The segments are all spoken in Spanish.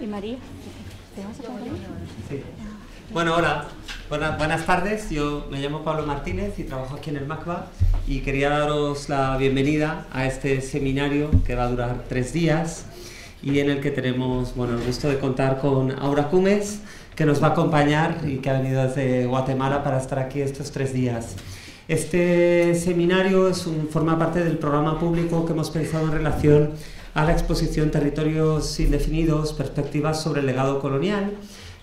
¿Y María? ¿Te vas a Sí. Bueno, hola. Buenas, tardes, yo me llamo Pablo Martínez y trabajo aquí en el MACBA y quería daros la bienvenida a este seminario que va a durar tres días y en el que tenemos bueno, el gusto de contar con Aura Cumes, que nos va a acompañar y que ha venido desde Guatemala para estar aquí estos tres días. Este seminario es un, forma parte del programa público que hemos pensado en relación a la exposición Territorios Indefinidos, Perspectivas sobre el Legado Colonial,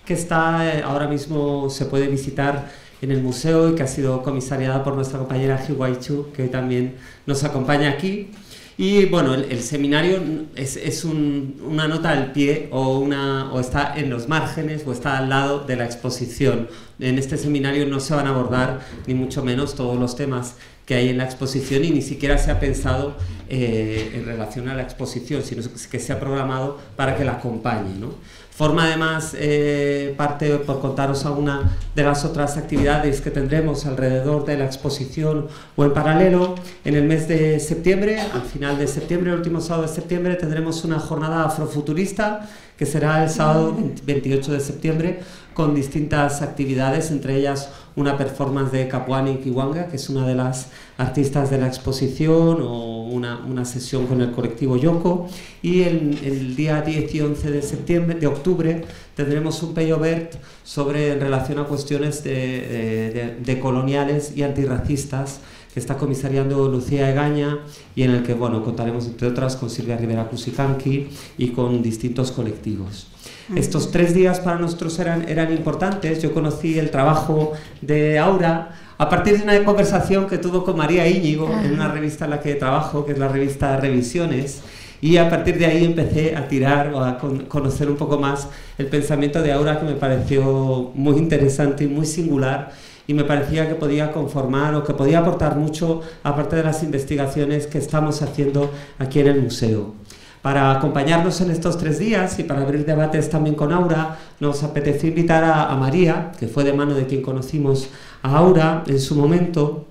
que está eh, ahora mismo se puede visitar en el museo y que ha sido comisariada por nuestra compañera Hiwaichu, que también nos acompaña aquí. Y bueno, el, seminario es, una nota al pie o, o está en los márgenes o está al lado de la exposición. En este seminario no se van a abordar ni mucho menos todos los temas que hay en la exposición y ni siquiera se ha pensado eh, en relación a la exposición, sino que se ha programado para que la acompañe. ¿no? Forma además eh, parte, por contaros alguna de las otras actividades que tendremos alrededor de la exposición o en paralelo, en el mes de septiembre, al final de septiembre, el último sábado de septiembre, tendremos una jornada afrofuturista que será el sábado 28 de septiembre con distintas actividades, entre ellas una performance de Capuani Kiwanga, que es una de las artistas de la exposición, o una, una sesión con el colectivo Yoko. Y el, el, día 10 y 11 de, septiembre, de octubre tendremos un Peyobert sobre, en relación a cuestiones de, de, de y antirracistas que está comisariando Lucía Egaña y en el que bueno, contaremos entre otras con Silvia Rivera Cusicanqui y con distintos colectivos. Estos tres días para nosotros eran, eran importantes. Yo conocí el trabajo de Aura a partir de una conversación que tuvo con María Íñigo en ah. una revista en la que trabajo, que es la revista Revisiones. Y a partir de ahí empecé a tirar o a conocer un poco más el pensamiento de Aura, que me pareció muy interesante y muy singular y me parecía que podía conformar o que podía aportar mucho aparte de las investigaciones que estamos haciendo aquí en el museo. Para acompañarnos en estos tres días y para abrir debates también con Aura, nos apeteció invitar a, María, que fue de mano de quien conocimos a Aura en su momento,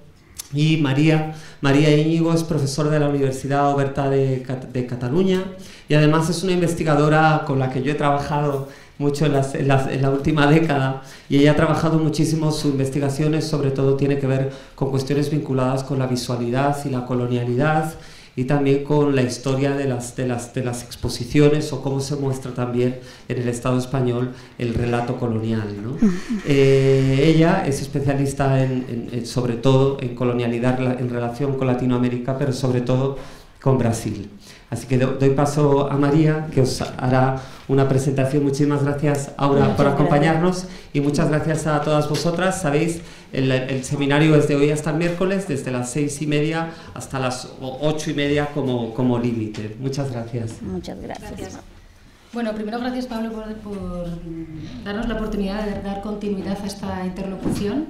y María. María Íñigo es profesora de la Universidad Oberta de, de Cataluña y además es una investigadora con la que yo he trabajado mucho en, la última década y ella ha trabajado muchísimo sus investigaciones, sobre todo tiene que ver con cuestiones vinculadas con la visualidad y la colonialidad y también con la historia de las, de las, de las exposiciones o cómo se muestra también en el Estado español el relato colonial. ¿no? Eh, ella es especialista en, en, sobre todo en colonialidad en relación con Latinoamérica, pero sobre todo con Brasil. Así que doy paso a María, que os hará una presentación. Muchísimas gracias, Aura, por acompañarnos y muchas gracias a todas vosotras. Sabéis, el, seminario es de hoy hasta el miércoles, desde las seis y media hasta las ocho y media como, como límite. Muchas gracias. Muchas gracias. Bueno, primero gracias Pablo por, darnos la oportunidad de dar continuidad a esta interlocución.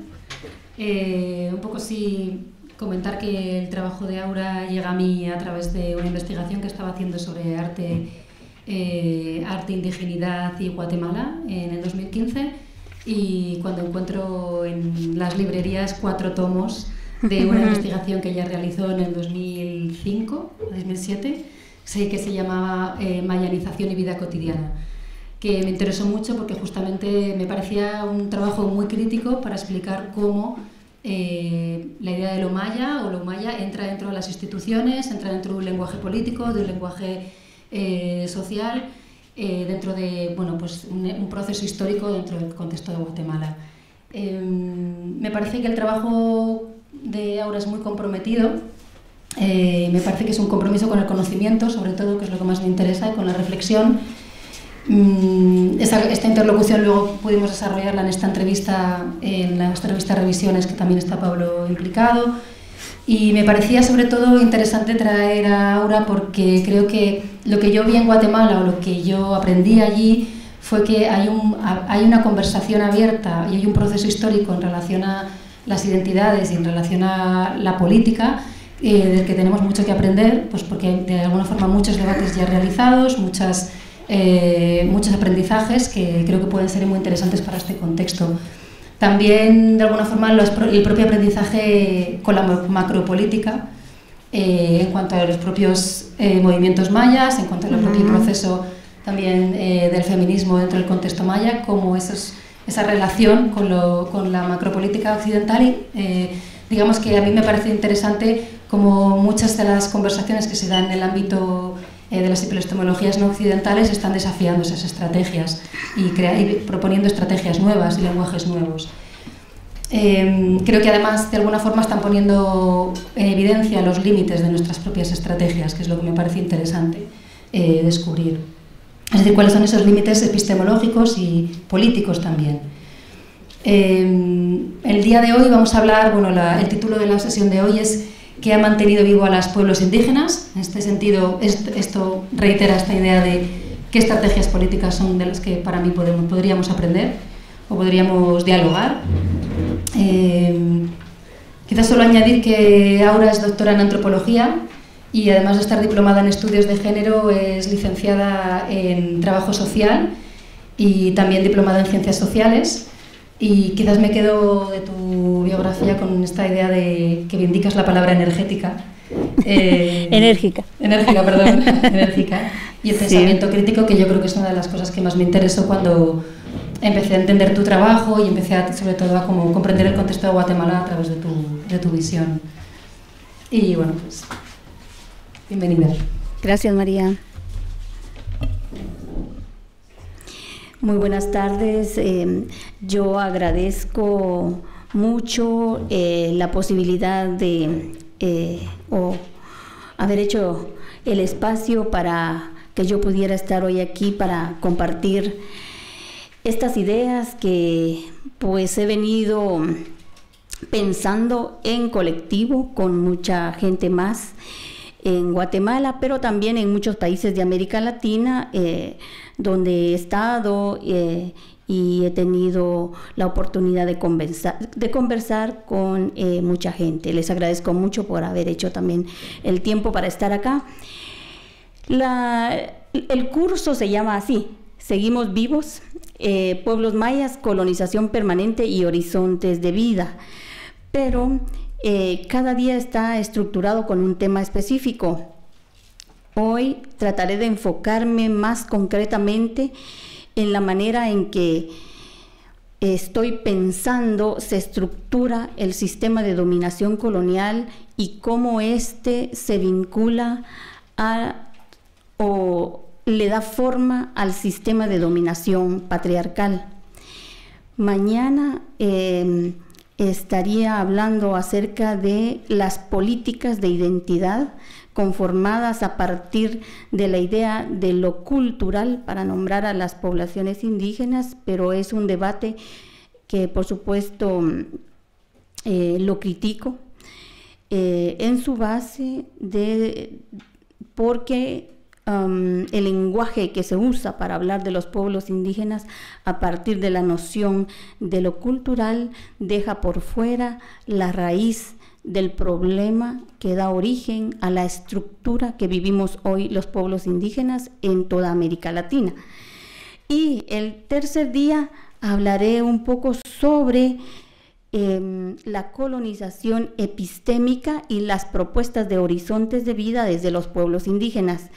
Eh, un poco sí comentar que el trabajo de Aura llega a mí a través de una investigación que estaba haciendo sobre arte eh, arte, Indigenidad y Guatemala en el 2015 y cuando encuentro en las librerías cuatro tomos de una investigación que ella realizó en el 2005, 2007, que se llamaba eh, Mayanización y Vida Cotidiana, que me interesó mucho porque justamente me parecía un trabajo muy crítico para explicar cómo eh, la idea de lo maya o lo maya entra dentro de las instituciones, entra dentro de un lenguaje político, de un lenguaje eh, social eh, dentro de bueno, pues un, proceso histórico dentro del contexto de Guatemala. Em, me parece que el trabajo de Aura es muy comprometido, eh, me parece que es un compromiso con el conocimiento, sobre todo, que es lo que más me interesa, y con la reflexión. Mm, esta, esta, interlocución luego pudimos desarrollarla en esta entrevista, en la entrevista revisiones, que también está Pablo implicado. Y me parecía sobre todo interesante traer a Aura porque creo que lo que yo vi en Guatemala o lo que yo aprendí allí fue que hay, hay una conversación abierta y hay un proceso histórico en relación a las identidades y en relación a la política eh, del que tenemos mucho que aprender, pues porque de alguna forma muchos debates ya realizados, muchas, eh, muchos aprendizajes que creo que pueden ser muy interesantes para este contexto. También, de alguna forma, el propio aprendizaje con la macropolítica, eh, en cuanto a los propios eh, movimientos mayas, en cuanto al propio proceso también eh, del feminismo dentro del contexto maya, como esa relación con, la macropolítica occidental. Y digamos que a mí me parece interesante como muchas de las conversaciones que se dan en el ámbito eh, de las epistemologías no occidentales están desafiando esas estrategias y, proponiendo estrategias nuevas y lenguajes nuevos. Em, creo que además de alguna forma están poniendo en evidencia los límites de nuestras propias estrategias, que es lo que me parece interesante eh, descubrir. Es decir, cuáles son esos límites epistemológicos y políticos también. Em, el día de hoy vamos a hablar, bueno, el título de la sesión de hoy es que ha mantenido vivo a los pueblos indígenas. En este sentido, esto reitera esta idea de qué estrategias políticas son de las que para mí podemos, podríamos aprender o podríamos dialogar. Eh, quizás solo añadir que Aura es doctora en antropología y además de estar diplomada en estudios de género es licenciada en trabajo social y también diplomada en ciencias sociales. Y quizás me quedo de tu biografía con esta idea de que vindicas la palabra energética. Eh, enérgica. Enérgica, perdón. enérgica. Y el pensamiento crítico, que yo creo que es una de las cosas que más me interesó cuando empecé a entender tu trabajo y empecé sobre todo a como comprender el contexto de Guatemala a través de tu, de tu visión. Y bueno, pues bienvenida. Gracias, María. Muy buenas tardes. Em, yo agradezco mucho eh, la posibilidad de eh, haber hecho el espacio para que yo pudiera estar hoy aquí para compartir estas ideas que pues he venido pensando en colectivo con mucha gente más en Guatemala, pero también en muchos países de América Latina, eh, donde he estado eh, y he tenido la oportunidad de conversar, de conversar con eh, mucha gente. Les agradezco mucho por haber hecho también el tiempo para estar acá. el curso se llama así, Seguimos vivos, pueblos mayas, colonización permanente y horizontes de vida. Pero eh, cada día está estructurado con un tema específico. Hoy trataré de enfocarme más concretamente en la manera en que estoy pensando se estructura el sistema de dominación colonial y cómo éste se vincula a o le da forma al sistema de dominación patriarcal. Mañana em, estaría hablando acerca de las políticas de identidad conformadas a partir de la idea de lo cultural para nombrar a las poblaciones indígenas, pero es un debate que por supuesto eh, lo critico eh, en su base de porque Um, el lenguaje que se usa para hablar de los pueblos indígenas a partir de la noción de lo cultural deja por fuera la raíz del problema que da origen a la estructura que vivimos hoy los pueblos indígenas en toda América Latina. Y el tercer día hablaré un poco sobre em, la colonización epistémica y las propuestas de horizontes de vida desde los pueblos indígenas.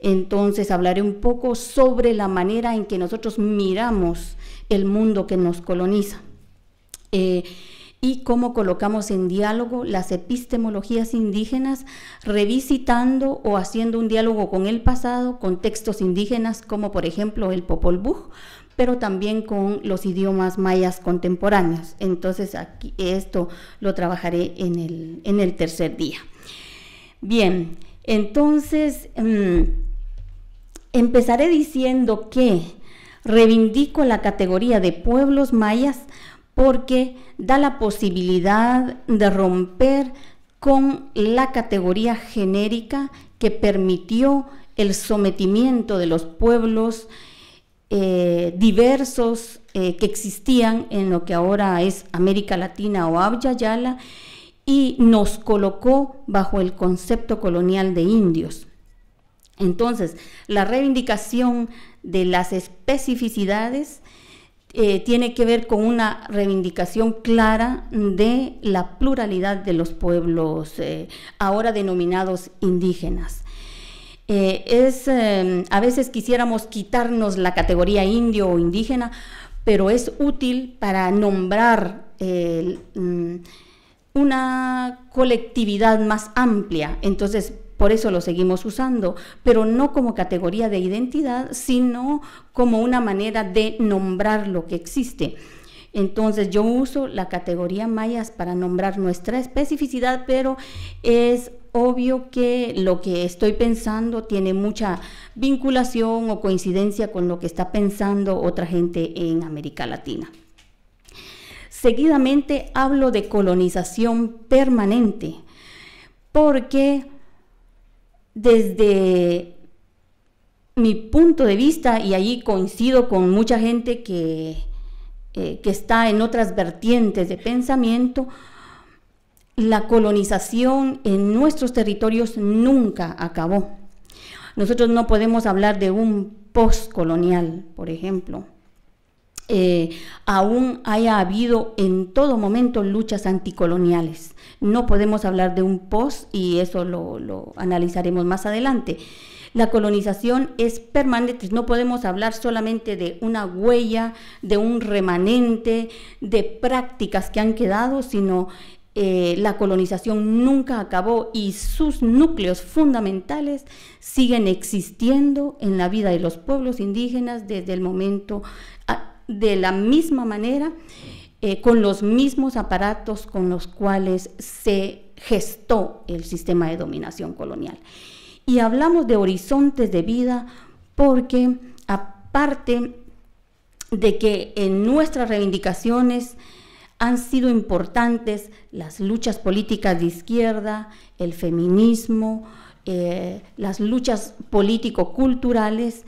Entonces hablaré un poco sobre la manera en que nosotros miramos el mundo que nos coloniza. Eh, y cómo colocamos en diálogo las epistemologías indígenas, revisitando o haciendo un diálogo con el pasado, con textos indígenas como por ejemplo el Popol Vuh, pero también con los idiomas mayas contemporáneos. Entonces aquí esto lo trabajaré en el, en el tercer día. Bien, entonces... Mm, Empezaré diciendo que reivindico la categoría de pueblos mayas porque da la posibilidad de romper con la categoría genérica que permitió el sometimiento de los pueblos eh, diversos eh, que existían en lo que ahora es América Latina o Yala y nos colocó bajo el concepto colonial de indios. Entonces, la reivindicación de las especificidades eh, tiene que ver con una reivindicación clara de la pluralidad de los pueblos eh, ahora denominados indígenas. Eh, es, a veces quisiéramos quitarnos la categoría indio o indígena, pero es útil para nombrar mm, una colectividad más amplia. Entonces, por eso lo seguimos usando, pero no como categoría de identidad, sino como una manera de nombrar lo que existe. Entonces yo uso la categoría mayas para nombrar nuestra especificidad, pero es obvio que lo que estoy pensando tiene mucha vinculación o coincidencia con lo que está pensando otra gente en América Latina. Seguidamente hablo de colonización permanente, porque desde mi punto de vista, y ahí coincido con mucha gente eh, que, está en otras vertientes de pensamiento, la colonización en nuestros territorios nunca acabó. Nosotros no podemos hablar de un postcolonial, por ejemplo. Eh, aún haya habido en todo momento luchas anticoloniales. No podemos hablar de un post y eso lo, analizaremos más adelante. La colonización es permanente, no podemos hablar solamente de una huella, de un remanente, de prácticas que han quedado, sino eh, la colonización nunca acabó y sus núcleos fundamentales siguen existiendo en la vida de los pueblos indígenas desde el momento ah, de la misma manera eh, con los mismos aparatos con los cuales se gestó el sistema de dominación colonial. Y hablamos de horizontes de vida porque aparte de que en nuestras reivindicaciones han sido importantes las luchas políticas de izquierda, el feminismo, eh, las luchas político-culturales,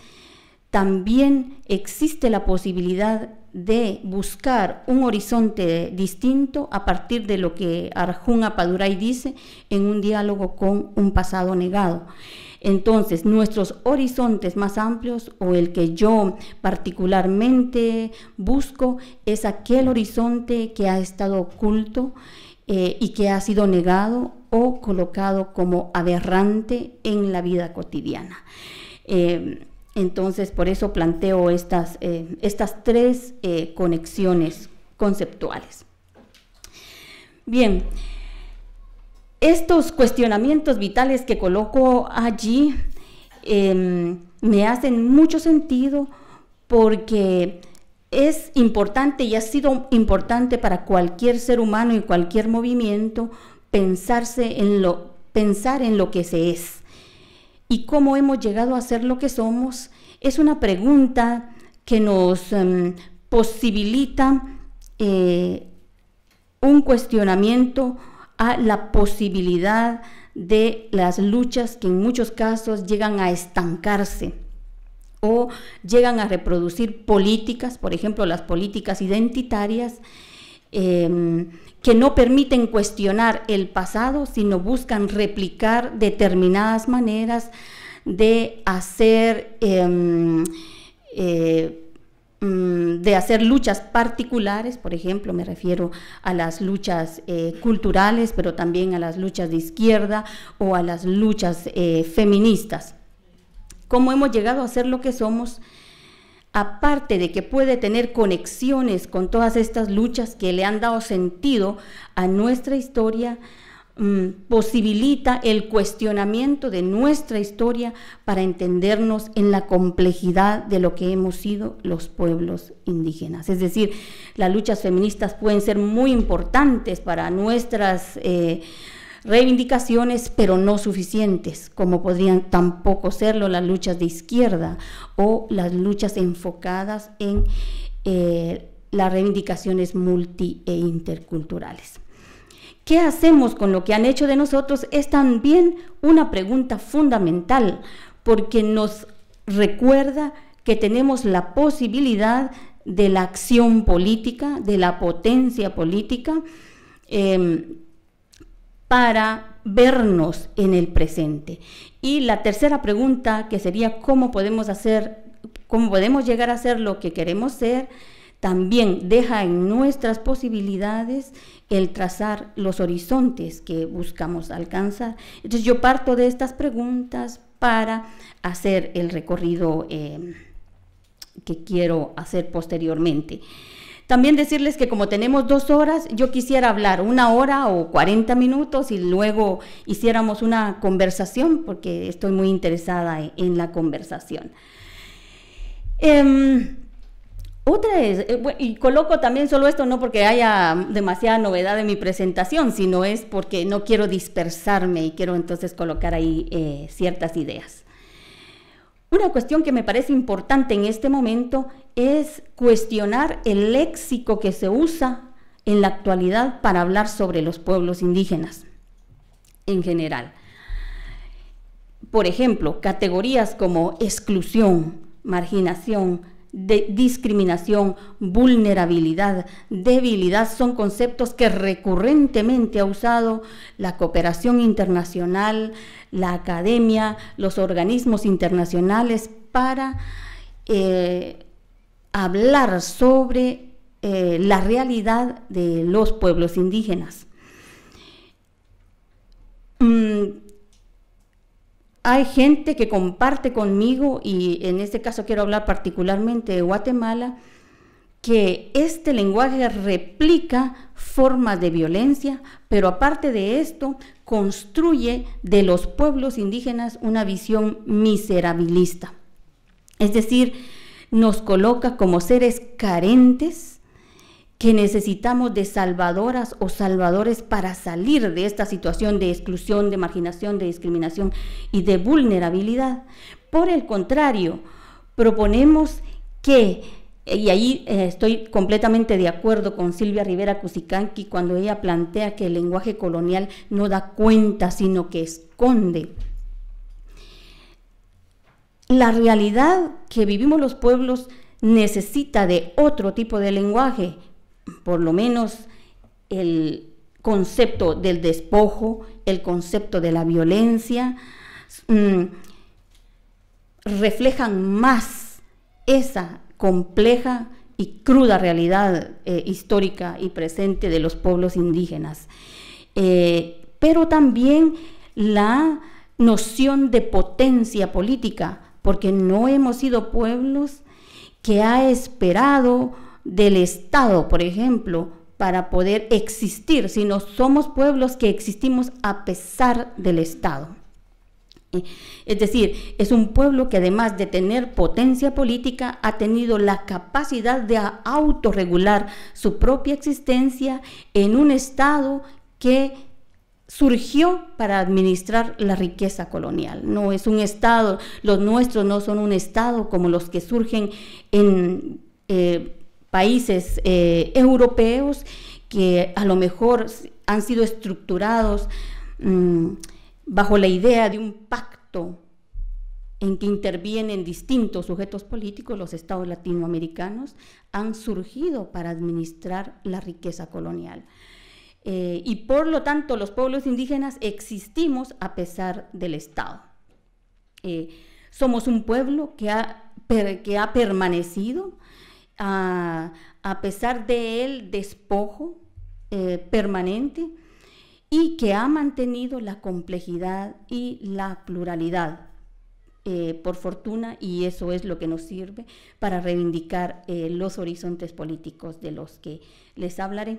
también existe la posibilidad de buscar un horizonte distinto a partir de lo que Arjun Apaduray dice en un diálogo con un pasado negado. Entonces, nuestros horizontes más amplios o el que yo particularmente busco es aquel horizonte que ha estado oculto eh, y que ha sido negado o colocado como aberrante en la vida cotidiana. Eh, entonces, por eso planteo estas, eh, estas tres eh, conexiones conceptuales. Bien, estos cuestionamientos vitales que coloco allí em, me hacen mucho sentido porque es importante y ha sido importante para cualquier ser humano y cualquier movimiento pensarse en lo, pensar en lo que se es y cómo hemos llegado a ser lo que somos, es una pregunta que nos em, posibilita eh, un cuestionamiento a la posibilidad de las luchas que en muchos casos llegan a estancarse o llegan a reproducir políticas, por ejemplo las políticas identitarias, Em, que no permiten cuestionar el pasado, sino buscan replicar determinadas maneras de hacer, em, eh, mm, de hacer luchas particulares, por ejemplo, me refiero a las luchas eh, culturales, pero también a las luchas de izquierda o a las luchas eh, feministas. ¿Cómo hemos llegado a ser lo que somos? aparte de que puede tener conexiones con todas estas luchas que le han dado sentido a nuestra historia, mm, posibilita el cuestionamiento de nuestra historia para entendernos en la complejidad de lo que hemos sido los pueblos indígenas. Es decir, las luchas feministas pueden ser muy importantes para nuestras... Eh, reivindicaciones, pero no suficientes, como podrían tampoco serlo las luchas de izquierda o las luchas enfocadas en eh, las reivindicaciones multi e interculturales. ¿Qué hacemos con lo que han hecho de nosotros? Es también una pregunta fundamental, porque nos recuerda que tenemos la posibilidad de la acción política, de la potencia política, em, para vernos en el presente. Y la tercera pregunta, que sería cómo podemos hacer, cómo podemos llegar a ser lo que queremos ser, también deja en nuestras posibilidades el trazar los horizontes que buscamos alcanzar. Entonces yo parto de estas preguntas para hacer el recorrido eh, que quiero hacer posteriormente. También decirles que como tenemos dos horas, yo quisiera hablar una hora o 40 minutos y luego hiciéramos una conversación porque estoy muy interesada e-, en, la conversación. Em, otra es, eh, y coloco también solo esto no porque haya demasiada novedad en mi presentación, sino es porque no quiero dispersarme y quiero entonces colocar ahí eh, ciertas ideas. Una cuestión que me parece importante en este momento es cuestionar el léxico que se usa en la actualidad para hablar sobre los pueblos indígenas en general. Por ejemplo, categorías como exclusión, marginación, discriminación, vulnerabilidad, debilidad son conceptos que recurrentemente ha usado la cooperación internacional, la academia, los organismos internacionales para eh, hablar sobre eh, la realidad de los pueblos indígenas. Mm, hay gente que comparte conmigo, y en este caso quiero hablar particularmente de Guatemala, que este lenguaje replica formas de violencia, pero aparte de esto, construye de los pueblos indígenas una visión miserabilista. Es decir, nos coloca como seres carentes que necesitamos de salvadoras o salvadores para salir de esta situación de exclusión, de marginación, de discriminación y de vulnerabilidad. Por el contrario, proponemos que, y ahí eh, estoy completamente de acuerdo con Silvia Rivera Cusicanqui cuando ella plantea que el lenguaje colonial no da cuenta, sino que esconde. La realidad que vivimos los pueblos necesita de otro tipo de lenguaje por lo menos el concepto del despojo, el concepto de la violencia, mm, reflejan más esa compleja y cruda realidad eh, histórica y presente de los pueblos indígenas. Eh, pero también la noción de potencia política, porque no hemos sido pueblos que ha esperado del Estado, por ejemplo, para poder existir, sino somos pueblos que existimos a pesar del Estado. Eh, es decir, es un pueblo que además de tener potencia política, ha tenido la capacidad de autorregular su propia existencia en un Estado que surgió para administrar la riqueza colonial. No es un Estado, los nuestros no son un Estado como los que surgen en... Eh, países eh, europeos que a lo mejor han sido estructurados mm, bajo la idea de un pacto en que intervienen distintos sujetos políticos, los estados latinoamericanos, han surgido para administrar la riqueza colonial. Eh, y por lo tanto los pueblos indígenas existimos a pesar del Estado. Eh, somos un pueblo que que ha permanecido a, pesar de el despojo eh, permanente y que ha mantenido la complejidad y la pluralidad. Eh, por fortuna, y eso es lo que nos sirve para reivindicar eh, los horizontes políticos de los que les hablaré.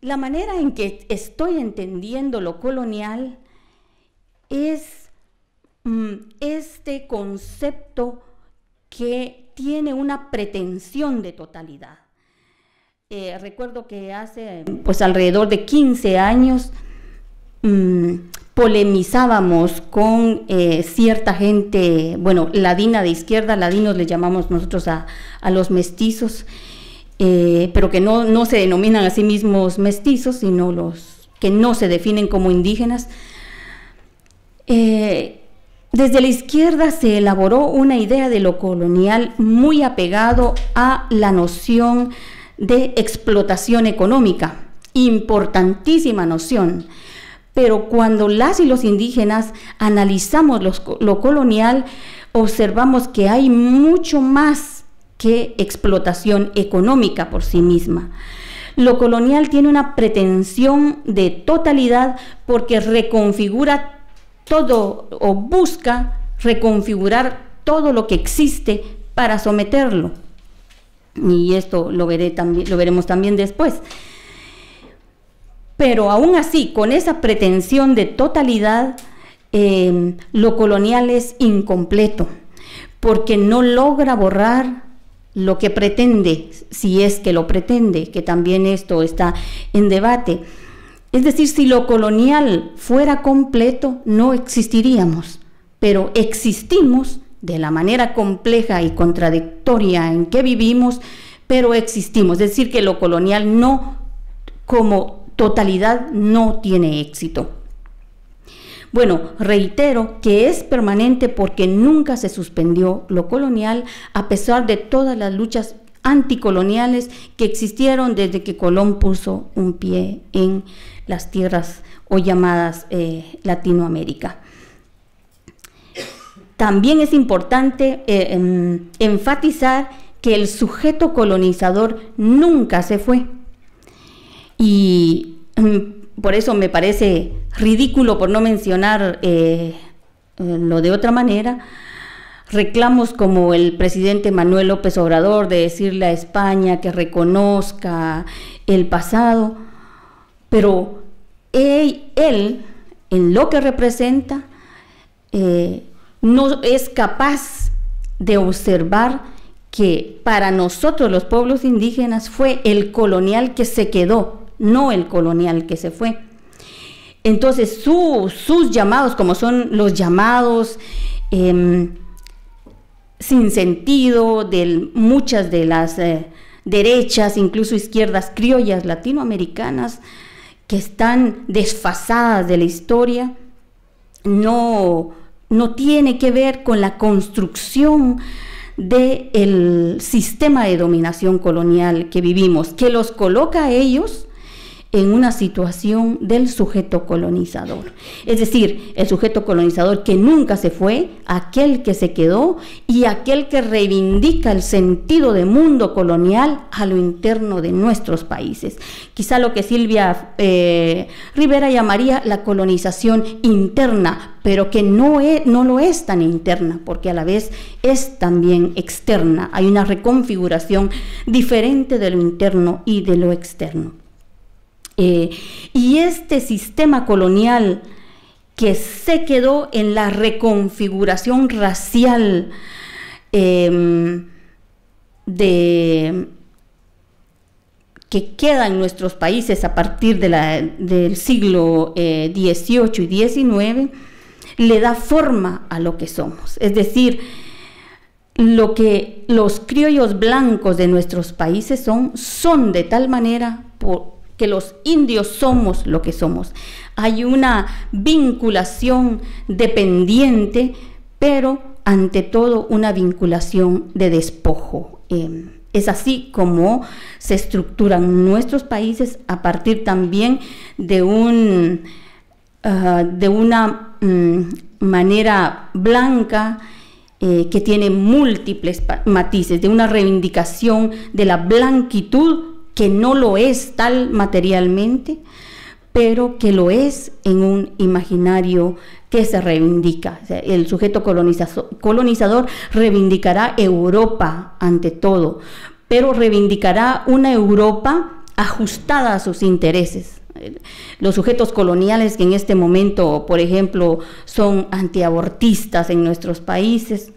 La manera en que estoy entendiendo lo colonial es mm, este concepto que tiene una pretensión de totalidad. Eh, recuerdo que hace pues alrededor de 15 años mm, polemizábamos con eh, cierta gente, bueno, ladina de izquierda, ladinos le llamamos nosotros a, los mestizos, eh, pero que no, se denominan a sí mismos mestizos, sino los que no se definen como indígenas. Desde la izquierda se elaboró una idea de lo colonial muy apegado a la noción de explotación económica, importantísima noción. Pero cuando las y los indígenas analizamos lo colonial, observamos que hay mucho más que explotación económica por sí misma. Lo colonial tiene una pretensión de totalidad porque reconfigura todo o busca reconfigurar todo lo que existe para someterlo. Y esto lo, veré también, lo veremos también después. Pero aún así, con esa pretensión de totalidad, em, lo colonial es incompleto, porque no logra borrar lo que pretende, si es que lo pretende, que también esto está en debate. Es decir, si lo colonial fuera completo, no existiríamos, pero existimos de la manera compleja y contradictoria en que vivimos, pero existimos. Es decir, que lo colonial no, como totalidad, no tiene éxito. Bueno, reitero que es permanente porque nunca se suspendió lo colonial a pesar de todas las luchas anticoloniales que existieron desde que Colón puso un pie en las tierras hoy llamadas eh, Latinoamérica. También es importante eh, em, enfatizar que el sujeto colonizador nunca se fue. Y em, por eso me parece ridículo, por no mencionar eh, lo de otra manera, reclamos como el presidente Manuel López Obrador de decirle a España que reconozca el pasado, pero él, en lo que representa, eh, no es capaz de observar que para nosotros los pueblos indígenas fue el colonial que se quedó, no el colonial que se fue. Entonces sus llamados, como son los llamados em, sin sentido de muchas de las eh, derechas, incluso izquierdas criollas latinoamericanas, que están desfasadas de la historia, no, no tiene que ver con la construcción del el sistema de dominación colonial que vivimos, que los coloca a ellos en una situación del sujeto colonizador. Es decir, el sujeto colonizador que nunca se fue, aquel que se quedó y aquel que reivindica el sentido de mundo colonial a lo interno de nuestros países. Quizá lo que Silvia eh, Rivera llamaría la colonización interna, pero que no, e, no lo es tan interna, porque a la vez es también externa. Hay una reconfiguración diferente de lo interno y de lo externo. Eh, y este sistema colonial que se quedó en la reconfiguración racial em, de, que queda en nuestros países a partir del siglo XVIII eh, y XIX, le da forma a lo que somos. Es decir, lo que los criollos blancos de nuestros países son, son de tal manera por, que los indios somos lo que somos. Hay una vinculación dependiente, pero ante todo una vinculación de despojo. Em, es así como se estructuran nuestros países a partir también de, un, ah, de una mm, manera blanca eh, que tiene múltiples matices, de una reivindicación de la blanquitud que no lo es tal materialmente, pero que lo es en un imaginario que se reivindica. el sujeto colonizador reivindicará Europa ante todo, pero reivindicará una Europa ajustada a sus intereses. Los sujetos coloniales que en este momento, por ejemplo, son antiabortistas en nuestros países,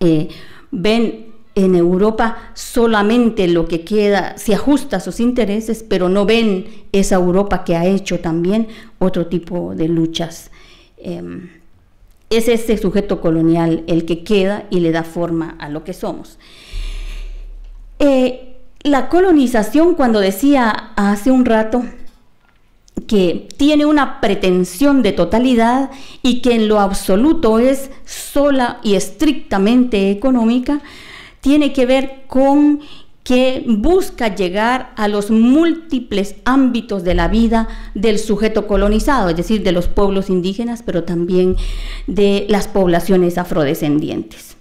eh, ven en Europa solamente lo que queda se ajusta a sus intereses, pero no ven esa Europa que ha hecho también otro tipo de luchas. Em, es ese sujeto colonial el que queda y le da forma a lo que somos. Eh, la colonización, cuando decía hace un rato que tiene una pretensión de totalidad y que en lo absoluto es sola y estrictamente económica, tiene que ver con que busca llegar a los múltiples ámbitos de la vida del sujeto colonizado, es decir, de los pueblos indígenas, pero también de las poblaciones afrodescendientes.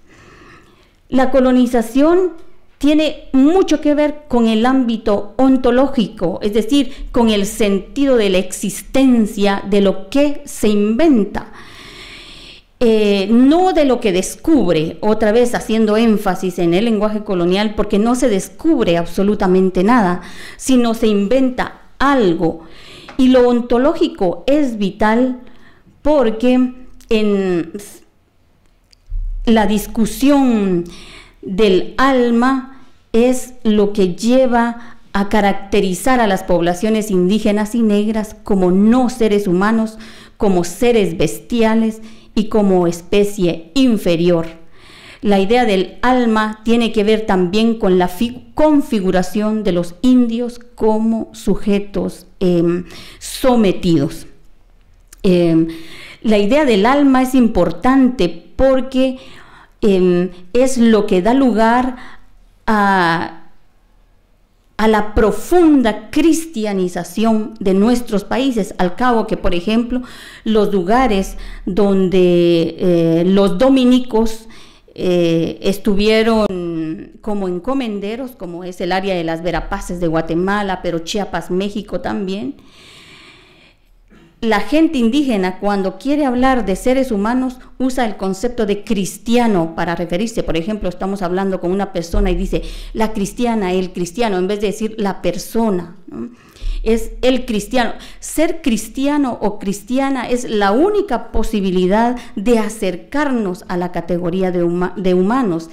La colonización tiene mucho que ver con el ámbito ontológico, es decir, con el sentido de la existencia de lo que se inventa. Eh, no de lo que descubre, otra vez haciendo énfasis en el lenguaje colonial, porque no se descubre absolutamente nada, sino se inventa algo. Y lo ontológico es vital porque en la discusión del alma es lo que lleva a caracterizar a las poblaciones indígenas y negras como no seres humanos, como seres bestiales y como especie inferior. La idea del alma tiene que ver también con la configuración de los indios como sujetos em, sometidos. Em, la idea del alma es importante porque em, es lo que da lugar a a la profunda cristianización de nuestros países, al cabo que, por ejemplo, los lugares donde eh, los dominicos eh, estuvieron como encomenderos, como es el área de las Verapaces de Guatemala, pero Chiapas, México también, la gente indígena cuando quiere hablar de seres humanos usa el concepto de cristiano para referirse. Por ejemplo, estamos hablando con una persona y dice la cristiana, el cristiano, en vez de decir la persona. Es el cristiano. Ser cristiano o cristiana es la única posibilidad de acercarnos a la categoría de, de humanos.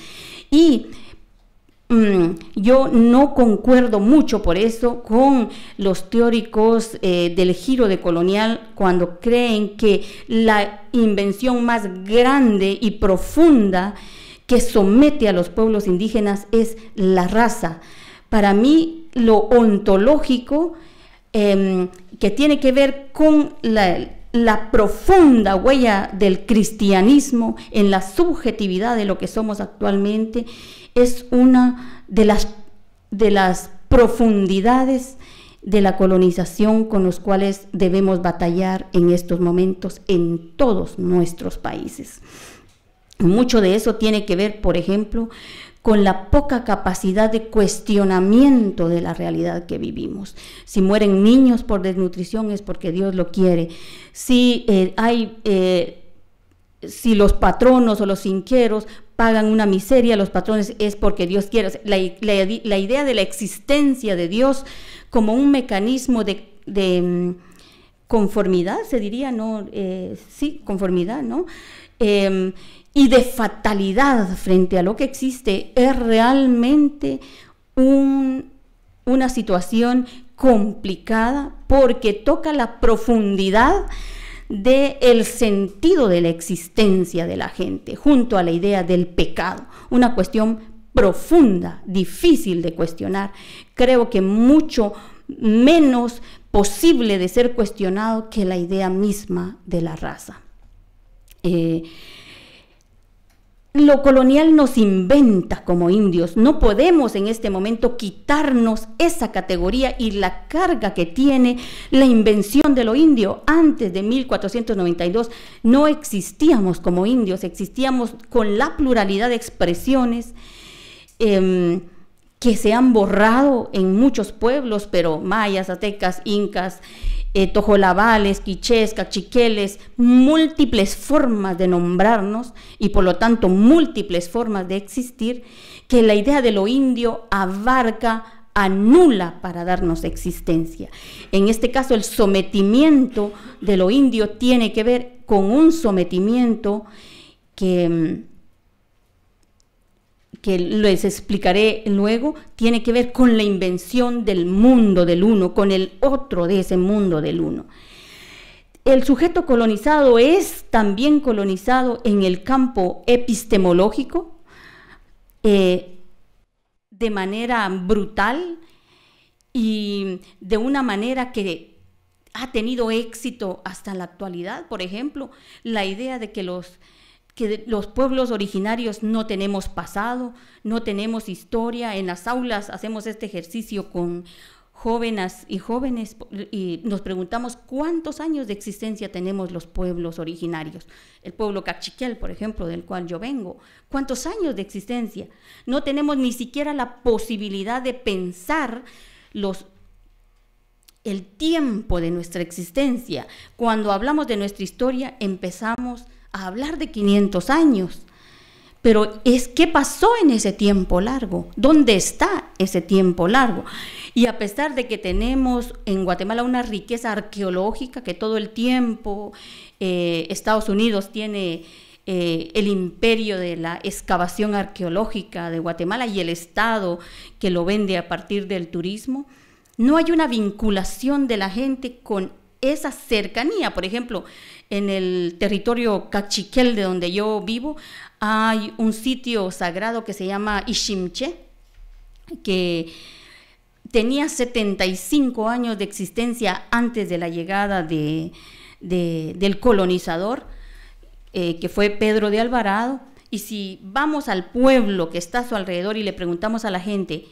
Y Mm, yo no concuerdo mucho por eso con los teóricos eh, del giro de colonial cuando creen que la invención más grande y profunda que somete a los pueblos indígenas es la raza. Para mí lo ontológico em, que tiene que ver con la, la profunda huella del cristianismo en la subjetividad de lo que somos actualmente es una de las, de las profundidades de la colonización con los cuales debemos batallar en estos momentos en todos nuestros países. Mucho de eso tiene que ver, por ejemplo, con la poca capacidad de cuestionamiento de la realidad que vivimos. Si mueren niños por desnutrición es porque Dios lo quiere. Si eh, hay... Eh, si los patronos o los cinqueros pagan una miseria, los patrones es porque Dios quiere. La, idea de la existencia de Dios como un mecanismo de, mm, conformidad, se diría, ¿no? Eh, sí, conformidad, ¿no? Em, y de fatalidad frente a lo que existe, es realmente una situación complicada porque toca la profundidad del el sentido de la existencia de la gente, junto a la idea del pecado, una cuestión profunda, difícil de cuestionar, creo que mucho menos posible de ser cuestionado que la idea misma de la raza. Eh, lo colonial nos inventa como indios. No podemos en este momento quitarnos esa categoría y la carga que tiene la invención de lo indio. Antes de 1492 no existíamos como indios, existíamos con la pluralidad de expresiones em, que se han borrado en muchos pueblos, pero mayas, aztecas, incas, eh, tojolabales, quichés, cachiqueles, múltiples formas de nombrarnos y por lo tanto múltiples formas de existir, que la idea de lo indio abarca anula para darnos existencia. En este caso, el sometimiento de lo indio tiene que ver con un sometimiento que mm, que les explicaré luego, tiene que ver con la invención del mundo del uno, con el otro de ese mundo del uno. El sujeto colonizado es también colonizado en el campo epistemológico eh, de manera brutal y de una manera que ha tenido éxito hasta la actualidad. Por ejemplo, la idea de que los que los pueblos originarios no tenemos pasado, no tenemos historia. En las aulas hacemos este ejercicio con jóvenes y jóvenes y nos preguntamos cuántos años de existencia tenemos los pueblos originarios. El pueblo cachiquel, por ejemplo, del cual yo vengo, cuántos años de existencia. No tenemos ni siquiera la posibilidad de pensar los el tiempo de nuestra existencia. Cuando hablamos de nuestra historia, empezamos a hablar de 500 años. Pero es qué pasó en ese tiempo largo, dónde está ese tiempo largo. Y a pesar de que tenemos en Guatemala una riqueza arqueológica que todo el tiempo eh, Estados Unidos tiene eh, el imperio de la excavación arqueológica de Guatemala y el Estado que lo vende a partir del turismo, no hay una vinculación de la gente con esa cercanía. Por ejemplo, en el territorio cachiquel de donde yo vivo, hay un sitio sagrado que se llama Ishimche, que tenía 75 años de existencia antes de la llegada del colonizador, eh, que fue Pedro de Alvarado. Y si vamos al pueblo que está a su alrededor y le preguntamos a la gente,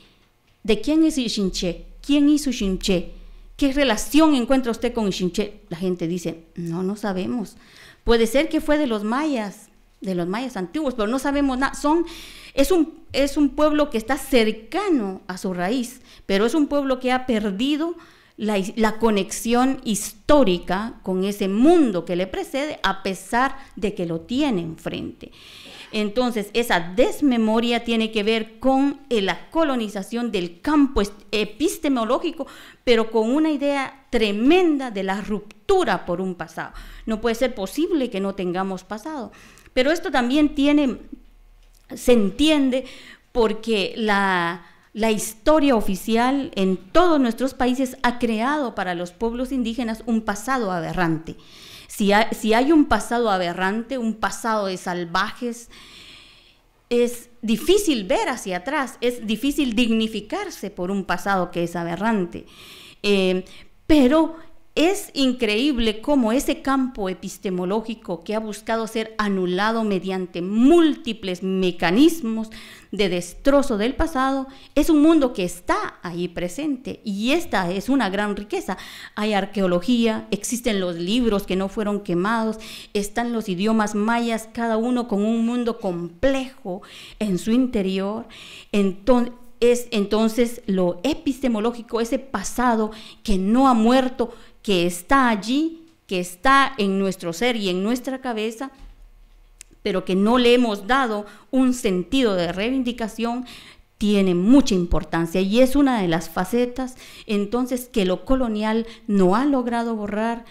¿de quién es Ishimche? ¿Quién hizo Ishimche? ¿Qué relación encuentra usted con Xinche? La gente dice, no, no sabemos. Puede ser que fue de los mayas, de los mayas antiguos, pero no sabemos nada. Son, es, un, es un pueblo que está cercano a su raíz, pero es un pueblo que ha perdido la, la, conexión histórica con ese mundo que le precede, a pesar de que lo tiene enfrente. Entonces, esa desmemoria tiene que ver con eh, la colonización del campo epistemológico, pero con una idea tremenda de la ruptura por un pasado. No puede ser posible que no tengamos pasado. Pero esto también se entiende porque la historia oficial en todos nuestros países ha creado para los pueblos indígenas un pasado aberrante si hay, un pasado aberrante, un pasado de salvajes, es difícil ver hacia atrás, es difícil dignificarse por un pasado que es aberrante. Eh, pero es increíble cómo ese campo epistemológico que ha buscado ser anulado mediante múltiples mecanismos de destrozo del pasado es un mundo que está ahí presente y esta es una gran riqueza. Hay arqueología, existen los libros que no fueron quemados, están los idiomas mayas, cada uno con un mundo complejo en su interior. Entonces, es entonces lo epistemológico, ese pasado que no ha muerto, que está allí, que está en nuestro ser y en nuestra cabeza, pero que no le hemos dado un sentido de reivindicación, tiene mucha importancia y es una de las facetas entonces que lo colonial no ha logrado borrar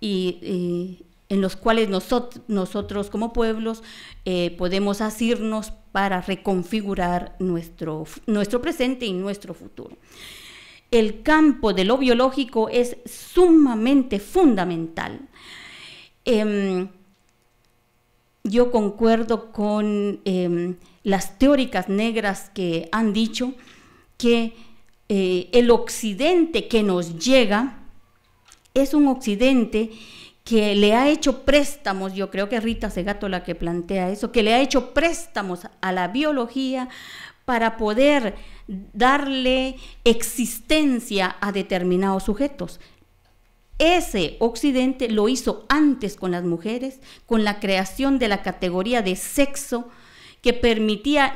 y, eh, en los cuales nosotros como pueblos eh, podemos asirnos para reconfigurar nuestro, nuestro presente y nuestro futuro el campo de lo biológico es sumamente fundamental. Em, yo concuerdo con em, las teóricas negras que han dicho que eh, el occidente que nos llega es un occidente que le ha hecho préstamos, yo creo que Rita Segato la que plantea eso, que le ha hecho préstamos a la biología para poder darle existencia a determinados sujetos. Ese occidente lo hizo antes con las mujeres, con la creación de la categoría de sexo que permitía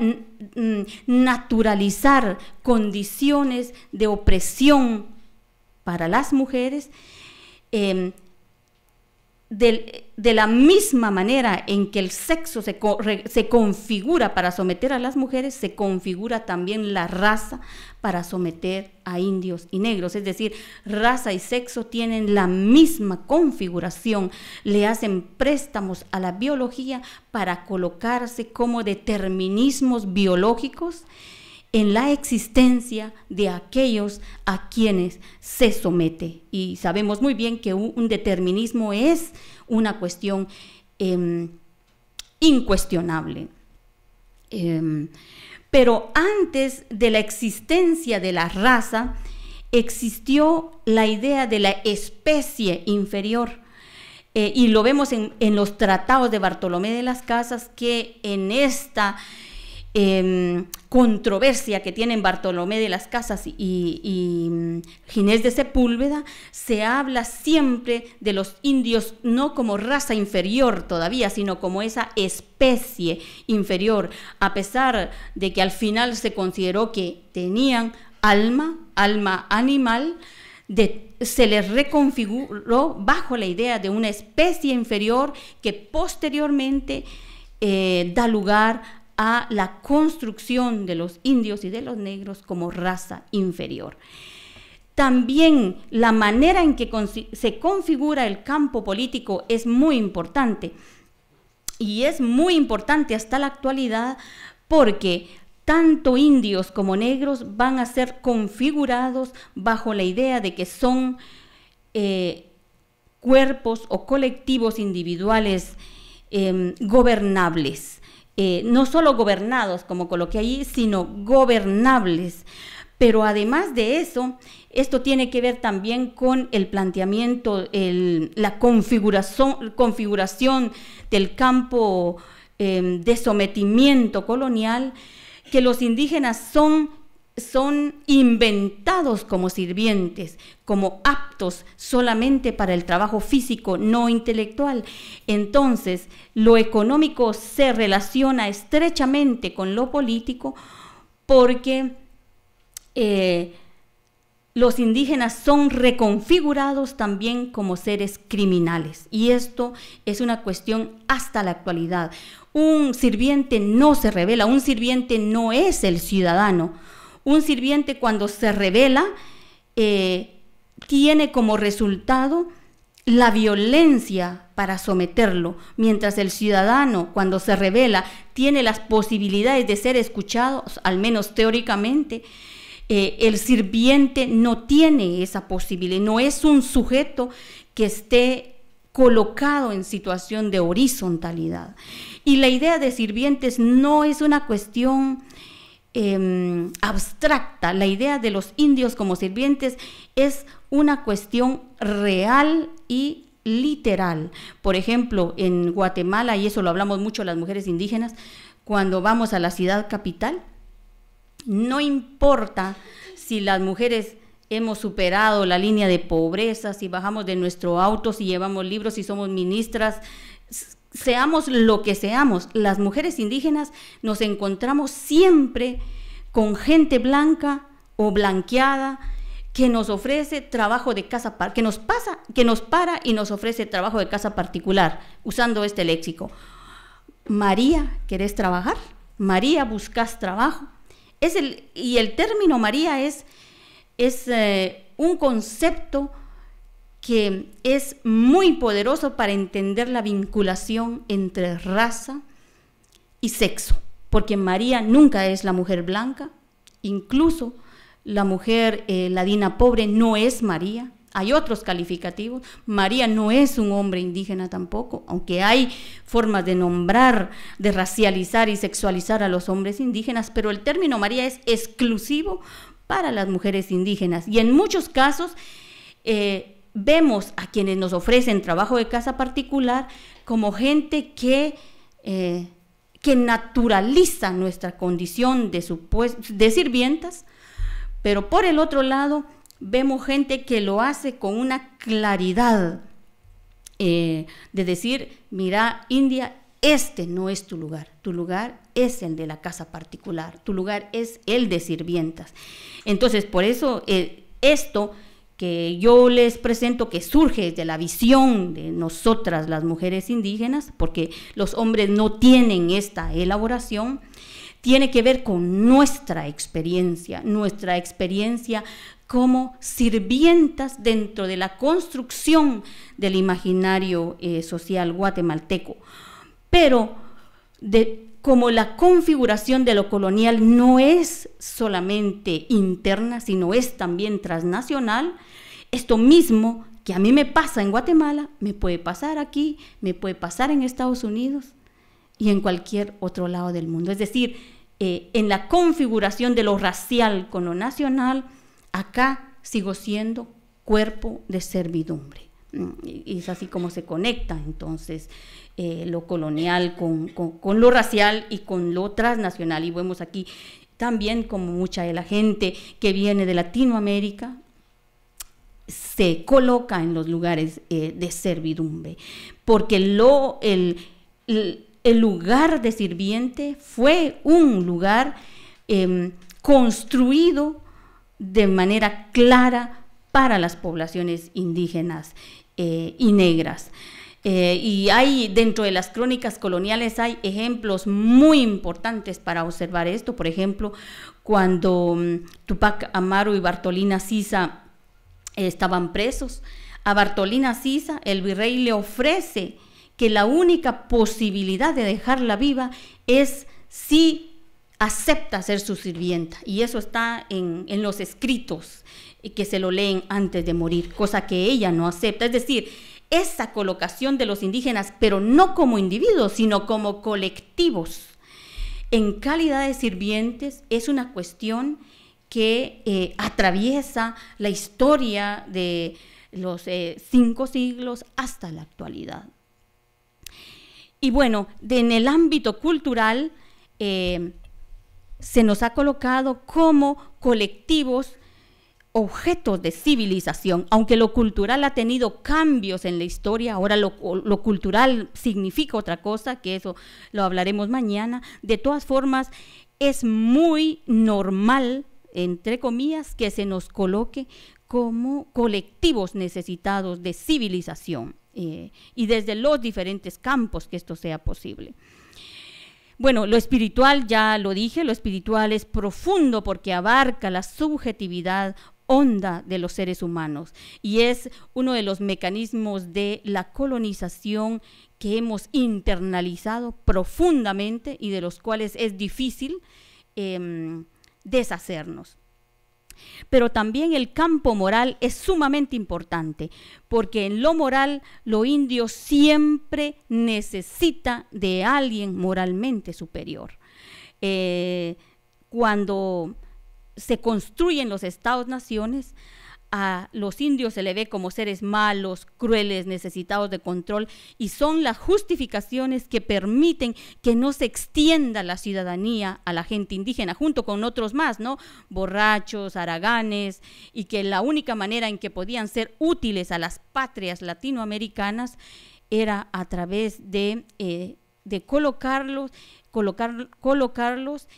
naturalizar condiciones de opresión para las mujeres, em, de, la misma manera en que el sexo se, se, configura para someter a las mujeres, se configura también la raza para someter a indios y negros. Es decir, raza y sexo tienen la misma configuración, le hacen préstamos a la biología para colocarse como determinismos biológicos en la existencia de aquellos a quienes se somete. Y sabemos muy bien que un, determinismo es una cuestión em, incuestionable. Em, pero antes de la existencia de la raza, existió la idea de la especie inferior. Eh, y lo vemos en, los tratados de Bartolomé de las Casas, que en esta em, controversia que tienen Bartolomé de las Casas y, mm, Ginés de Sepúlveda, se habla siempre de los indios no como raza inferior todavía, sino como esa especie inferior, a pesar de que al final se consideró que tenían alma, alma animal, se les reconfiguró bajo la idea de una especie inferior que posteriormente eh, da lugar a a la construcción de los indios y de los negros como raza inferior. También la manera en que se configura el campo político es muy importante. Y es muy importante hasta la actualidad porque tanto indios como negros van a ser configurados bajo la idea de que son eh, cuerpos o colectivos individuales em, gobernables. Eh, no solo gobernados, como coloqué ahí, sino gobernables. Pero además de eso, esto tiene que ver también con el planteamiento, la configuración, configuración, del campo em, de sometimiento colonial, que los indígenas son son inventados como sirvientes, como aptos solamente para el trabajo físico, no intelectual. Entonces, lo económico se relaciona estrechamente con lo político porque eh, los indígenas son reconfigurados también como seres criminales. Y esto es una cuestión hasta la actualidad. Un sirviente no se revela, un sirviente no es el ciudadano un sirviente cuando se revela eh, tiene como resultado la violencia para someterlo, mientras el ciudadano cuando se revela tiene las posibilidades de ser escuchado, al menos teóricamente. Eh, el sirviente no tiene esa posibilidad, no es un sujeto que esté colocado en situación de horizontalidad. Y la idea de sirvientes no es una cuestión Em, abstracta. La idea de los indios como sirvientes es una cuestión real y literal. Por ejemplo, en Guatemala, y eso lo hablamos mucho las mujeres indígenas, cuando vamos a la ciudad capital, no importa si las mujeres hemos superado la línea de pobreza, si bajamos de nuestro auto, si llevamos libros, si somos ministras, seamos lo que seamos, las mujeres indígenas nos encontramos siempre con gente blanca o blanqueada que nos ofrece trabajo de casa que nos pasa, que nos para y nos ofrece trabajo de casa particular, usando este léxico. María, ¿querés trabajar? María, buscas trabajo. y el término María es, es eh, un concepto que es muy poderoso para entender la vinculación entre raza y sexo, porque María nunca es la mujer blanca, incluso la mujer eh, ladina pobre no es María, hay otros calificativos, María no es un hombre indígena tampoco, aunque hay formas de nombrar, de racializar y sexualizar a los hombres indígenas, pero el término María es exclusivo para las mujeres indígenas y en muchos casos... Eh, vemos a quienes nos ofrecen trabajo de casa particular como gente que, eh, que naturaliza nuestra condición de, pues, de sirvientas, pero por el otro lado vemos gente que lo hace con una claridad eh, de decir, mira, India, este no es tu lugar, tu lugar es el de la casa particular, tu lugar es el de sirvientas. Entonces, por eso eh, esto que yo les presento que surge de la visión de nosotras las mujeres indígenas, porque los hombres no tienen esta elaboración, tiene que ver con nuestra experiencia, nuestra experiencia como sirvientas dentro de la construcción del imaginario eh, social guatemalteco. Pero de, como la configuración de lo colonial no es solamente interna, sino es también transnacional, esto mismo que a mí me pasa en Guatemala, me puede pasar aquí, me puede pasar en Estados Unidos y en cualquier otro lado del mundo. Es decir, eh, en la configuración de lo racial con lo nacional, acá sigo siendo cuerpo de servidumbre. Mm, y es así como se conecta entonces eh, lo colonial, con, lo racial y con lo transnacional. Y vemos aquí también como mucha de la gente que viene de Latinoamérica se coloca en los lugares eh, de servidumbre, porque el, lugar de sirviente fue un lugar em, construido de manera clara para las poblaciones indígenas eh, y negras. Eh, y hay dentro de las crónicas coloniales hay ejemplos muy importantes para observar esto. Por ejemplo, cuando mm, Tupac Amaru y Bartolina Sisa estaban presos, a Bartolina Sisa el virrey le ofrece que la única posibilidad de dejarla viva es si acepta ser su sirvienta. Y eso está en, en los escritos eh, que se lo leen antes de morir, cosa que ella no acepta. Es decir, esa colocación de los indígenas, pero no como individuos, sino como colectivos. En calidad de sirvientes es una cuestión que eh, atraviesa la historia de los eh, cinco siglos hasta la actualidad. Y bueno, en el ámbito cultural eh, se nos ha colocado como colectivos objetos de civilización, aunque lo cultural ha tenido cambios en la historia, ahora lo, cultural significa otra cosa, que eso lo hablaremos mañana, de todas formas es muy normal, entre comillas, que se nos coloque como colectivos necesitados de civilización eh, y desde los diferentes campos que esto sea posible. Bueno, lo espiritual, ya lo dije, lo espiritual es profundo porque abarca la subjetividad onda de los seres humanos y es uno de los mecanismos de la colonización que hemos internalizado profundamente y de los cuales es difícil em, deshacernos. Pero también el campo moral es sumamente importante, porque en lo moral lo indio siempre necesita de alguien moralmente superior. Eh, cuando se construyen los estados-naciones, a los indios se le ve como seres malos, crueles, necesitados de control, y son las justificaciones que permiten que no se extienda la ciudadanía a la gente indígena, junto con otros más, ¿no? Borrachos, araganes, y que la única manera en que podían ser útiles a las patrias latinoamericanas era a través de, eh, de colocarlos, colocar, colocarlos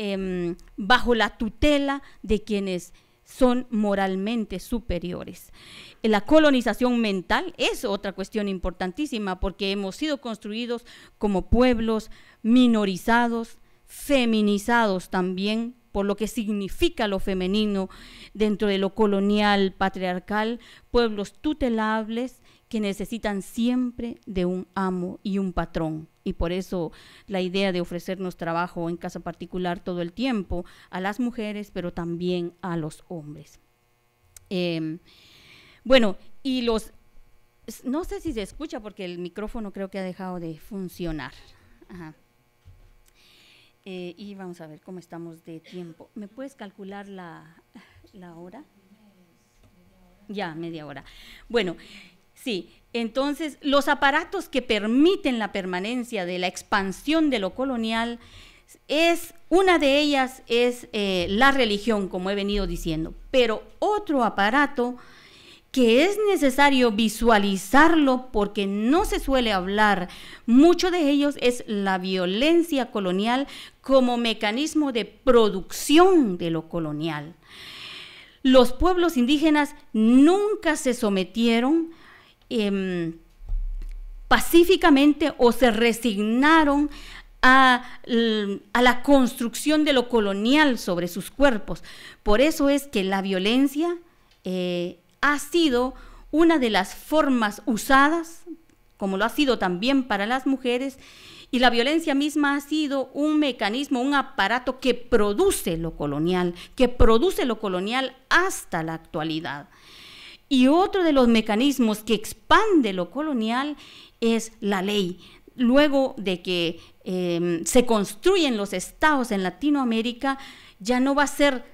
Em, bajo la tutela de quienes son moralmente superiores. La colonización mental es otra cuestión importantísima porque hemos sido construidos como pueblos minorizados, feminizados también, por lo que significa lo femenino dentro de lo colonial, patriarcal, pueblos tutelables que necesitan siempre de un amo y un patrón. Y por eso la idea de ofrecernos trabajo en casa particular todo el tiempo a las mujeres, pero también a los hombres. Em, bueno, y los... No sé si se escucha porque el micrófono creo que ha dejado de funcionar. Eh, y vamos a ver cómo estamos de tiempo. ¿Me puedes calcular la, la hora? Ya, media hora. Bueno, Sí, entonces los aparatos que permiten la permanencia de la expansión de lo colonial es una de ellas es eh, la religión, como he venido diciendo, pero otro aparato que es necesario visualizarlo porque no se suele hablar mucho de ellos es la violencia colonial como mecanismo de producción de lo colonial. Los pueblos indígenas nunca se sometieron Em, pacíficamente o se resignaron mm, a, la construcción de lo colonial sobre sus cuerpos. Por eso es que la violencia eh, ha sido una de las formas usadas, como lo ha sido también para las mujeres, y la violencia misma ha sido un mecanismo, un aparato que produce lo colonial, que produce lo colonial hasta la actualidad. Y otro de los mecanismos que expande lo colonial es la ley. Luego de que em, se construyen los estados en Latinoamérica, ya no va a ser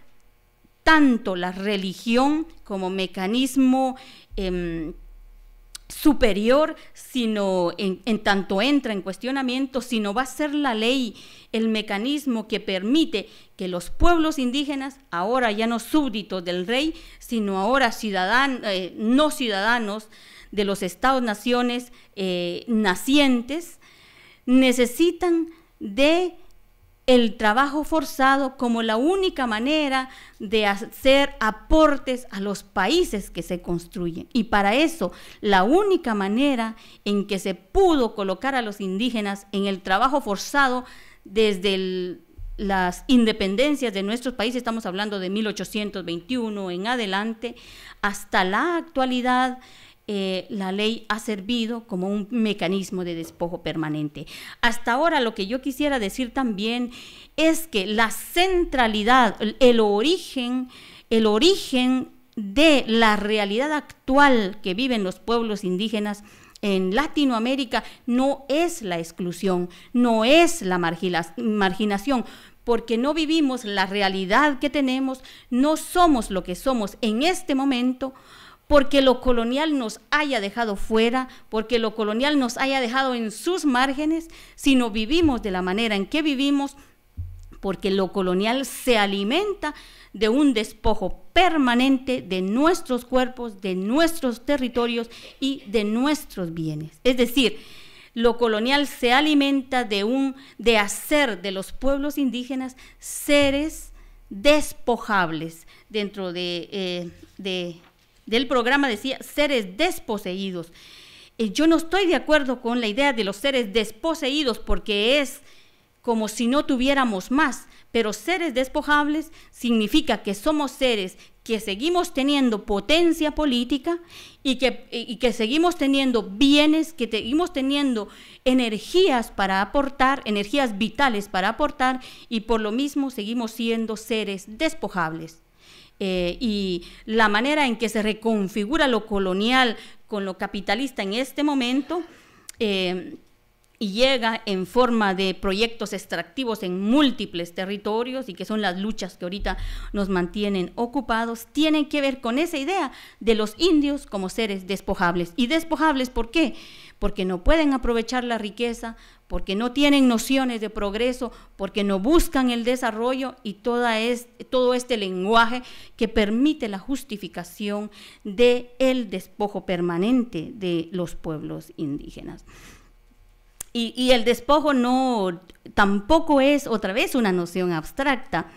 tanto la religión como mecanismo eh, superior, sino en, tanto entra en cuestionamiento, sino va a ser la ley el mecanismo que permite que los pueblos indígenas, ahora ya no súbditos del rey, sino ahora ciudadanos, eh, no ciudadanos de los estados-naciones eh, nacientes, necesitan de el trabajo forzado como la única manera de hacer aportes a los países que se construyen. Y para eso, la única manera en que se pudo colocar a los indígenas en el trabajo forzado desde las independencias de nuestros países, estamos hablando de 1821 en adelante, hasta la actualidad, eh, la ley ha servido como un mecanismo de despojo permanente. Hasta ahora lo que yo quisiera decir también es que la centralidad, origen, el origen de la realidad actual que viven los pueblos indígenas en Latinoamérica no es la exclusión, no es la marginación, porque no vivimos la realidad que tenemos, no somos lo que somos en este momento porque lo colonial nos haya dejado fuera, porque lo colonial nos haya dejado en sus márgenes, sino vivimos de la manera en que vivimos, porque lo colonial se alimenta de un despojo permanente de nuestros cuerpos, de nuestros territorios y de nuestros bienes. Es decir, lo colonial se alimenta de un de hacer de los pueblos indígenas seres despojables dentro de eh, del programa decía seres desposeídos. Eh, yo no estoy de acuerdo con la idea de los seres desposeídos porque es como si no tuviéramos más, pero seres despojables significa que somos seres que seguimos teniendo potencia política y que, y que seguimos teniendo bienes, que seguimos teniendo energías para aportar, energías vitales para aportar, y por lo mismo seguimos siendo seres despojables. Eh, y la manera en que se reconfigura lo colonial con lo capitalista en este momento. Eh, y llega en forma de proyectos extractivos en múltiples territorios y que son las luchas que ahorita nos mantienen ocupados, tienen que ver con esa idea de los indios como seres despojables. ¿Y despojables por qué? porque no pueden aprovechar la riqueza, porque no tienen nociones de progreso, porque no buscan el desarrollo y toda todo este lenguaje que permite la justificación del despojo permanente de los pueblos indígenas. Y, y, el despojo no tampoco es otra vez una noción abstracta.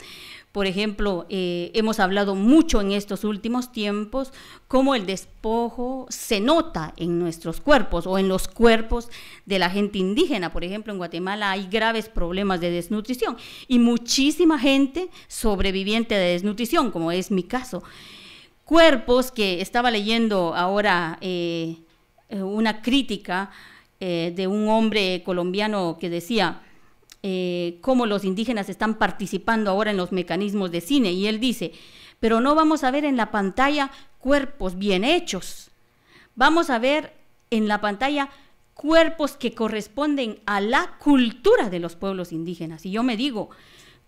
Por ejemplo, eh, hemos hablado mucho en estos últimos tiempos cómo el despojo se nota en nuestros cuerpos o en los cuerpos de la gente indígena. Por ejemplo, en Guatemala hay graves problemas de desnutrición y muchísima gente sobreviviente de desnutrición, como es mi caso. Cuerpos que estaba leyendo ahora eh, eh, una crítica de un hombre colombiano que decía, eh, cómo los indígenas están participando ahora en los mecanismos de cine. Y él dice, pero no vamos a ver en la pantalla cuerpos bien hechos. Vamos a ver en la pantalla cuerpos que corresponden a la cultura de los pueblos indígenas. Y yo me digo,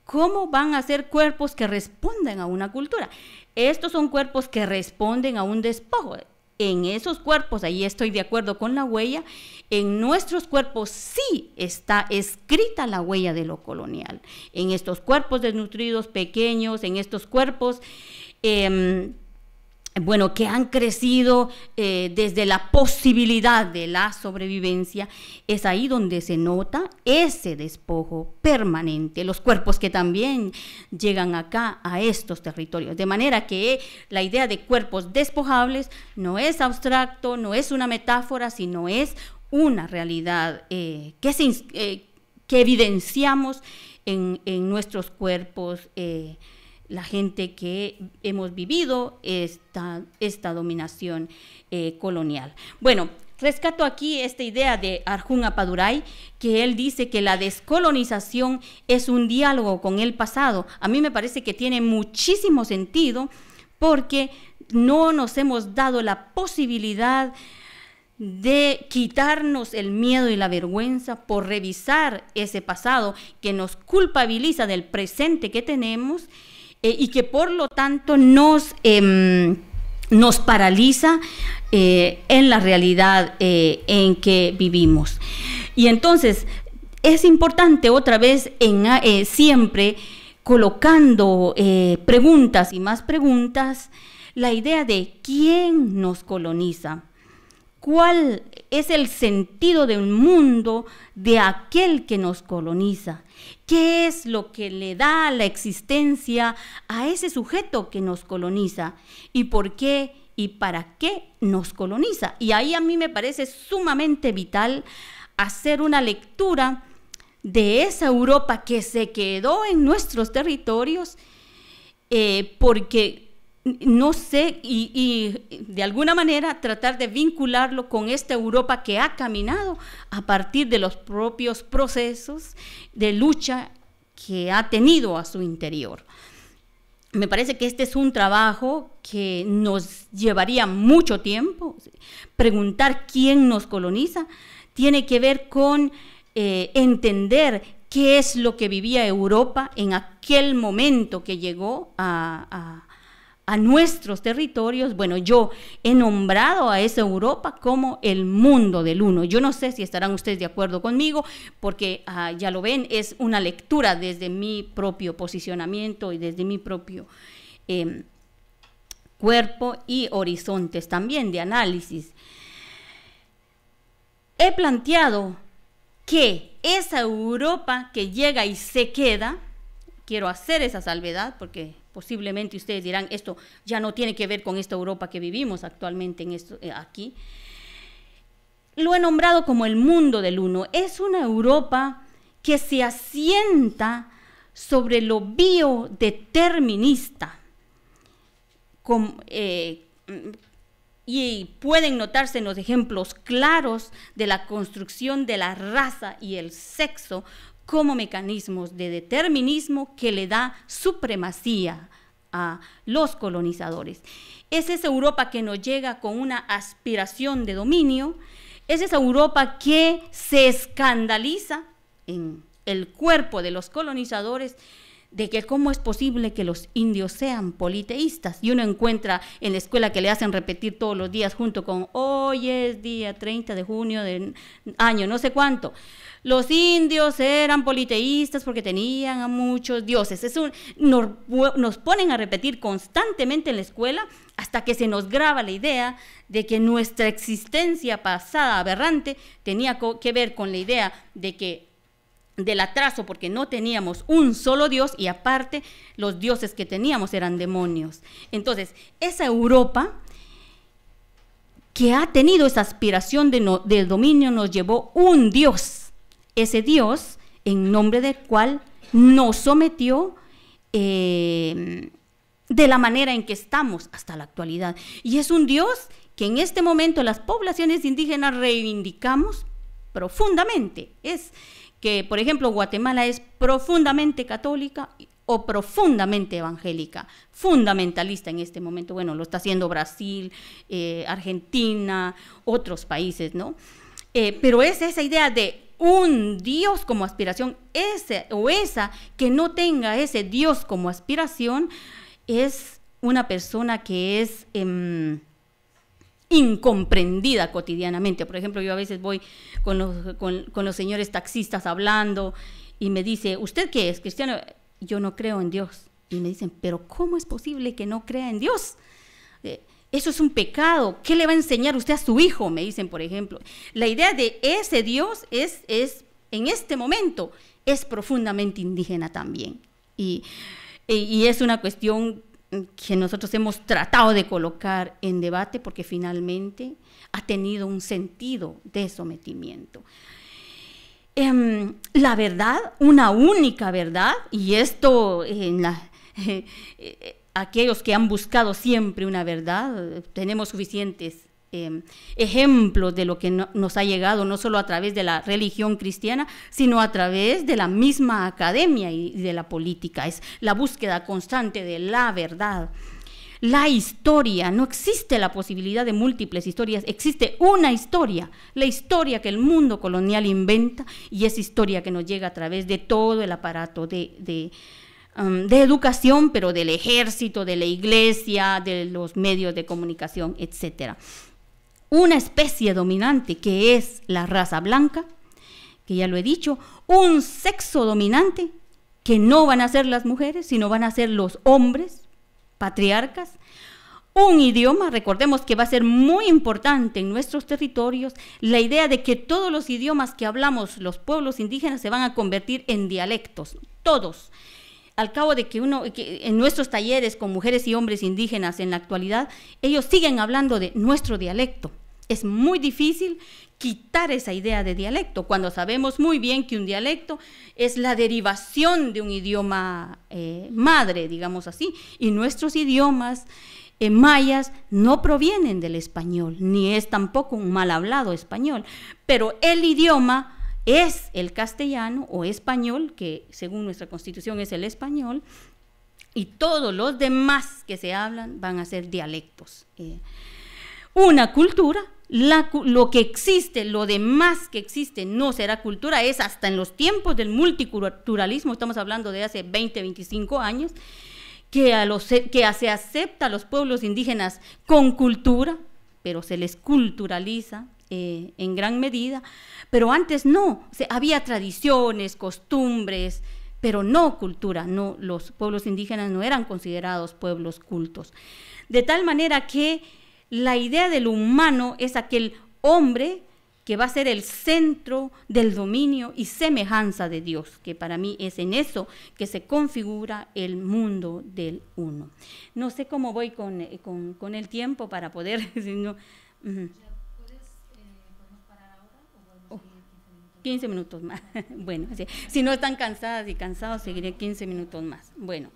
¿cómo van a ser cuerpos que respondan a una cultura? Estos son cuerpos que responden a un despojo en esos cuerpos, ahí estoy de acuerdo con la huella, en nuestros cuerpos sí está escrita la huella de lo colonial, en estos cuerpos desnutridos pequeños, en estos cuerpos... Em, bueno, que han crecido eh, desde la posibilidad de la sobrevivencia, es ahí donde se nota ese despojo permanente, los cuerpos que también llegan acá a estos territorios. De manera que la idea de cuerpos despojables no es abstracto, no es una metáfora, sino es una realidad eh, eh, que, evidenciamos en, en nuestros cuerpos la gente que hemos vivido esta, esta dominación eh, colonial. Bueno, rescato aquí esta idea de Arjun Apaduray, que él dice que la descolonización es un diálogo con el pasado. A mí me parece que tiene muchísimo sentido porque no nos hemos dado la posibilidad de quitarnos el miedo y la vergüenza por revisar ese pasado que nos culpabiliza del presente que tenemos eh, y que por lo tanto nos, em, nos paraliza eh, en la realidad eh, en que vivimos. Y entonces es importante otra vez en, siempre colocando preguntas y más preguntas la idea de quién nos coloniza, cuál es el sentido del mundo de aquel que nos coloniza ¿Qué es lo que le da la existencia a ese sujeto que nos coloniza? ¿Y por qué y para qué nos coloniza? Y ahí a mí me parece sumamente vital hacer una lectura de esa Europa que se quedó en nuestros territorios, eh, porque no sé, y, de alguna manera tratar de vincularlo con esta Europa que ha caminado a partir de los propios procesos de lucha que ha tenido a su interior. Me parece que este es un trabajo que nos llevaría mucho tiempo. Preguntar quién nos coloniza tiene que ver con eh, entender qué es lo que vivía Europa en aquel momento que llegó a a nuestros territorios, bueno, yo he nombrado a esa Europa como el mundo del uno. Yo no sé si estarán ustedes de acuerdo conmigo, porque ah, ya lo ven, es una lectura desde mi propio posicionamiento y desde mi propio... Em, cuerpo y horizontes también de análisis. He planteado que esa Europa que llega y se queda, quiero hacer esa salvedad porque posiblemente ustedes dirán, esto ya no tiene que ver con esta Europa que vivimos actualmente en esto, eh, aquí. Lo he nombrado como el mundo del uno. Es una Europa que se asienta sobre lo biodeterminista. Eh, y pueden notarse en los ejemplos claros de la construcción de la raza y el sexo como mecanismos de determinismo que le da supremacía a los colonizadores. Es esa Europa que nos llega con una aspiración de dominio, es esa Europa que se escandaliza en el cuerpo de los colonizadores de que cómo es posible que los indios sean politeístas. Y uno encuentra en la escuela que le hacen repetir todos los días junto con hoy es día 30 de junio del año no sé cuánto. Los indios eran politeístas porque tenían a muchos dioses. Eso nos, nos ponen a repetir constantemente en la escuela hasta que se nos graba la idea de que nuestra existencia pasada aberrante tenía que ver con la idea de que del atraso porque no teníamos un solo Dios y aparte los dioses que teníamos eran demonios. Entonces, esa Europa que ha tenido esa aspiración de del dominio nos llevó un Dios, ese Dios en nombre del cual nos sometió eh, de la manera en que estamos hasta la actualidad. Y es un Dios que en este momento las poblaciones indígenas reivindicamos profundamente. Es, que, por ejemplo, Guatemala es profundamente católica o profundamente evangélica, fundamentalista en este momento. Bueno, lo está haciendo Brasil, eh, Argentina, otros países, ¿no? Eh, pero es esa idea de un Dios como aspiración, ese o esa que no tenga ese Dios como aspiración, es una persona que es... Em, incomprendida cotidianamente. Por ejemplo, yo a veces voy con los, señores taxistas hablando y me dice, ¿usted qué es, cristiano? Yo no creo en Dios. Y me dicen, pero ¿cómo es posible que no crea en Dios? Eh, eso es un pecado. ¿Qué le va a enseñar usted a su hijo? Me dicen, por ejemplo. La idea de ese Dios es, es en este momento, es profundamente indígena también. y es una cuestión que nosotros hemos tratado de colocar en debate porque finalmente ha tenido un sentido de sometimiento. Em, la verdad, una única verdad, y esto en la, eh, eh, aquellos que han buscado siempre una verdad, eh, tenemos suficientes Em, ejemplos de lo que nos ha llegado, no solo a través de la religión cristiana, sino a través de la misma academia y, de la política. Es la búsqueda constante de la verdad. La historia, no existe la posibilidad de múltiples historias, existe una historia, la historia que el mundo colonial inventa y es historia que nos llega a través de todo el aparato de, de em, educación, pero del ejército, de la iglesia, de los medios de comunicación, etcétera una especie dominante que es la raza blanca, que ya lo he dicho, un sexo dominante que no van a ser las mujeres, sino van a ser los hombres, patriarcas, un idioma, recordemos que va a ser muy importante en nuestros territorios la idea de que todos los idiomas que hablamos los pueblos indígenas se van a convertir en dialectos, todos. Al cabo de que uno, en nuestros talleres con mujeres y hombres indígenas en la actualidad, ellos siguen hablando de nuestro dialecto, es muy difícil quitar esa idea de dialecto, cuando sabemos muy bien que un dialecto es la derivación de un idioma eh, madre, digamos así, y nuestros idiomas eh, mayas no provienen del español, ni es tampoco un mal hablado español, pero el idioma es el castellano o español, que según nuestra constitución es el español, y todos los demás que se hablan van a ser dialectos. Eh. una cultura lo que existe, lo demás que existe, no será cultura, es hasta en los tiempos del multiculturalismo, estamos hablando de hace 20, 25 años, que, se acepta a los pueblos indígenas con cultura, pero se les culturaliza eh, en gran medida, pero antes no, había tradiciones, costumbres, pero no cultura, no, los pueblos indígenas no eran considerados pueblos cultos. De tal manera que la idea del humano es aquel hombre que va a ser el centro del dominio y semejanza de Dios, que para mí es en eso que se configura el mundo del uno. No sé cómo voy con, eh, el tiempo para poder... sino, 15 eh, minutos más. bueno, si, no están cansadas y cansados, seguiré 15 minutos más. Bueno.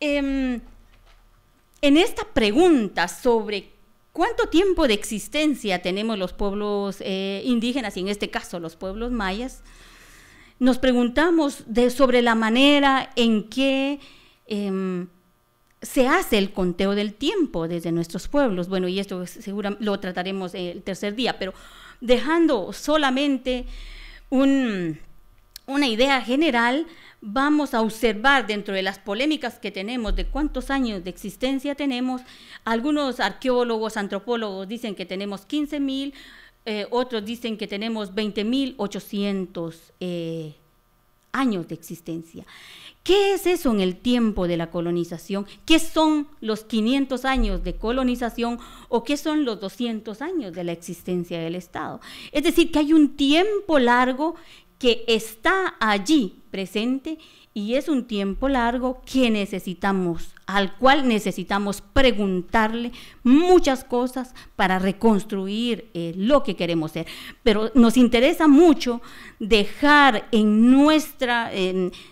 Em, en esta pregunta sobre cuánto tiempo de existencia tenemos los pueblos eh, indígenas y en este caso los pueblos mayas, nos preguntamos sobre la manera en que em, se hace el conteo del tiempo desde nuestros pueblos. Bueno, y esto seguramente lo trataremos el tercer día, pero dejando solamente una idea general, vamos a observar dentro de las polémicas que tenemos de cuántos años de existencia tenemos. Algunos arqueólogos, antropólogos dicen que tenemos 15.000 eh, otros dicen que tenemos 20.800 eh, años de existencia. ¿Qué es eso en el tiempo de la colonización? ¿Qué son los 500 años de colonización o qué son los 200 años de la existencia del Estado? Es decir, que hay un tiempo largo que está allí presente y es un tiempo largo que necesitamos, al cual necesitamos preguntarle muchas cosas para reconstruir eh, lo que queremos ser. Pero nos interesa mucho dejar en nuestra,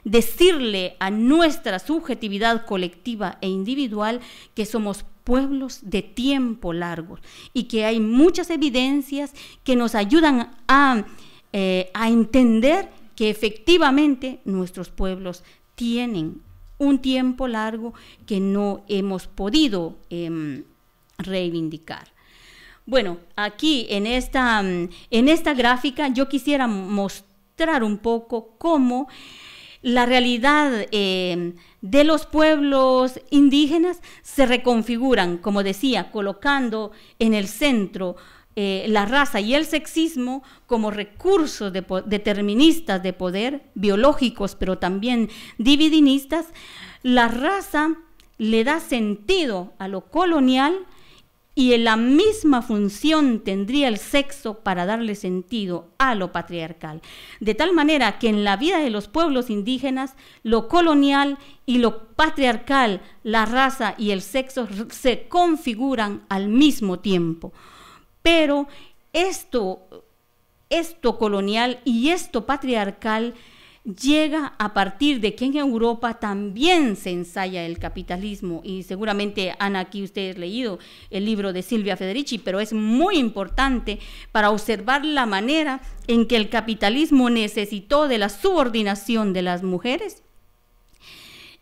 decirle a nuestra subjetividad colectiva e individual que somos pueblos de tiempo largo y que hay muchas evidencias que nos ayudan a, eh, a entender que efectivamente nuestros pueblos tienen un tiempo largo que no hemos podido em, reivindicar. Bueno, aquí en esta, em, en esta gráfica yo quisiera mostrar un poco cómo la realidad em, de los pueblos indígenas se reconfiguran, como decía, colocando en el centro eh, la raza y el sexismo como recursos deterministas de poder, biológicos, pero también dividinistas, la raza le da sentido a lo colonial y en la misma función tendría el sexo para darle sentido a lo patriarcal. De tal manera que en la vida de los pueblos indígenas, lo colonial y lo patriarcal, la raza y el sexo se configuran al mismo tiempo. Pero esto, esto colonial y esto patriarcal llega a partir de que en Europa también se ensaya el capitalismo y seguramente han aquí ustedes leído el libro de Silvia Federici, pero es muy importante para observar la manera en que el capitalismo necesitó de la subordinación de las mujeres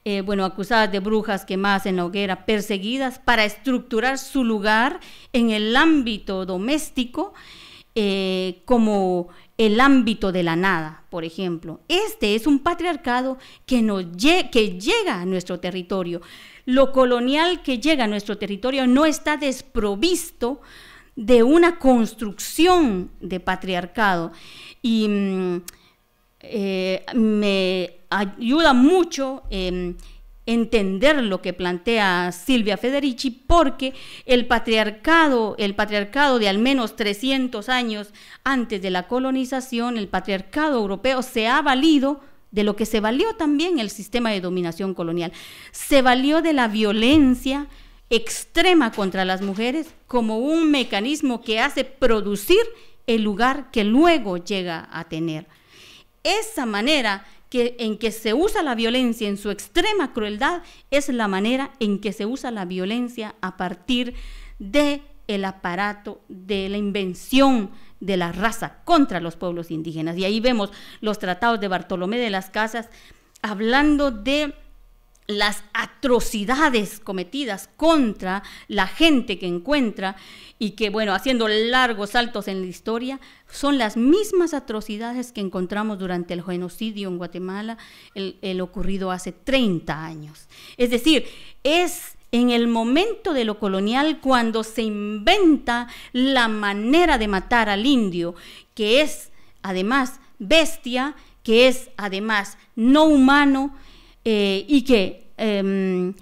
eh, bueno, acusadas de brujas quemadas en la hoguera, perseguidas para estructurar su lugar en el ámbito doméstico eh, como el ámbito de la nada, por ejemplo. Este es un patriarcado que, nos que llega a nuestro territorio. Lo colonial que llega a nuestro territorio no está desprovisto de una construcción de patriarcado. Y. Mm, eh, me ayuda mucho em, entender lo que plantea Silvia Federici porque el patriarcado, el patriarcado de al menos 300 años antes de la colonización, el patriarcado europeo se ha valido de lo que se valió también el sistema de dominación colonial. Se valió de la violencia extrema contra las mujeres como un mecanismo que hace producir el lugar que luego llega a tener esa manera en que se usa la violencia en su extrema crueldad es la manera en que se usa la violencia a partir de el aparato de la invención de la raza contra los pueblos indígenas. Y ahí vemos los tratados de Bartolomé de las Casas hablando de las atrocidades cometidas contra la gente que encuentra y que, bueno, haciendo largos saltos en la historia, son las mismas atrocidades que encontramos durante el genocidio en Guatemala, el, ocurrido hace 30 años. Es decir, es en el momento de lo colonial cuando se inventa la manera de matar al indio, que es además bestia, que es además no humano, eh, y que em,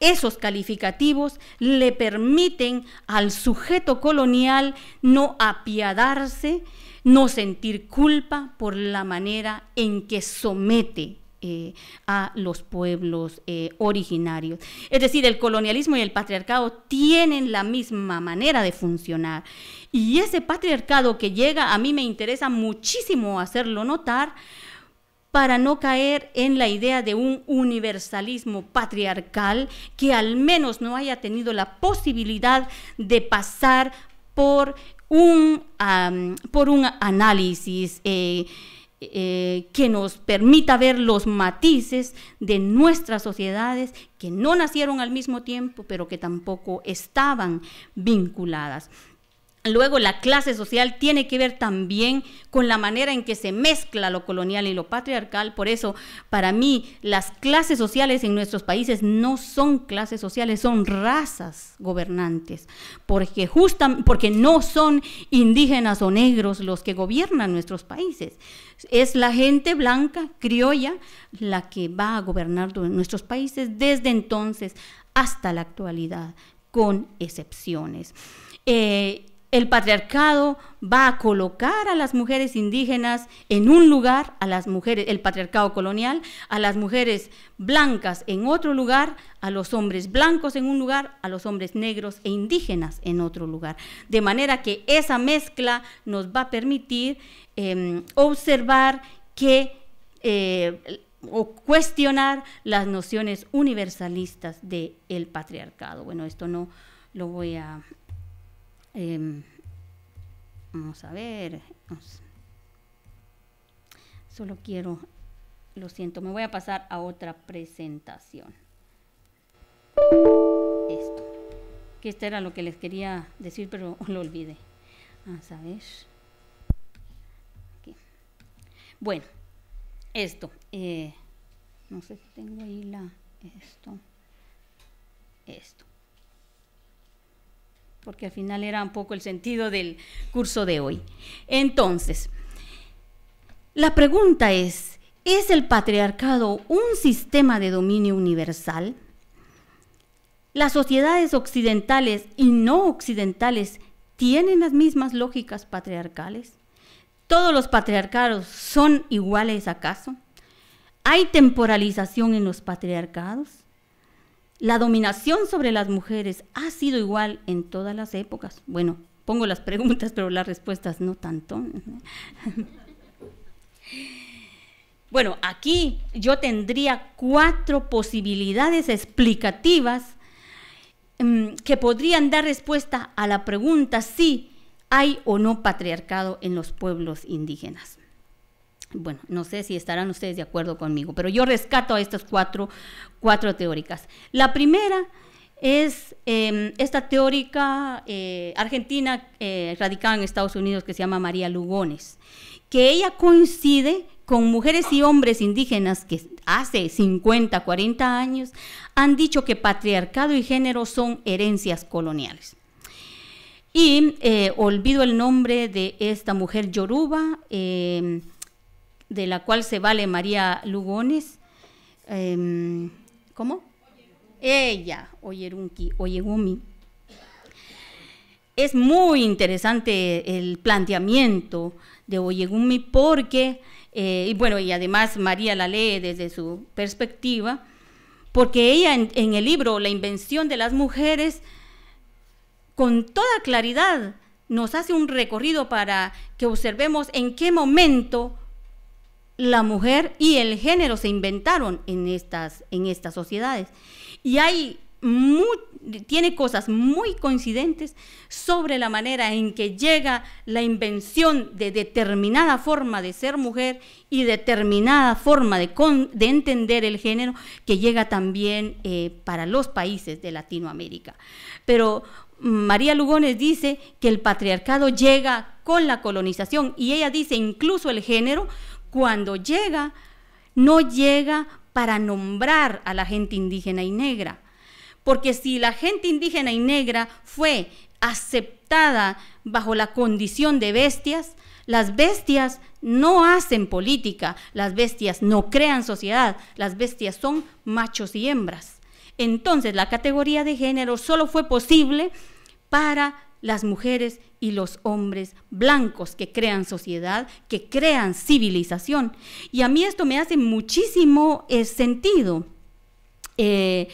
esos calificativos le permiten al sujeto colonial no apiadarse, no sentir culpa por la manera en que somete eh, a los pueblos eh, originarios. Es decir, el colonialismo y el patriarcado tienen la misma manera de funcionar. Y ese patriarcado que llega, a mí me interesa muchísimo hacerlo notar, para no caer en la idea de un universalismo patriarcal que al menos no haya tenido la posibilidad de pasar por un, por un análisis eh, eh, que nos permita ver los matices de nuestras sociedades que no nacieron al mismo tiempo, pero que tampoco estaban vinculadas. Luego, la clase social tiene que ver también con la manera en que se mezcla lo colonial y lo patriarcal. Por eso, para mí, las clases sociales en nuestros países no son clases sociales, son razas gobernantes, porque, justa, porque no son indígenas o negros los que gobiernan nuestros países. Es la gente blanca, criolla, la que va a gobernar nuestros países desde entonces hasta la actualidad, con excepciones. Eh, el patriarcado va a colocar a las mujeres indígenas en un lugar, a las mujeres, el patriarcado colonial, a las mujeres blancas en otro lugar, a los hombres blancos en un lugar, a los hombres negros e indígenas en otro lugar. De manera que esa mezcla nos va a permitir em, observar que eh, o cuestionar las nociones universalistas del patriarcado. Bueno, esto no lo voy a Em, vamos a ver. Solo quiero, lo siento, me voy a pasar a otra presentación. Esto. Que esto era lo que les quería decir, pero lo olvidé. Vamos a ver. Bueno, esto. Eh, no sé si tengo ahí la... Esto. Esto porque al final era un poco el sentido del curso de hoy. Entonces, la pregunta es, ¿es el patriarcado un sistema de dominio universal? ¿Las sociedades occidentales y no occidentales tienen las mismas lógicas patriarcales? ¿Todos los patriarcados son iguales acaso? ¿Hay temporalización en los patriarcados? La dominación sobre las mujeres ha sido igual en todas las épocas. Bueno, pongo las preguntas, pero las respuestas no tanto. bueno, aquí yo tendría cuatro posibilidades explicativas mm, que podrían dar respuesta a la pregunta si hay o no patriarcado en los pueblos indígenas bueno, no sé si estarán ustedes de acuerdo conmigo, pero yo rescato a estas cuatro, cuatro teóricas. La primera es em, esta teórica eh, argentina eh, radicada en Estados Unidos que se llama María Lugones, que ella coincide con mujeres y hombres indígenas que hace 50, 40 años han dicho que patriarcado y género son herencias coloniales. Y eh, olvido el nombre de esta mujer yoruba em, de la cual se vale María Lugones. Em, ¿Cómo? Ella, Oyerunki, Oyegumi. Es muy interesante el planteamiento de Oyegumi porque, eh, y bueno, y además María la lee desde su perspectiva, porque ella en el libro La invención de las mujeres, con toda claridad, nos hace un recorrido para que observemos en qué momento la mujer y el género se inventaron en estas, en estas sociedades. Y hay tiene cosas muy coincidentes sobre la manera en que llega la invención de determinada forma de ser mujer y determinada forma de, de entender el género que llega también eh, para los países de Latinoamérica. Pero mm, María Lugones dice que el patriarcado llega con la colonización y ella dice incluso el género cuando llega, no llega para nombrar a la gente indígena y negra. Porque si la gente indígena y negra fue aceptada bajo la condición de bestias, las bestias no hacen política, las bestias no crean sociedad, las bestias son machos y hembras. Entonces la categoría de género solo fue posible para las mujeres y los hombres blancos que crean sociedad, que crean civilización. Y a mí esto me hace muchísimo eh, sentido. Eh,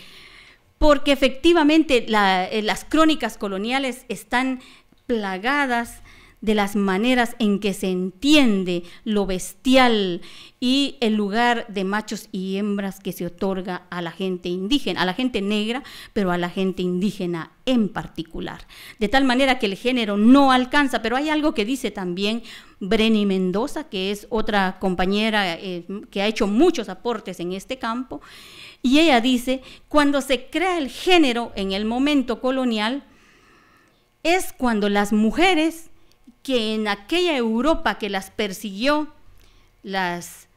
porque efectivamente eh, las crónicas coloniales están plagadas de las maneras en que se entiende lo bestial y el lugar de machos y hembras que se otorga a la gente indígena, a la gente negra, pero a la gente indígena en particular. De tal manera que el género no alcanza, pero hay algo que dice también Breni Mendoza, que es otra compañera eh, que ha hecho muchos aportes en este campo, y ella dice, cuando se crea el género en el momento colonial, es cuando las mujeres que en aquella Europa que las persiguió, las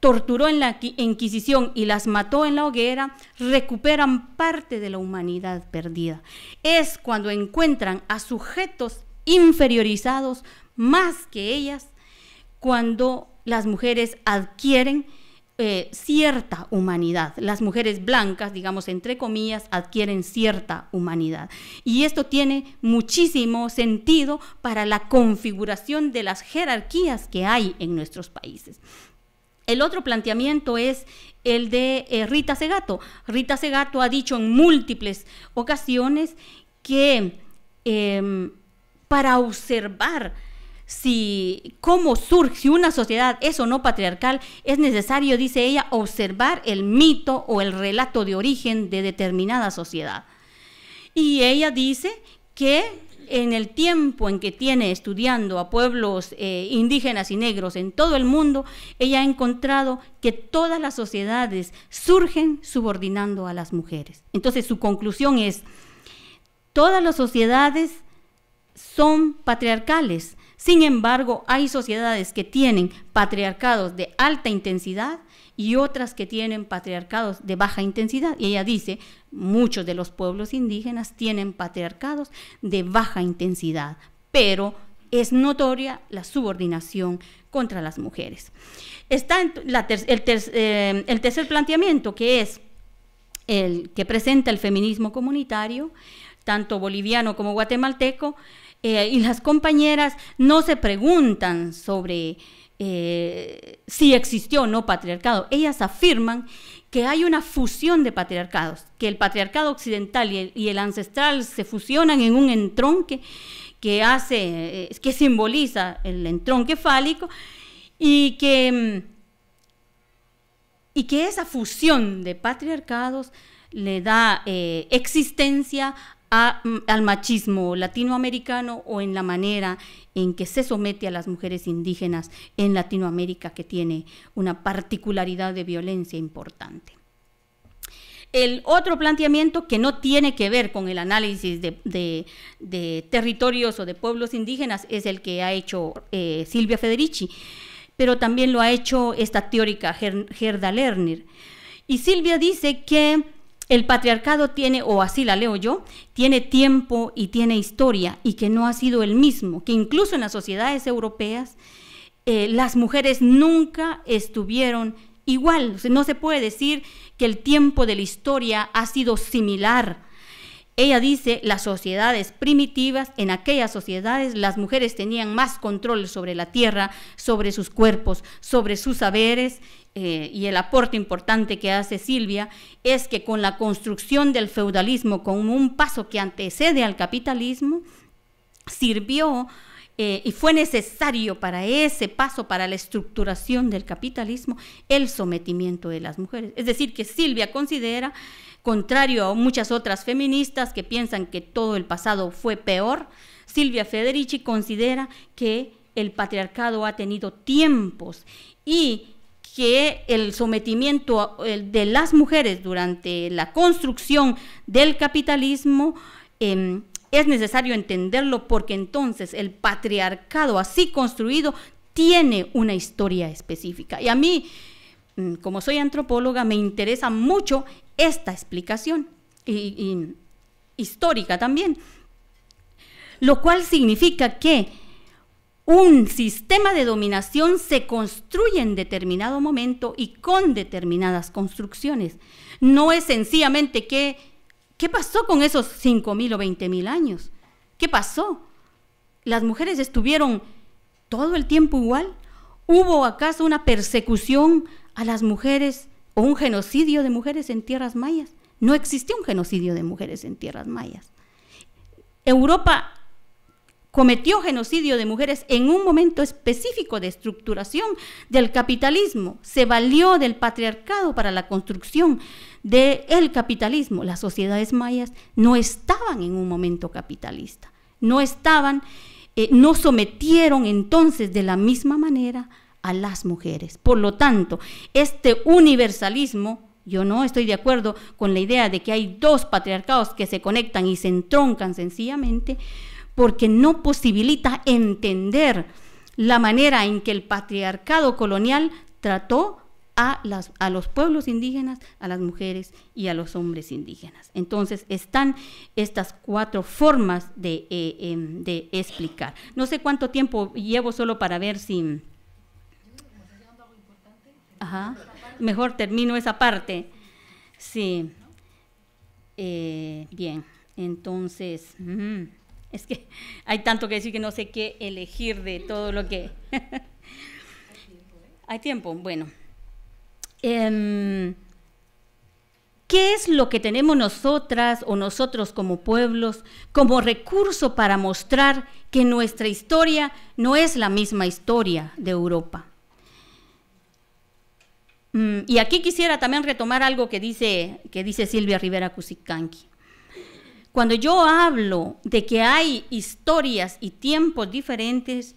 torturó en la Inquisición y las mató en la hoguera, recuperan parte de la humanidad perdida. Es cuando encuentran a sujetos inferiorizados más que ellas, cuando las mujeres adquieren eh, cierta humanidad. Las mujeres blancas, digamos, entre comillas, adquieren cierta humanidad. Y esto tiene muchísimo sentido para la configuración de las jerarquías que hay en nuestros países. El otro planteamiento es el de eh, Rita Segato. Rita Segato ha dicho en múltiples ocasiones que em, para observar si cómo surge una sociedad eso no patriarcal, es necesario, dice ella, observar el mito o el relato de origen de determinada sociedad. Y ella dice que en el tiempo en que tiene estudiando a pueblos eh, indígenas y negros en todo el mundo, ella ha encontrado que todas las sociedades surgen subordinando a las mujeres. Entonces su conclusión es, todas las sociedades son patriarcales, sin embargo, hay sociedades que tienen patriarcados de alta intensidad y otras que tienen patriarcados de baja intensidad. Y ella dice, muchos de los pueblos indígenas tienen patriarcados de baja intensidad, pero es notoria la subordinación contra las mujeres. Está el, eh, el tercer planteamiento, que es el que presenta el feminismo comunitario, tanto boliviano como guatemalteco, eh, y las compañeras no se preguntan sobre eh, si existió o no patriarcado. Ellas afirman que hay una fusión de patriarcados, que el patriarcado occidental y el, ancestral se fusionan en un entronque que hace, eh, que simboliza el entronque fálico y que, mm, y que esa fusión de patriarcados le da eh, existencia Mm, al machismo latinoamericano o en la manera en que se somete a las mujeres indígenas en Latinoamérica, que tiene una particularidad de violencia importante. El otro planteamiento que no tiene que ver con el análisis de, territorios o de pueblos indígenas es el que ha hecho eh, Silvia Federici, pero también lo ha hecho esta teórica Gerda Lerner. Y Silvia dice que el patriarcado tiene, o así la leo yo, tiene tiempo y tiene historia y que no ha sido el mismo, que incluso en las sociedades europeas eh, las mujeres nunca estuvieron igual. no se puede decir que el tiempo de la historia ha sido similar ella dice, las sociedades primitivas, en aquellas sociedades las mujeres tenían más control sobre la tierra, sobre sus cuerpos, sobre sus saberes, eh, y el aporte importante que hace Silvia es que con la construcción del feudalismo, con un paso que antecede al capitalismo, sirvió eh, y fue necesario para ese paso, para la estructuración del capitalismo, el sometimiento de las mujeres. Es decir, que Silvia considera Contrario a muchas otras feministas que piensan que todo el pasado fue peor, Silvia Federici considera que el patriarcado ha tenido tiempos y que el sometimiento de las mujeres durante la construcción del capitalismo em, es necesario entenderlo porque entonces el patriarcado así construido tiene una historia específica. Y a mí Mm, como soy antropóloga, me interesa mucho esta explicación histórica también. Lo cual significa que un sistema de dominación se construye en determinado momento y con determinadas construcciones. No es sencillamente que, ¿qué pasó con esos 5.000 o 20.000 años? ¿Qué pasó? ¿Las mujeres estuvieron todo el tiempo igual? ¿Hubo acaso una persecución a las mujeres o un genocidio de mujeres en tierras mayas. No existió un genocidio de mujeres en tierras mayas. Europa cometió genocidio de mujeres en un momento específico de estructuración del capitalismo, se valió del patriarcado para la construcción del capitalismo. Las sociedades mayas no estaban en un momento capitalista, no estaban, eh, no sometieron entonces de la misma manera a las mujeres. Por lo tanto, este universalismo yo no estoy de acuerdo con la idea de que hay dos patriarcados que se conectan y se entroncan sencillamente porque no posibilita entender la manera en que el patriarcado colonial trató a, los pueblos indígenas, a las mujeres y a los hombres indígenas. Entonces están estas cuatro formas de, eh, em, de explicar. No sé cuánto tiempo llevo solo para ver si... Ajá. Mejor termino esa parte. Sí. Eh, bien, entonces, mm, es que hay tanto que decir que no sé qué elegir de todo lo que... ¿eh? hay tiempo, bueno. Em, ¿Qué es lo que tenemos nosotras o nosotros como pueblos como recurso para mostrar que nuestra historia no es la misma historia de Europa? Mm, y aquí quisiera también retomar algo que dice, que dice Silvia Rivera Cusicanqui. Cuando yo hablo de que hay historias y tiempos diferentes,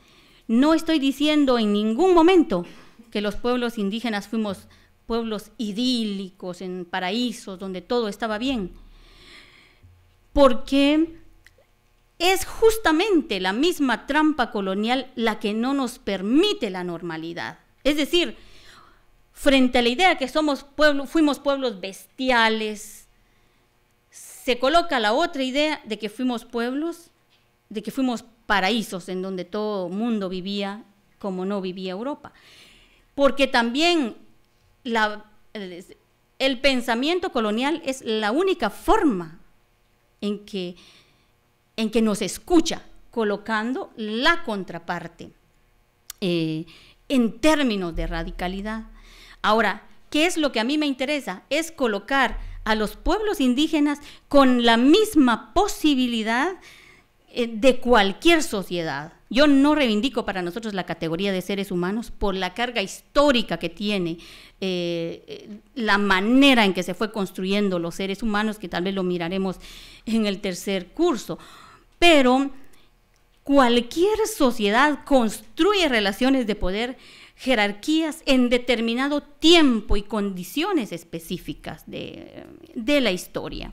no estoy diciendo en ningún momento que los pueblos indígenas fuimos pueblos idílicos, en paraísos, donde todo estaba bien. Porque es justamente la misma trampa colonial la que no nos permite la normalidad. Es decir, frente a la idea que somos fuimos pueblos bestiales, se coloca la otra idea de que fuimos pueblos, de que fuimos paraísos en donde todo mundo vivía como no vivía Europa. Porque también el, pensamiento colonial es la única forma en que, en que nos escucha, colocando la contraparte eh, en términos de radicalidad. Ahora, ¿qué es lo que a mí me interesa? Es colocar a los pueblos indígenas con la misma posibilidad eh, de cualquier sociedad. Yo no reivindico para nosotros la categoría de seres humanos por la carga histórica que tiene, eh, eh, la manera en que se fue construyendo los seres humanos, que tal vez lo miraremos en el tercer curso. Pero cualquier sociedad construye relaciones de poder jerarquías en determinado tiempo y condiciones específicas de, la historia.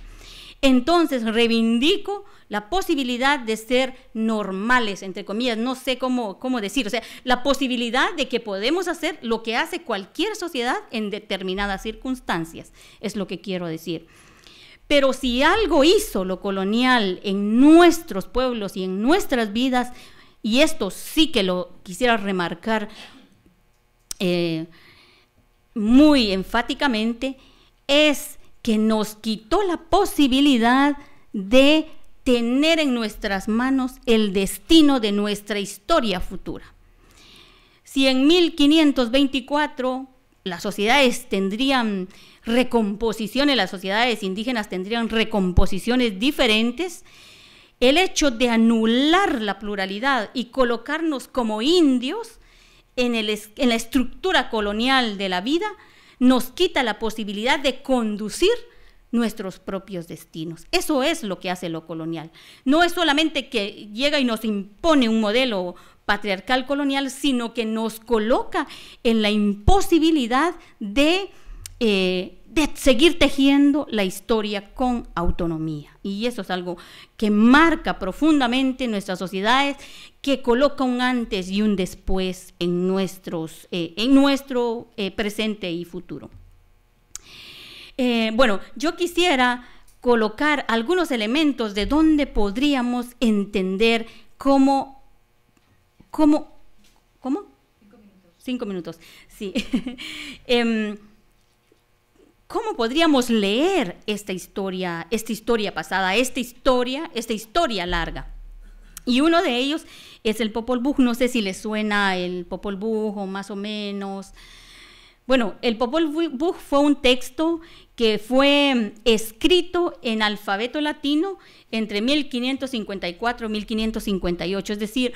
Entonces reivindico la posibilidad de ser normales, entre comillas, no sé cómo, cómo decir, o sea, la posibilidad de que podemos hacer lo que hace cualquier sociedad en determinadas circunstancias, es lo que quiero decir. Pero si algo hizo lo colonial en nuestros pueblos y en nuestras vidas, y esto sí que lo quisiera remarcar, eh, muy enfáticamente es que nos quitó la posibilidad de tener en nuestras manos el destino de nuestra historia futura. Si en 1524 las sociedades tendrían recomposiciones, las sociedades indígenas tendrían recomposiciones diferentes, el hecho de anular la pluralidad y colocarnos como indios en, la estructura colonial de la vida nos quita la posibilidad de conducir nuestros propios destinos. Eso es lo que hace lo colonial. No es solamente que llega y nos impone un modelo patriarcal colonial, sino que nos coloca en la imposibilidad de eh, seguir tejiendo la historia con autonomía. Y eso es algo que marca profundamente nuestras sociedades, que coloca un antes y un después en, nuestros, eh, en nuestro eh, presente y futuro. Eh, bueno, yo quisiera colocar algunos elementos de donde podríamos entender cómo, cómo, cómo, Cinco minutos, sí. Em, ¿Cómo podríamos leer esta historia, esta historia pasada, esta historia, esta historia larga? Y uno de ellos es el Popol Vuh, no sé si les suena el Popol Vuh o más o menos. Bueno, el Popol Vuh fue un texto que fue escrito en alfabeto latino entre 1554 y 1558, es decir,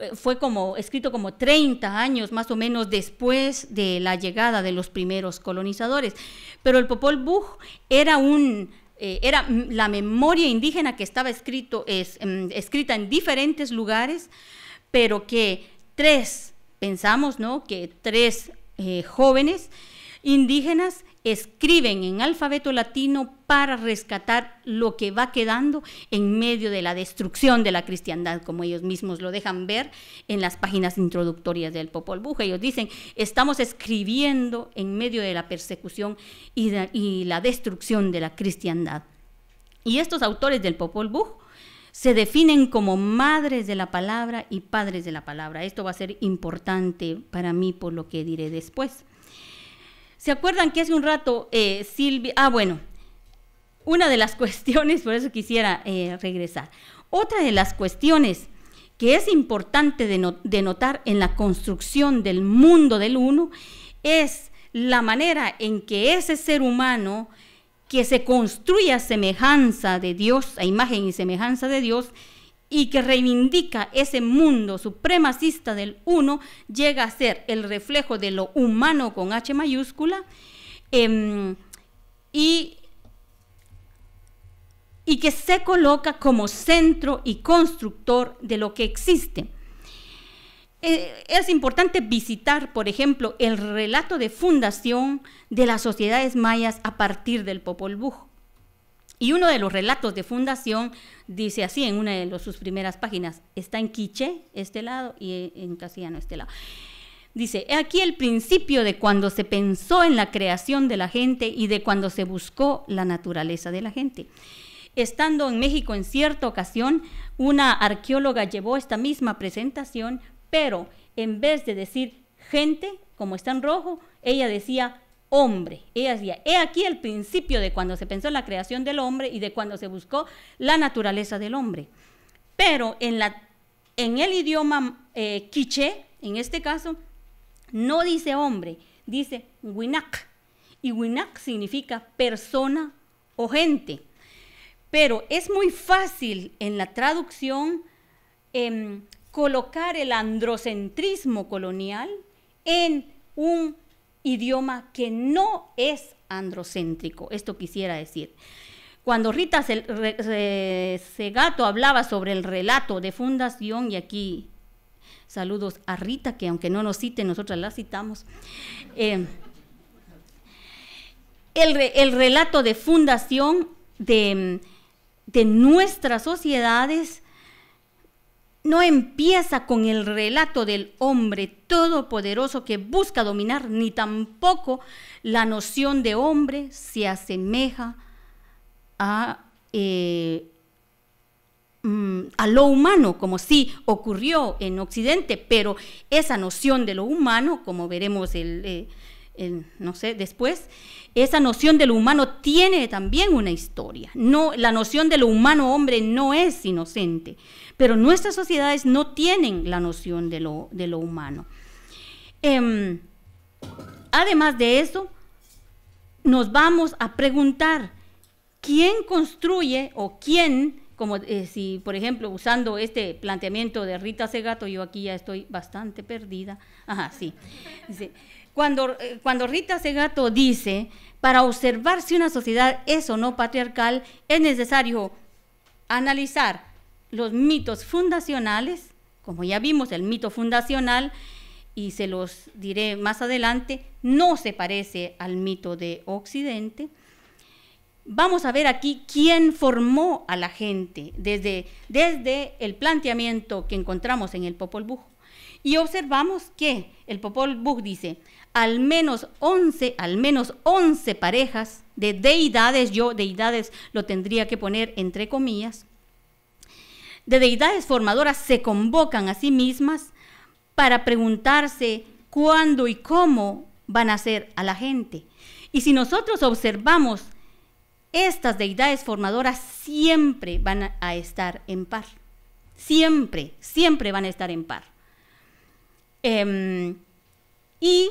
eh, fue como, escrito como 30 años más o menos después de la llegada de los primeros colonizadores. Pero el Popol Vuh era un eh, era la memoria indígena que estaba escrito, es, em, escrita en diferentes lugares, pero que tres, pensamos, ¿no? Que tres eh, jóvenes indígenas escriben en alfabeto latino para rescatar lo que va quedando en medio de la destrucción de la cristiandad, como ellos mismos lo dejan ver en las páginas introductorias del Popol Vuh. Ellos dicen, estamos escribiendo en medio de la persecución y, la destrucción de la cristiandad. Y estos autores del Popol Vuh se definen como madres de la palabra y padres de la palabra. Esto va a ser importante para mí por lo que diré después. ¿Se acuerdan que hace un rato eh, Silvia... Ah, bueno, una de las cuestiones, por eso quisiera eh, regresar. Otra de las cuestiones que es importante de, notar en la construcción del mundo del uno es la manera en que ese ser humano que se construye a semejanza de Dios, a imagen y semejanza de Dios, y que reivindica ese mundo supremacista del uno, llega a ser el reflejo de lo humano con H mayúscula em, y, que se coloca como centro y constructor de lo que existe. Eh, es importante visitar, por ejemplo, el relato de fundación de las sociedades mayas a partir del Popol Vuh. Y uno de los relatos de fundación dice así en una de sus primeras páginas, está en quiche este lado y en Casiano, este lado. Dice, aquí el principio de cuando se pensó en la creación de la gente y de cuando se buscó la naturaleza de la gente. Estando en México en cierta ocasión, una arqueóloga llevó esta misma presentación, pero en vez de decir gente, como está en rojo, ella decía hombre. Ella decía, he aquí el principio de cuando se pensó en la creación del hombre y de cuando se buscó la naturaleza del hombre. Pero en, la, en el idioma eh, quiché, en este caso, no dice hombre, dice winak. Y winak significa persona o gente. Pero es muy fácil en la traducción em, colocar el androcentrismo colonial en un idioma que no es androcéntrico. Esto quisiera decir. Cuando Rita Segato hablaba sobre el relato de fundación, y aquí saludos a Rita, que aunque no nos cite, nosotras la citamos, eh, el, relato de fundación de, de nuestras sociedades, no empieza con el relato del hombre todopoderoso que busca dominar, ni tampoco la noción de hombre se asemeja a, eh, mm, lo humano, como sí ocurrió en Occidente, pero esa noción de lo humano, como veremos eh, después, esa noción de lo humano tiene también una historia. la noción de lo humano hombre no es inocente pero nuestras sociedades no tienen la noción de lo, humano. Em, además de eso, nos vamos a preguntar quién construye o quién, como eh, si por ejemplo usando este planteamiento de Rita Segato, yo aquí ya estoy bastante perdida. Ajá, sí. Cuando, eh, cuando Rita Segato dice, para observar si una sociedad es o no patriarcal, es necesario analizar los mitos fundacionales, como ya vimos, el mito fundacional, y se los diré más adelante, no se parece al mito de Occidente. Vamos a ver aquí quién formó a la gente desde, desde el planteamiento que encontramos en el Popol Vuh. Y observamos que el Popol Vuh dice, al menos 11, al menos 11 parejas de deidades, yo deidades lo tendría que poner entre comillas, de deidades formadoras se convocan a sí mismas para preguntarse cuándo y cómo van a ser a la gente. Y si nosotros observamos, estas deidades formadoras siempre van a estar en par. Siempre, siempre van a estar en par. Em, y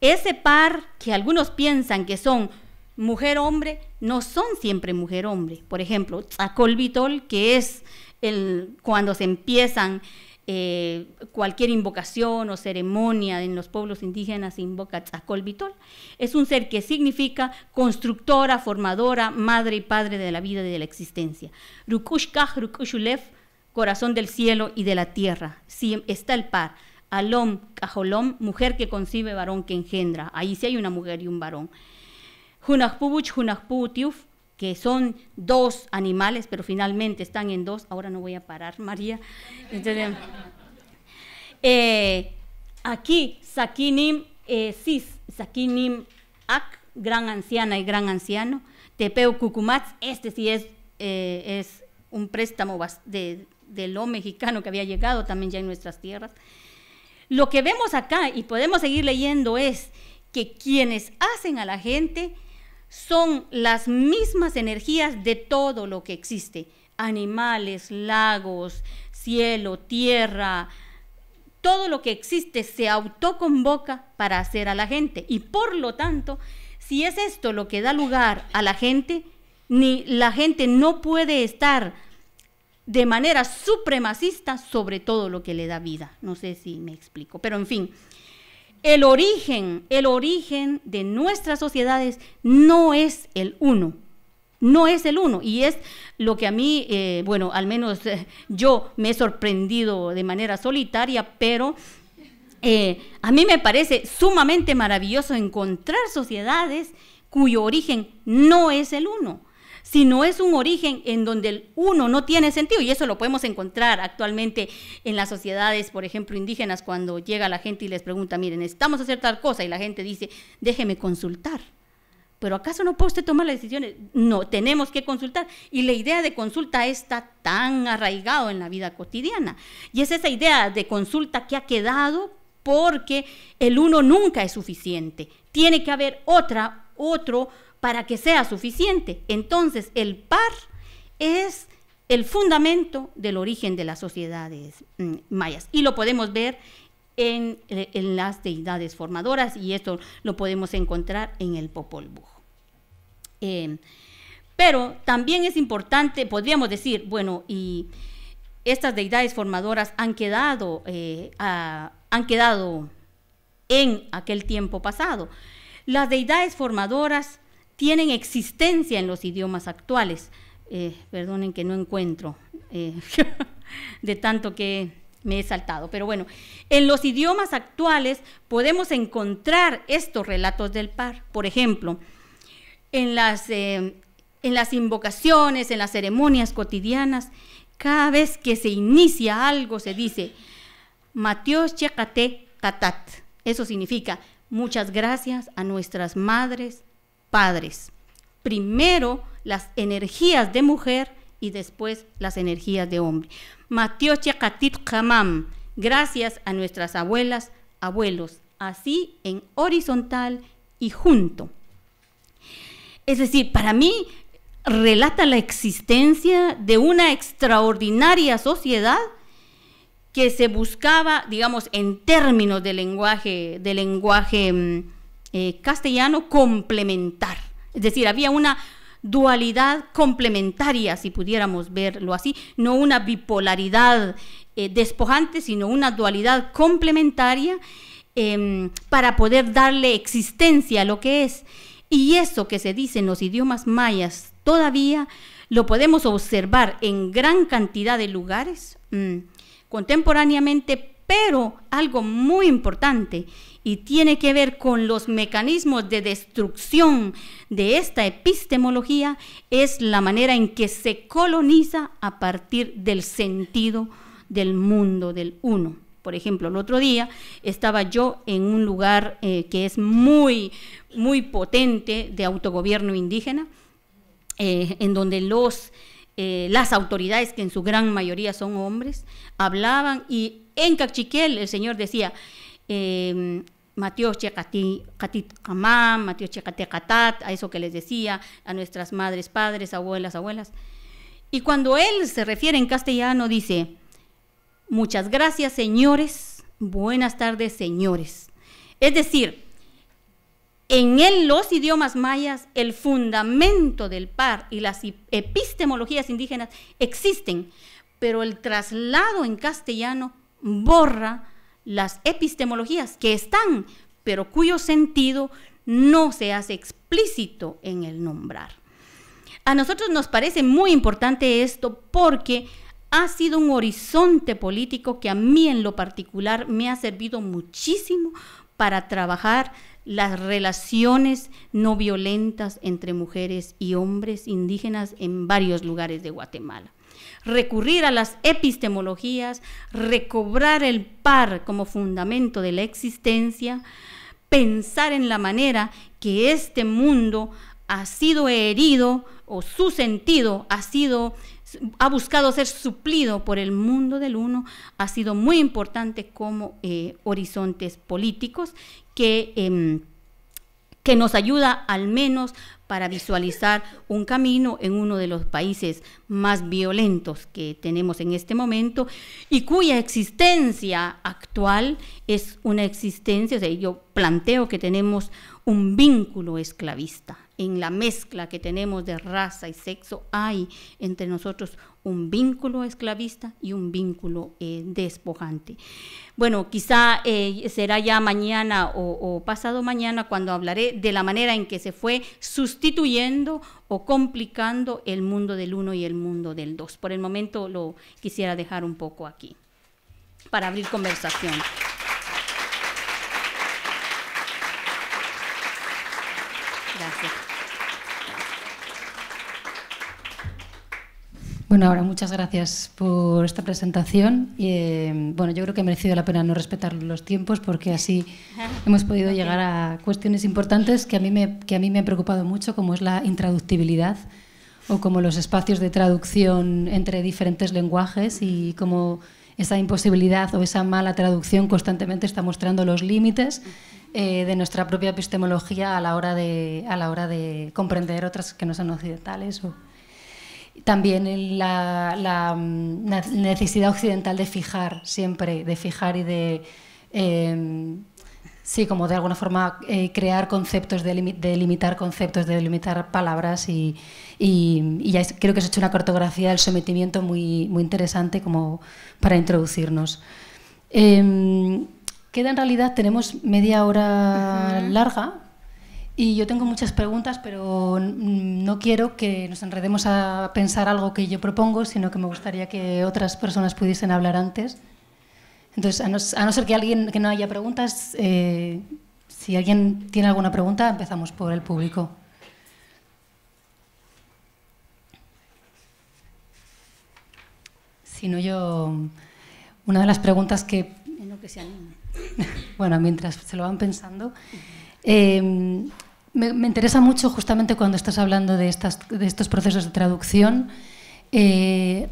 ese par que algunos piensan que son mujer-hombre, no son siempre mujer-hombre. Por ejemplo, Colbitol, que es cuando se empiezan eh, cualquier invocación o ceremonia en los pueblos indígenas, se invoca Vitol. Es un ser que significa constructora, formadora, madre y padre de la vida y de la existencia. Rukushkaj, Rukushulef, corazón del cielo y de la tierra. Si está el par. Alom, Cajolom, mujer que concibe, varón que engendra. Ahí sí hay una mujer y un varón que son dos animales, pero finalmente están en dos. Ahora no voy a parar, María. Eh, aquí, Sakinim eh, Sis, Sakinim Ak, gran anciana y gran anciano. Tepeu Cucumatz, este sí es, eh, es un préstamo de, de, lo mexicano que había llegado también ya en nuestras tierras. Lo que vemos acá, y podemos seguir leyendo, es que quienes hacen a la gente son las mismas energías de todo lo que existe. Animales, lagos, cielo, tierra, todo lo que existe se autoconvoca para hacer a la gente. Y por lo tanto, si es esto lo que da lugar a la gente, ni la gente no puede estar de manera supremacista sobre todo lo que le da vida. No sé si me explico, pero en fin, el origen, el origen de nuestras sociedades no es el uno. No es el uno. Y es lo que a mí, eh, bueno, al menos eh, yo me he sorprendido de manera solitaria, pero eh, a mí me parece sumamente maravilloso encontrar sociedades cuyo origen no es el uno si no es un origen en donde el uno no tiene sentido, y eso lo podemos encontrar actualmente en las sociedades, por ejemplo, indígenas, cuando llega la gente y les pregunta, miren, necesitamos hacer tal cosa, y la gente dice, déjeme consultar. Pero ¿acaso no puede usted tomar las decisiones? No, tenemos que consultar. Y la idea de consulta está tan arraigado en la vida cotidiana. Y es esa idea de consulta que ha quedado porque el uno nunca es suficiente. Tiene que haber otra, otro para que sea suficiente. Entonces, el par es el fundamento del origen de las sociedades mm, mayas. Y lo podemos ver eh, en, las deidades formadoras y esto lo podemos encontrar en el Popol Vuh. Em, pero también es importante, podríamos decir, bueno, y estas deidades formadoras han quedado, eh, han quedado en aquel tiempo pasado. Las deidades formadoras tienen existencia en los idiomas actuales. Eh, perdonen que no encuentro eh, de tanto que me he saltado, pero bueno, en los idiomas actuales podemos encontrar estos relatos del par. Por ejemplo, en las, eh, invocaciones, en las ceremonias cotidianas, cada vez que se inicia algo se dice, Matios Chekate Katat. Eso significa, muchas gracias a nuestras madres, padres. Primero las energías de mujer y después las energías de hombre. Mateo Chakatit Kamam, gracias a nuestras abuelas, abuelos, así en horizontal y junto. Es decir, para mí relata la existencia de una extraordinaria sociedad que se buscaba, digamos, en términos de lenguaje, de lenguaje mm, eh, castellano complementar. Es decir, había una dualidad complementaria, si pudiéramos verlo así, no una bipolaridad eh, despojante, sino una dualidad complementaria em, para poder darle existencia a lo que es. Y eso que se dice en los idiomas mayas todavía lo podemos observar en gran cantidad de lugares mm, contemporáneamente, pero algo muy importante y tiene que ver con los mecanismos de destrucción de esta epistemología es la manera en que se coloniza a partir del sentido del mundo, del uno. Por ejemplo, el otro día estaba yo en un lugar eh, que es muy, muy potente de autogobierno indígena, eh, en donde los, eh, las autoridades, que en su gran mayoría son hombres, hablaban y en Cachiquel el señor decía, em, Katit a eso que les decía, a nuestras madres, padres, abuelas, abuelas. Y cuando él se refiere en castellano, dice: Muchas gracias, señores. Buenas tardes, señores. Es decir, en él, los idiomas mayas, el fundamento del par y las epistemologías indígenas existen, pero el traslado en castellano borra las epistemologías que están, pero cuyo sentido no se hace explícito en el nombrar. A nosotros nos parece muy importante esto porque ha sido un horizonte político que a mí en lo particular me ha servido muchísimo para trabajar las relaciones no violentas entre mujeres y hombres indígenas en varios lugares de Guatemala recurrir a las epistemologías, recobrar el par como fundamento de la existencia, pensar en la manera que este mundo ha sido herido o su sentido ha sido ha buscado ser suplido por el mundo del uno, ha sido muy importante como eh, horizontes políticos que, em, que nos ayuda al menos para visualizar un camino en uno de los países más violentos que tenemos en este momento y cuya existencia actual es una existencia, o sea, yo planteo que tenemos un vínculo esclavista en la mezcla que tenemos de raza y sexo, hay entre nosotros un vínculo esclavista y un vínculo eh, despojante. Bueno, quizá eh, será ya mañana o, o, pasado mañana cuando hablaré de la manera en que se fue sustituyendo o complicando el mundo del uno y el mundo del dos. Por el momento lo quisiera dejar un poco aquí para abrir conversación. Bueno, ahora muchas gracias por esta presentación. Y, eh, bueno, yo creo que ha merecido la pena no respetar los tiempos porque así hemos podido llegar a cuestiones importantes que a mí me, que a mí me han preocupado mucho, como es la intraductibilidad o como los espacios de traducción entre diferentes lenguajes y como esa imposibilidad o esa mala traducción constantemente está mostrando los límites eh, de nuestra propia epistemología a la hora de, a la hora de comprender otras que no son occidentales. O, también la, mm, necesidad occidental de fijar siempre, de fijar y de... Em, sí, como de alguna forma eh, crear conceptos, de limitar conceptos, de limitar palabras y, creo que se ha hecho una cartografía del sometimiento muy, interesante como para introducirnos. Em, queda en realidad, tenemos media hora larga y yo tengo muchas preguntas, pero no quiero que nos enredemos a pensar algo que yo propongo, sino que me gustaría que otras personas pudiesen hablar antes. Entonces, a no, ser que alguien que no haya preguntas, eh, si alguien tiene alguna pregunta, empezamos por el público. Si no, yo una de las preguntas que bueno, mientras se lo van pensando me, interesa mucho justamente cuando estás hablando de, estos procesos de traducción, eh,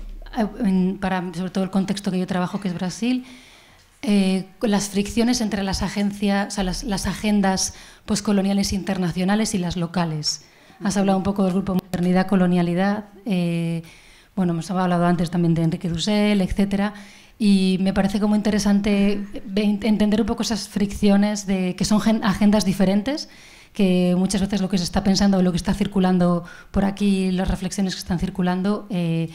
sobre todo el contexto que yo trabajo, que es Brasil, eh, las fricciones entre las agencias, las, agendas poscoloniales pues, internacionales y las locales. Has hablado un poco del grupo Modernidad-Colonialidad, eh, bueno, hemos hablado antes también de Enrique Dussel, etc. y me parece como interesante entender un poco esas fricciones de que son agendas diferentes que muchas veces lo que se está pensando o lo que está circulando por aquí, las reflexiones que están circulando, eh,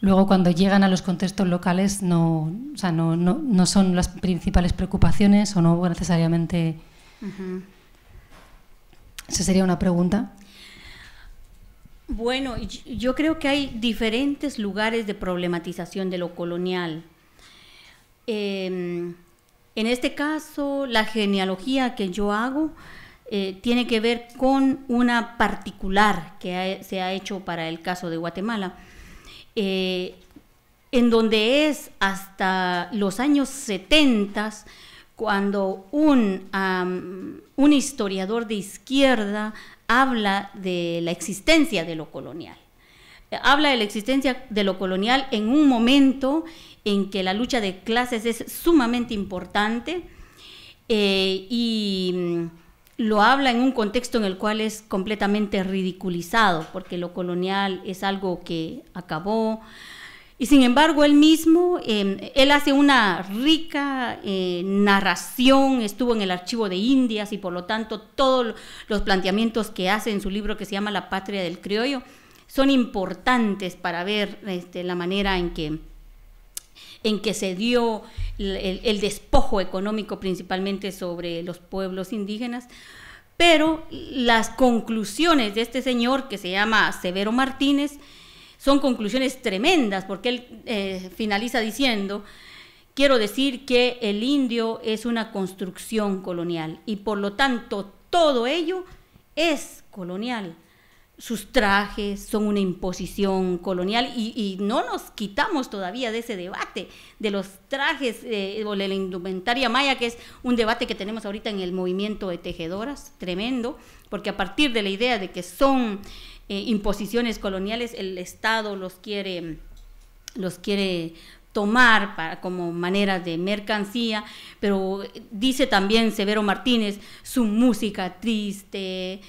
luego cuando llegan a los contextos locales no, no, son las principales preocupaciones o no necesariamente... Esa sería una pregunta. Bueno, yo creo que hay diferentes lugares de problematización de lo colonial. Em, en este caso, la genealogía que yo hago eh, tiene que ver con una particular que se ha hecho para el caso de Guatemala, eh, en donde es hasta los años 70 cuando un, un historiador de izquierda habla de la existencia de lo colonial. Habla de la existencia de lo colonial en un momento en que la lucha de clases es sumamente importante eh, y lo habla en un contexto en el cual es completamente ridiculizado, porque lo colonial es algo que acabó. Y sin embargo, él mismo, em, él hace una rica eh, narración, estuvo en el archivo de Indias y por lo tanto todos los planteamientos que hace en su libro que se llama La Patria del Criollo son importantes para ver este, la manera en que en que se dio el, despojo económico principalmente sobre los pueblos indígenas, pero las conclusiones de este señor que se llama Severo Martínez son conclusiones tremendas, porque él eh, finaliza diciendo, quiero decir que el indio es una construcción colonial y por lo tanto todo ello es colonial sus trajes son una imposición colonial y, no nos quitamos todavía de ese debate de los trajes eh, o de la indumentaria maya, que es un debate que tenemos ahorita en el movimiento de tejedoras, tremendo, porque a partir de la idea de que son eh, imposiciones coloniales, el Estado los quiere, los quiere tomar para, como manera de mercancía, pero dice también Severo Martínez, su música triste,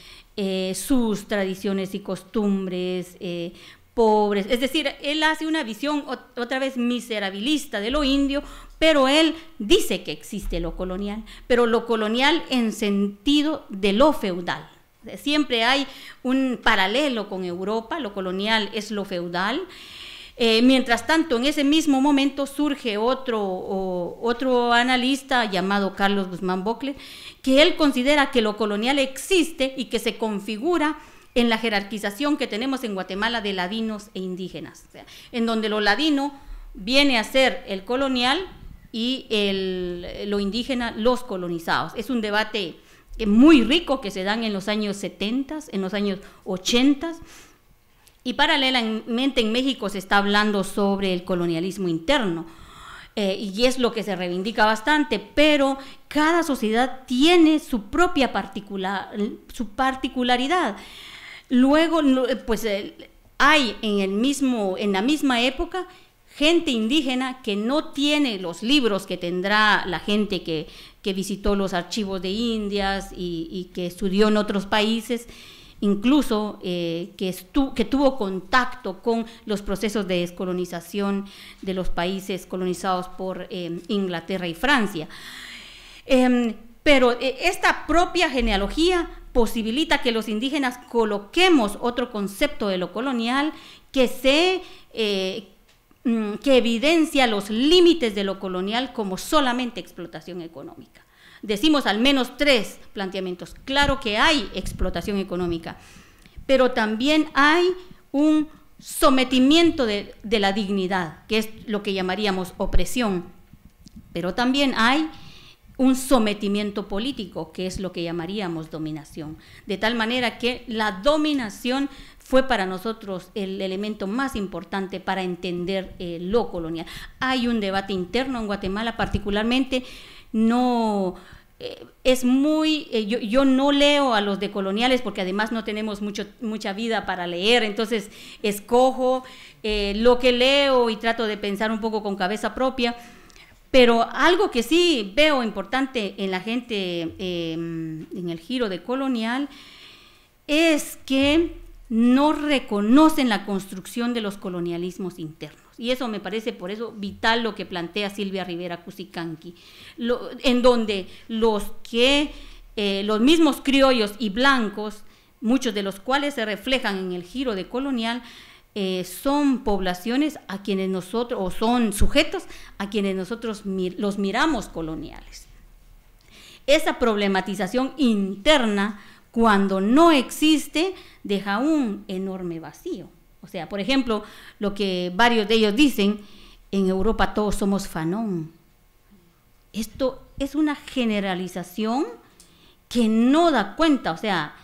eh, sus tradiciones y costumbres, eh, pobres. Es decir, él hace una visión otra vez miserabilista de lo indio, pero él dice que existe lo colonial, pero lo colonial en sentido de lo feudal. Siempre hay un paralelo con Europa, lo colonial es lo feudal. Eh, mientras tanto, en ese mismo momento surge otro, otro analista llamado Carlos Guzmán Bocle, que él considera que lo colonial existe y que se configura en la jerarquización que tenemos en Guatemala de ladinos e indígenas, en donde lo ladino viene a ser el colonial y lo indígena los colonizados. Es un debate muy rico que se dan en los años 70, en los años 80 y paralelamente en México se está hablando sobre el colonialismo interno. Eh, y es lo que se reivindica bastante, pero cada sociedad tiene su propia particular, su particularidad. Luego, eh, pues eh, hay en, el mismo, en la misma época gente indígena que no tiene los libros que tendrá la gente que, visitó los archivos de Indias y, y que estudió en otros países incluso eh, que, tuvo contacto con los procesos de descolonización de los países colonizados por em, Inglaterra y Francia. Em, pero e, esta propia genealogía posibilita que los indígenas coloquemos otro concepto de lo colonial que eh, mm, que evidencia los límites de lo colonial como solamente explotación económica decimos al menos tres planteamientos. Claro que hay explotación económica, pero también hay un sometimiento de, la dignidad, que es lo que llamaríamos opresión, pero también hay un sometimiento político, que es lo que llamaríamos dominación. De tal manera que la dominación fue para nosotros el elemento más importante para entender eh, lo colonial. Hay un debate interno en Guatemala, particularmente no eh, es muy, eh, yo, no leo a los decoloniales porque además no tenemos mucho, mucha vida para leer, entonces escojo eh, lo que leo y trato de pensar un poco con cabeza propia, pero algo que sí veo importante en la gente em, en el giro decolonial es que no reconocen la construcción de los colonialismos internos. Y eso me parece por eso vital lo que plantea Silvia Rivera Cusicanqui, en donde los que, eh, los mismos criollos y blancos, muchos de los cuales se reflejan en el giro de colonial, eh, son poblaciones a quienes nosotros, o son sujetos a quienes nosotros los miramos coloniales. Esa problematización interna, cuando no existe, deja un enorme vacío. O sea, por ejemplo, lo que varios de ellos dicen, en Europa todos somos fanón. Esto es una generalización que no da cuenta, o sea,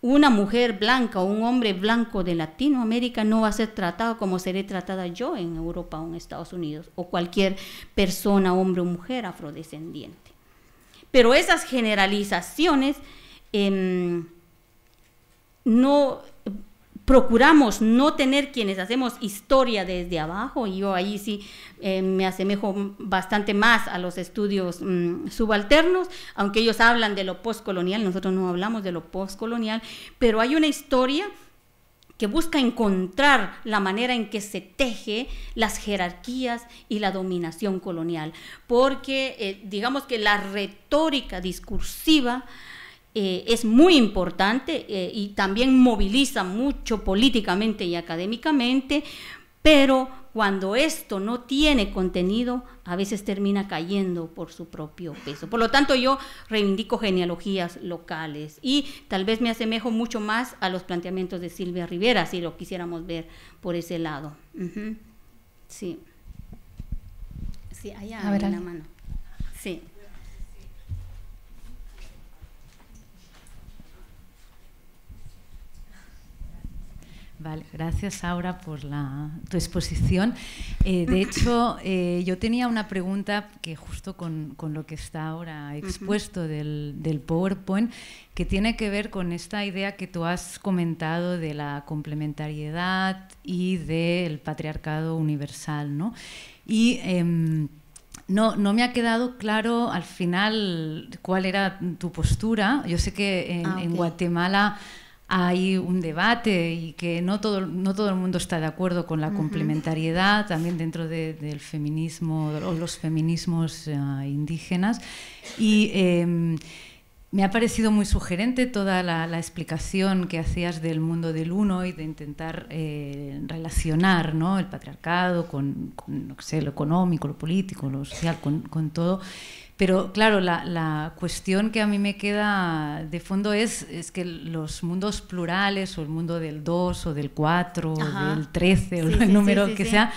una mujer blanca o un hombre blanco de Latinoamérica no va a ser tratado como seré tratada yo en Europa o en Estados Unidos, o cualquier persona, hombre o mujer afrodescendiente. Pero esas generalizaciones em, no, procuramos no tener quienes hacemos historia desde abajo, y yo ahí sí eh, me asemejo bastante más a los estudios mm, subalternos, aunque ellos hablan de lo postcolonial, nosotros no hablamos de lo postcolonial, pero hay una historia que busca encontrar la manera en que se teje las jerarquías y la dominación colonial, porque eh, digamos que la retórica discursiva eh, es muy importante eh, y también moviliza mucho políticamente y académicamente, pero cuando esto no tiene contenido, a veces termina cayendo por su propio peso. Por lo tanto, yo reivindico genealogías locales y tal vez me asemejo mucho más a los planteamientos de Silvia Rivera, si lo quisiéramos ver por ese lado. Sí. Sí, allá a ver, hay mano. Sí. Vale, gracias Aura por tu exposición. Eh, de hecho, eh, yo tenía una pregunta que justo con, lo que está ahora expuesto del, del, PowerPoint, que tiene que ver con esta idea que tú has comentado de la complementariedad y del patriarcado universal. Y em, no, no, me ha quedado claro al final cuál era tu postura. Yo sé que en, ah, en Guatemala hay un debate y que no todo, no todo el mundo está de acuerdo con la complementariedad, también dentro del feminismo o los feminismos eh, indígenas. Y em, me ha parecido muy sugerente toda la, explicación que hacías del mundo del uno y de intentar eh, relacionar el patriarcado con, lo económico, lo político, lo social, con, con todo. Pero claro, la, la, cuestión que a mí me queda de fondo es, es que los mundos plurales, o el mundo del 2 o del 4 o del 13 o el número que sea,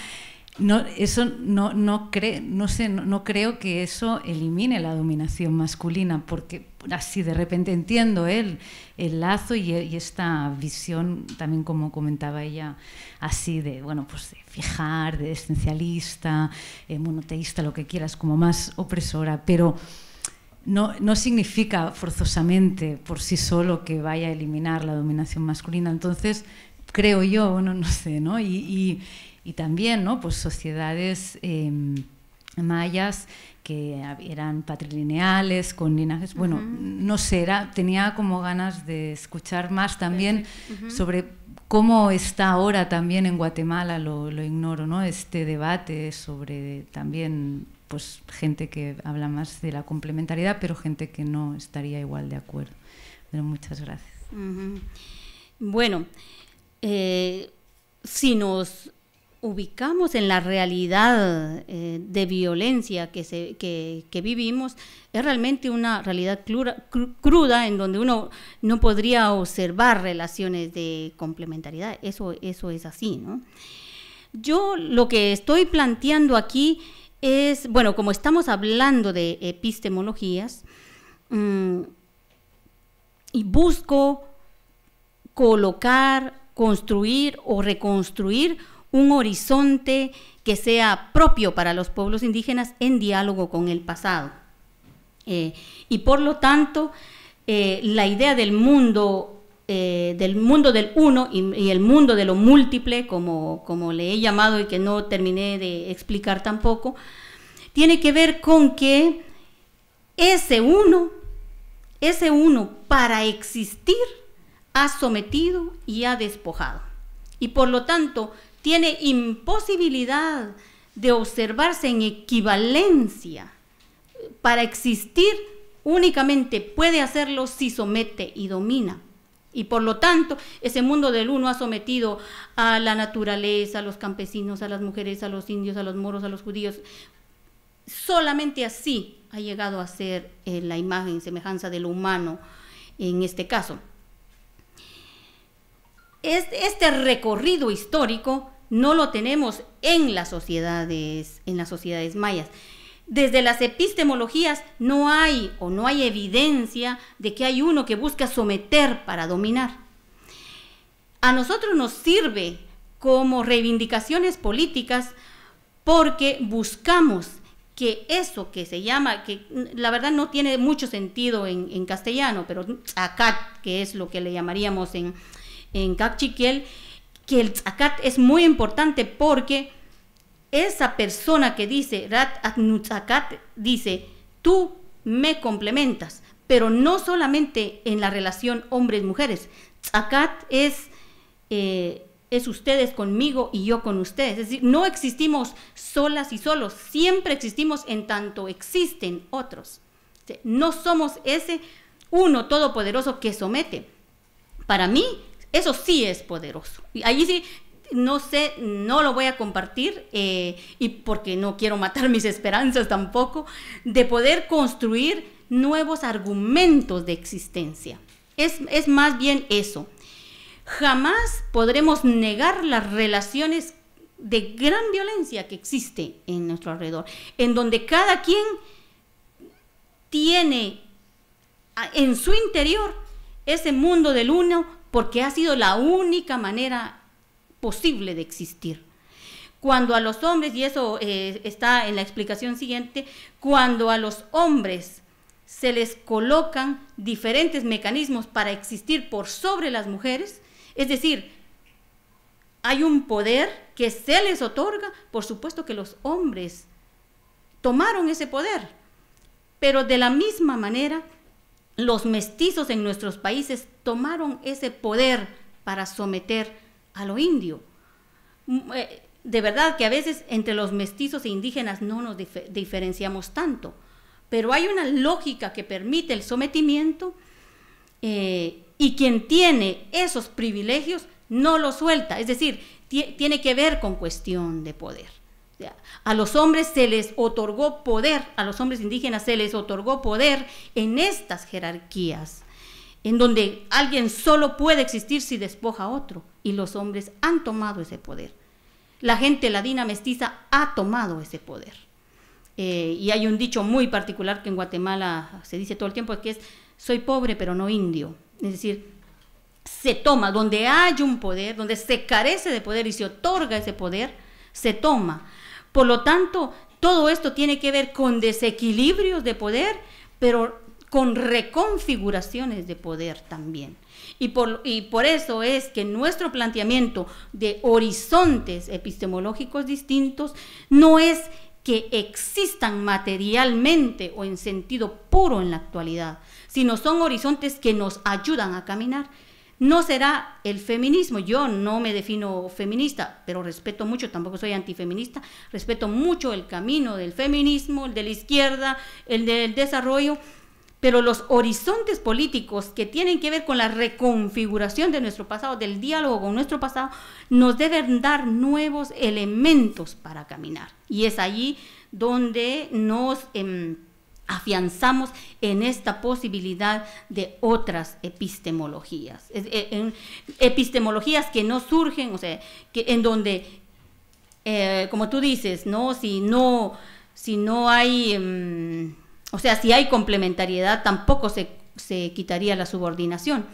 no, eso no, no, no, sé, no, creo que eso elimine la dominación masculina, porque así de repente entiendo el, el lazo y, esta visión, también como comentaba ella, así de, bueno, pues fijar, de esencialista, eh, monoteísta, lo que quieras, como más opresora, pero no, no significa forzosamente por sí solo que vaya a eliminar la dominación masculina. Entonces, creo yo, no, no sé, ¿no? y, y también ¿no? pues sociedades em, mayas que eran patrilineales, con linajes. Bueno, no sé, tenía como ganas de escuchar más también sobre cómo está ahora también en Guatemala, lo, ignoro, ¿no? Este debate sobre también pues gente que habla más de la complementariedad, pero gente que no estaría igual de acuerdo. Pero muchas gracias. Bueno, eh, si nos ubicamos en la realidad eh, de violencia que, vivimos, es realmente una realidad cruda en donde uno no podría observar relaciones de complementariedad. Eso, eso es así, ¿no? Yo lo que estoy planteando aquí es, bueno, como estamos hablando de epistemologías, mm, y busco colocar, construir o reconstruir un horizonte que sea propio para los pueblos indígenas en diálogo con el pasado. Eh, y por lo tanto, eh, la idea del mundo, eh, del mundo del uno y, el mundo de lo múltiple, como, como le he llamado y que no terminé de explicar tampoco, tiene que ver con que ese uno, ese uno para existir, ha sometido y ha despojado. Y por lo tanto, tiene imposibilidad de observarse en equivalencia. Para existir únicamente puede hacerlo si somete y domina. Y por lo tanto, ese mundo del uno ha sometido a la naturaleza, a los campesinos, a las mujeres, a los indios, a los moros, a los judíos. Solamente así ha llegado a ser eh, la imagen, semejanza de lo humano en este caso. este recorrido histórico no lo tenemos en las sociedades, en las sociedades mayas. Desde las epistemologías no hay o no hay evidencia de que hay uno que busca someter para dominar. A nosotros nos sirve como reivindicaciones políticas porque buscamos que eso que se llama, que la verdad no tiene mucho sentido en, castellano, pero acá, que es lo que le llamaríamos en, en que el zakat es muy importante porque esa persona que dice Rat Zakat dice, tú me complementas, pero no solamente en la relación hombres-mujeres. Zakat es, eh, es ustedes conmigo y yo con ustedes. Es decir, no existimos solas y solos, siempre existimos en tanto existen otros. No somos ese uno todopoderoso que somete. Para mí, eso sí es poderoso. Y allí sí, no sé, no lo voy a compartir eh, y porque no quiero matar mis esperanzas tampoco, de poder construir nuevos argumentos de existencia. Es, es más bien eso. Jamás podremos negar las relaciones de gran violencia que existe en nuestro alrededor, en donde cada quien tiene en su interior ese mundo del uno porque ha sido la única manera posible de existir. Cuando a los hombres, y eso eh, está en la explicación siguiente, cuando a los hombres se les colocan diferentes mecanismos para existir por sobre las mujeres, es decir, hay un poder que se les otorga, por supuesto que los hombres tomaron ese poder, pero de la misma manera los mestizos en nuestros países tomaron ese poder para someter a lo indio. Mm, eh, de verdad que a veces entre los mestizos e indígenas no nos diferenciamos tanto, pero hay una lógica que permite el sometimiento eh, y quien tiene esos privilegios no los suelta, es decir, tiene que ver con cuestión de poder. A los hombres se les otorgó poder, a los hombres indígenas se les otorgó poder en estas jerarquías, en donde alguien solo puede existir si despoja a otro, y los hombres han tomado ese poder. La gente ladina mestiza ha tomado ese poder. Eh, y hay un dicho muy particular que en Guatemala se dice todo el tiempo, que es, soy pobre pero no indio. Es decir, se toma donde hay un poder, donde se carece de poder y se otorga ese poder, se toma. Por lo tanto, todo esto tiene que ver con desequilibrios de poder, pero con reconfiguraciones de poder también. Y por, eso es que nuestro planteamiento de horizontes epistemológicos distintos no es que existan materialmente o en sentido puro en la actualidad, sino son horizontes que nos ayudan a caminar no será el feminismo, yo no me defino feminista, pero respeto mucho, tampoco soy antifeminista, respeto mucho el camino del feminismo, el de la izquierda, el del desarrollo, pero los horizontes políticos que tienen que ver con la reconfiguración de nuestro pasado, del diálogo con nuestro pasado, nos deben dar nuevos elementos para caminar. Y es allí donde nos... Em, afianzamos en esta posibilidad de otras epistemologías, e, epistemologías que no surgen, o sea, en donde, eh, como tú dices, si no, si no hay, em, o sea, si hay complementariedad, tampoco se, quitaría la subordinación,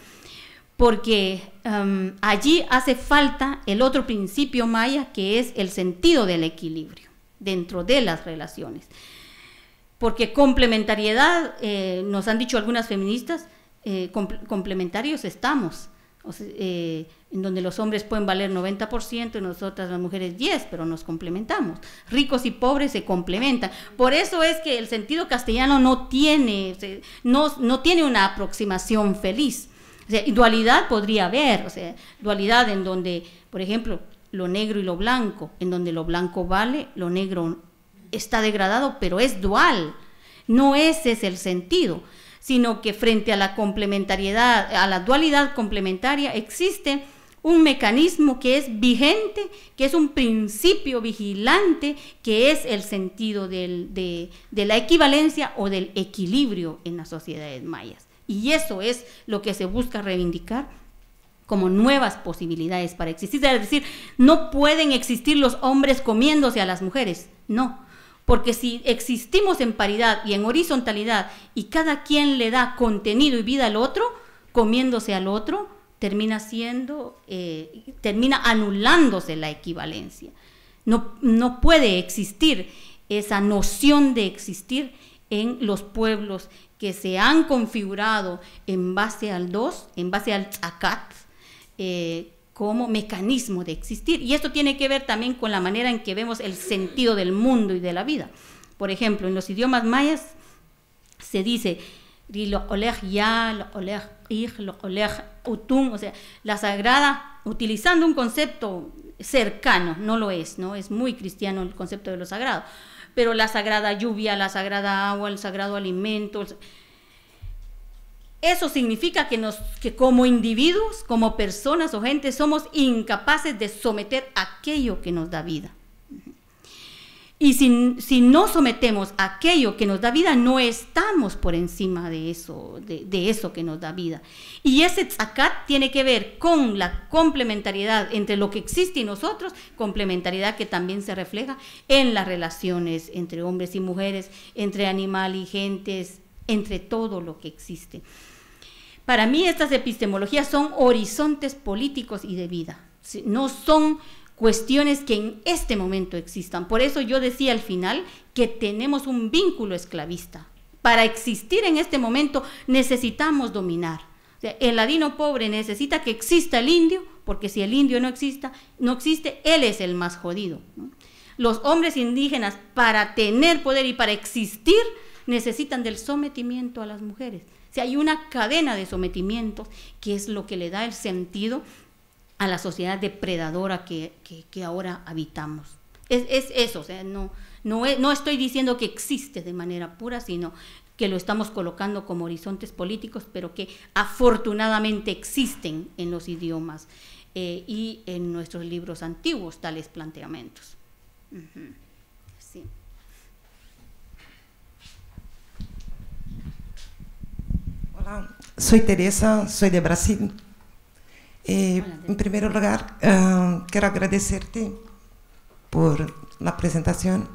porque em, allí hace falta el otro principio maya que es el sentido del equilibrio dentro de las relaciones porque complementariedad, eh, nos han dicho algunas feministas, eh, complementarios estamos, eh, en donde los hombres pueden valer 90% y nosotras las mujeres 10, pero nos complementamos. Ricos y pobres se complementan. Por eso es que el sentido castellano no tiene, no, no tiene una aproximación feliz. dualidad podría haber, dualidad en donde, por ejemplo, lo negro y lo blanco, en donde lo blanco vale, lo negro no, está degradado, pero es dual. No ese es el sentido, sino que frente a la complementariedad, a la dualidad complementaria, existe un mecanismo que es vigente, que es un principio vigilante, que es el sentido de, de, la equivalencia o del equilibrio en las sociedades mayas. Y eso es lo que se busca reivindicar como nuevas posibilidades para existir. Es decir, no pueden existir los hombres comiéndose a las mujeres, no, porque si existimos en paridad y en horizontalidad y cada quien le da contenido y vida al otro, comiéndose al otro, termina siendo, eh, termina anulándose la equivalencia. No, no puede existir esa noción de existir en los pueblos que se han configurado en base al dos, en base al acat eh, como mecanismo de existir. Y esto tiene que ver también con la manera en que vemos el sentido del mundo y de la vida. Por ejemplo, en los idiomas mayas se dice, ya, o sea, la sagrada, utilizando un concepto cercano, no lo es, ¿no? Es muy cristiano el concepto de lo sagrado. Pero la sagrada lluvia, la sagrada agua, el sagrado alimento, eso significa que, como individuos, como personas o gente, somos incapaces de someter aquello que nos da vida. Y si, no sometemos aquello que nos da vida, no estamos por encima de eso, de, eso que nos da vida. Y ese tzakat tiene que ver con la complementariedad entre lo que existe y nosotros, complementariedad que también se refleja en las relaciones entre hombres y mujeres, entre animal y gentes, entre todo lo que existe. Para mí estas epistemologías son horizontes políticos y de vida, no son cuestiones que en este momento existan. Por eso yo decía al final que tenemos un vínculo esclavista. Para existir en este momento necesitamos dominar. El ladino pobre necesita que exista el indio, porque si el indio no exista, no existe, él es el más jodido. Los hombres indígenas para tener poder y para existir necesitan del sometimiento a las mujeres. Si hay una cadena de sometimientos que es lo que le da el sentido a la sociedad depredadora que, ahora habitamos. Es, eso, o sea, no, no, estoy diciendo que existe de manera pura, sino que lo estamos colocando como horizontes políticos, pero que afortunadamente existen en los idiomas eh, y en nuestros libros antiguos tales planteamientos. soy Teresa, soy de Brasil. Eh, en primer lugar, ah, quiero agradecerte por la presentación.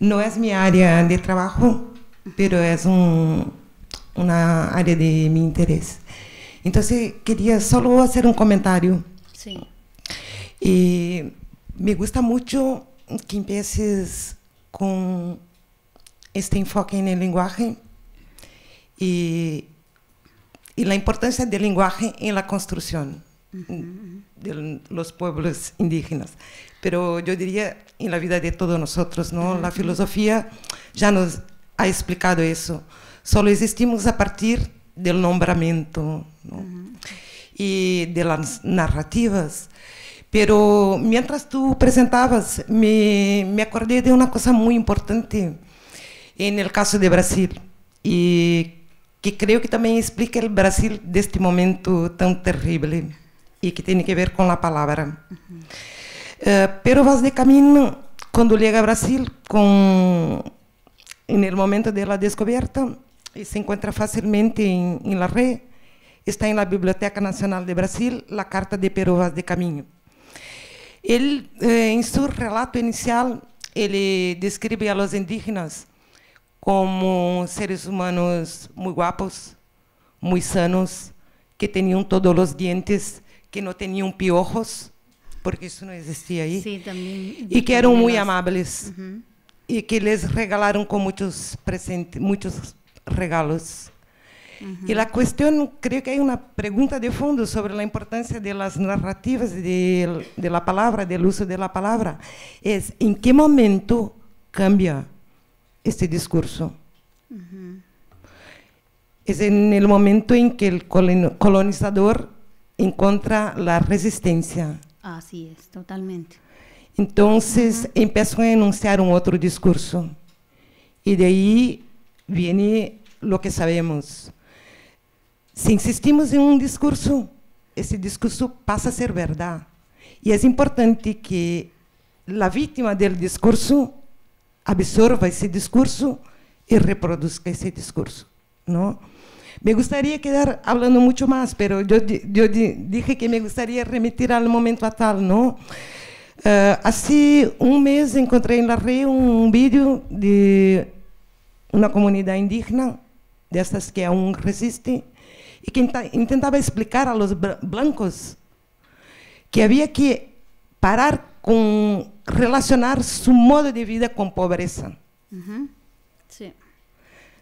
No es mi área de trabajo, pero es una área de mi interés. Entonces, quería solo hacer un comentario. Sí. Y me gusta mucho que empieces con este enfoque en el lenguaje y y la importancia del lenguaje en la construcción de los pueblos indígenas. Pero yo diría en la vida de todos nosotros, ¿no? La filosofía ya nos ha explicado eso. Solo existimos a partir del nombramiento y de las narrativas. Pero mientras tú presentabas, me, me acordé de una cosa muy importante en el caso de Brasil y que creio que também explica o Brasil deste momento tão terrível e que tem que ver com a palavra. Eh, Peruvas Uh, vas de caminho quando chega ao Brasil com no momento da descoberta e se encontra facilmente em, la rede está na Biblioteca Nacional de Brasil a carta de Peruvas Vaz de Caminho. Ele, eh, em seu relato inicial, ele eh, descreve a los indígenas como seres humanos muy guapos, muy sanos, que tenían todos los dientes, que no tenían piojos, porque eso no existía ahí, y que eran muy amables, y que les regalaron con muchos presentes, muchos regalos. Y la cuestión, creo que hay una pregunta de fondo sobre la importancia de las narrativas, de la palabra, del uso de la palabra, es en qué momento cambia este discurso. Es en el momento en que el colonizador encuentra la resistencia. Así es, totalmente. Entonces empezó a enunciar un otro discurso y de ahí viene lo que sabemos. Si insistimos en un discurso, ese discurso pasa a ser verdad. Y es importante que la víctima del discurso absorva esse discurso e reproduzca esse discurso. Não? Me gustaría quedar hablando muito mais, mas eu yo dije que me de remitir ao momento atual, não? Uh, eh, hace um mês, encontrei na rede um, vídeo de uma comunidade indígena, de que aún resiste, e que tentava explicar a brancos blancos que havia que parar com relacionar su modo de vida con pobreza. Uh -huh. sí.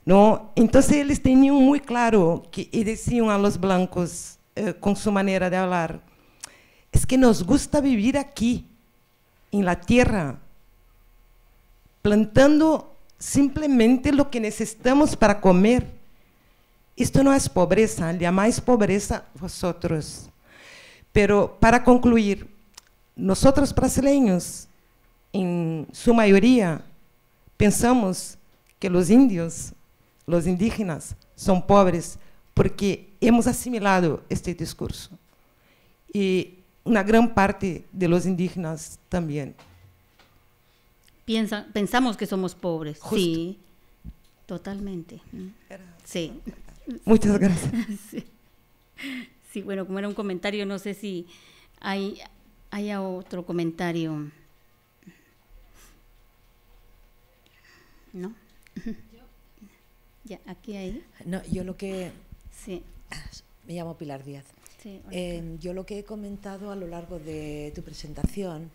¿No? Entonces ellos tenían muy claro que, y decían a los blancos eh, con su manera de hablar, es que nos gusta vivir aquí, en la tierra, plantando simplemente lo que necesitamos para comer. Esto no es pobreza, llamáis pobreza vosotros. Pero para concluir, nosotros brasileños en su mayoría, pensamos que los indios, los indígenas, son pobres porque hemos asimilado este discurso. Y una gran parte de los indígenas también. pensamos que somos pobres. Sí, totalmente. Sí. Muchas gracias. Sí. bueno, como era un comentario, no sé si hay, haya otro comentario. No. ya, aquí, ahí. No, yo lo que. Sí. Ah, me llamo Pilar Díaz. Eh, yo lo que he comentado a lo largo de tu presentación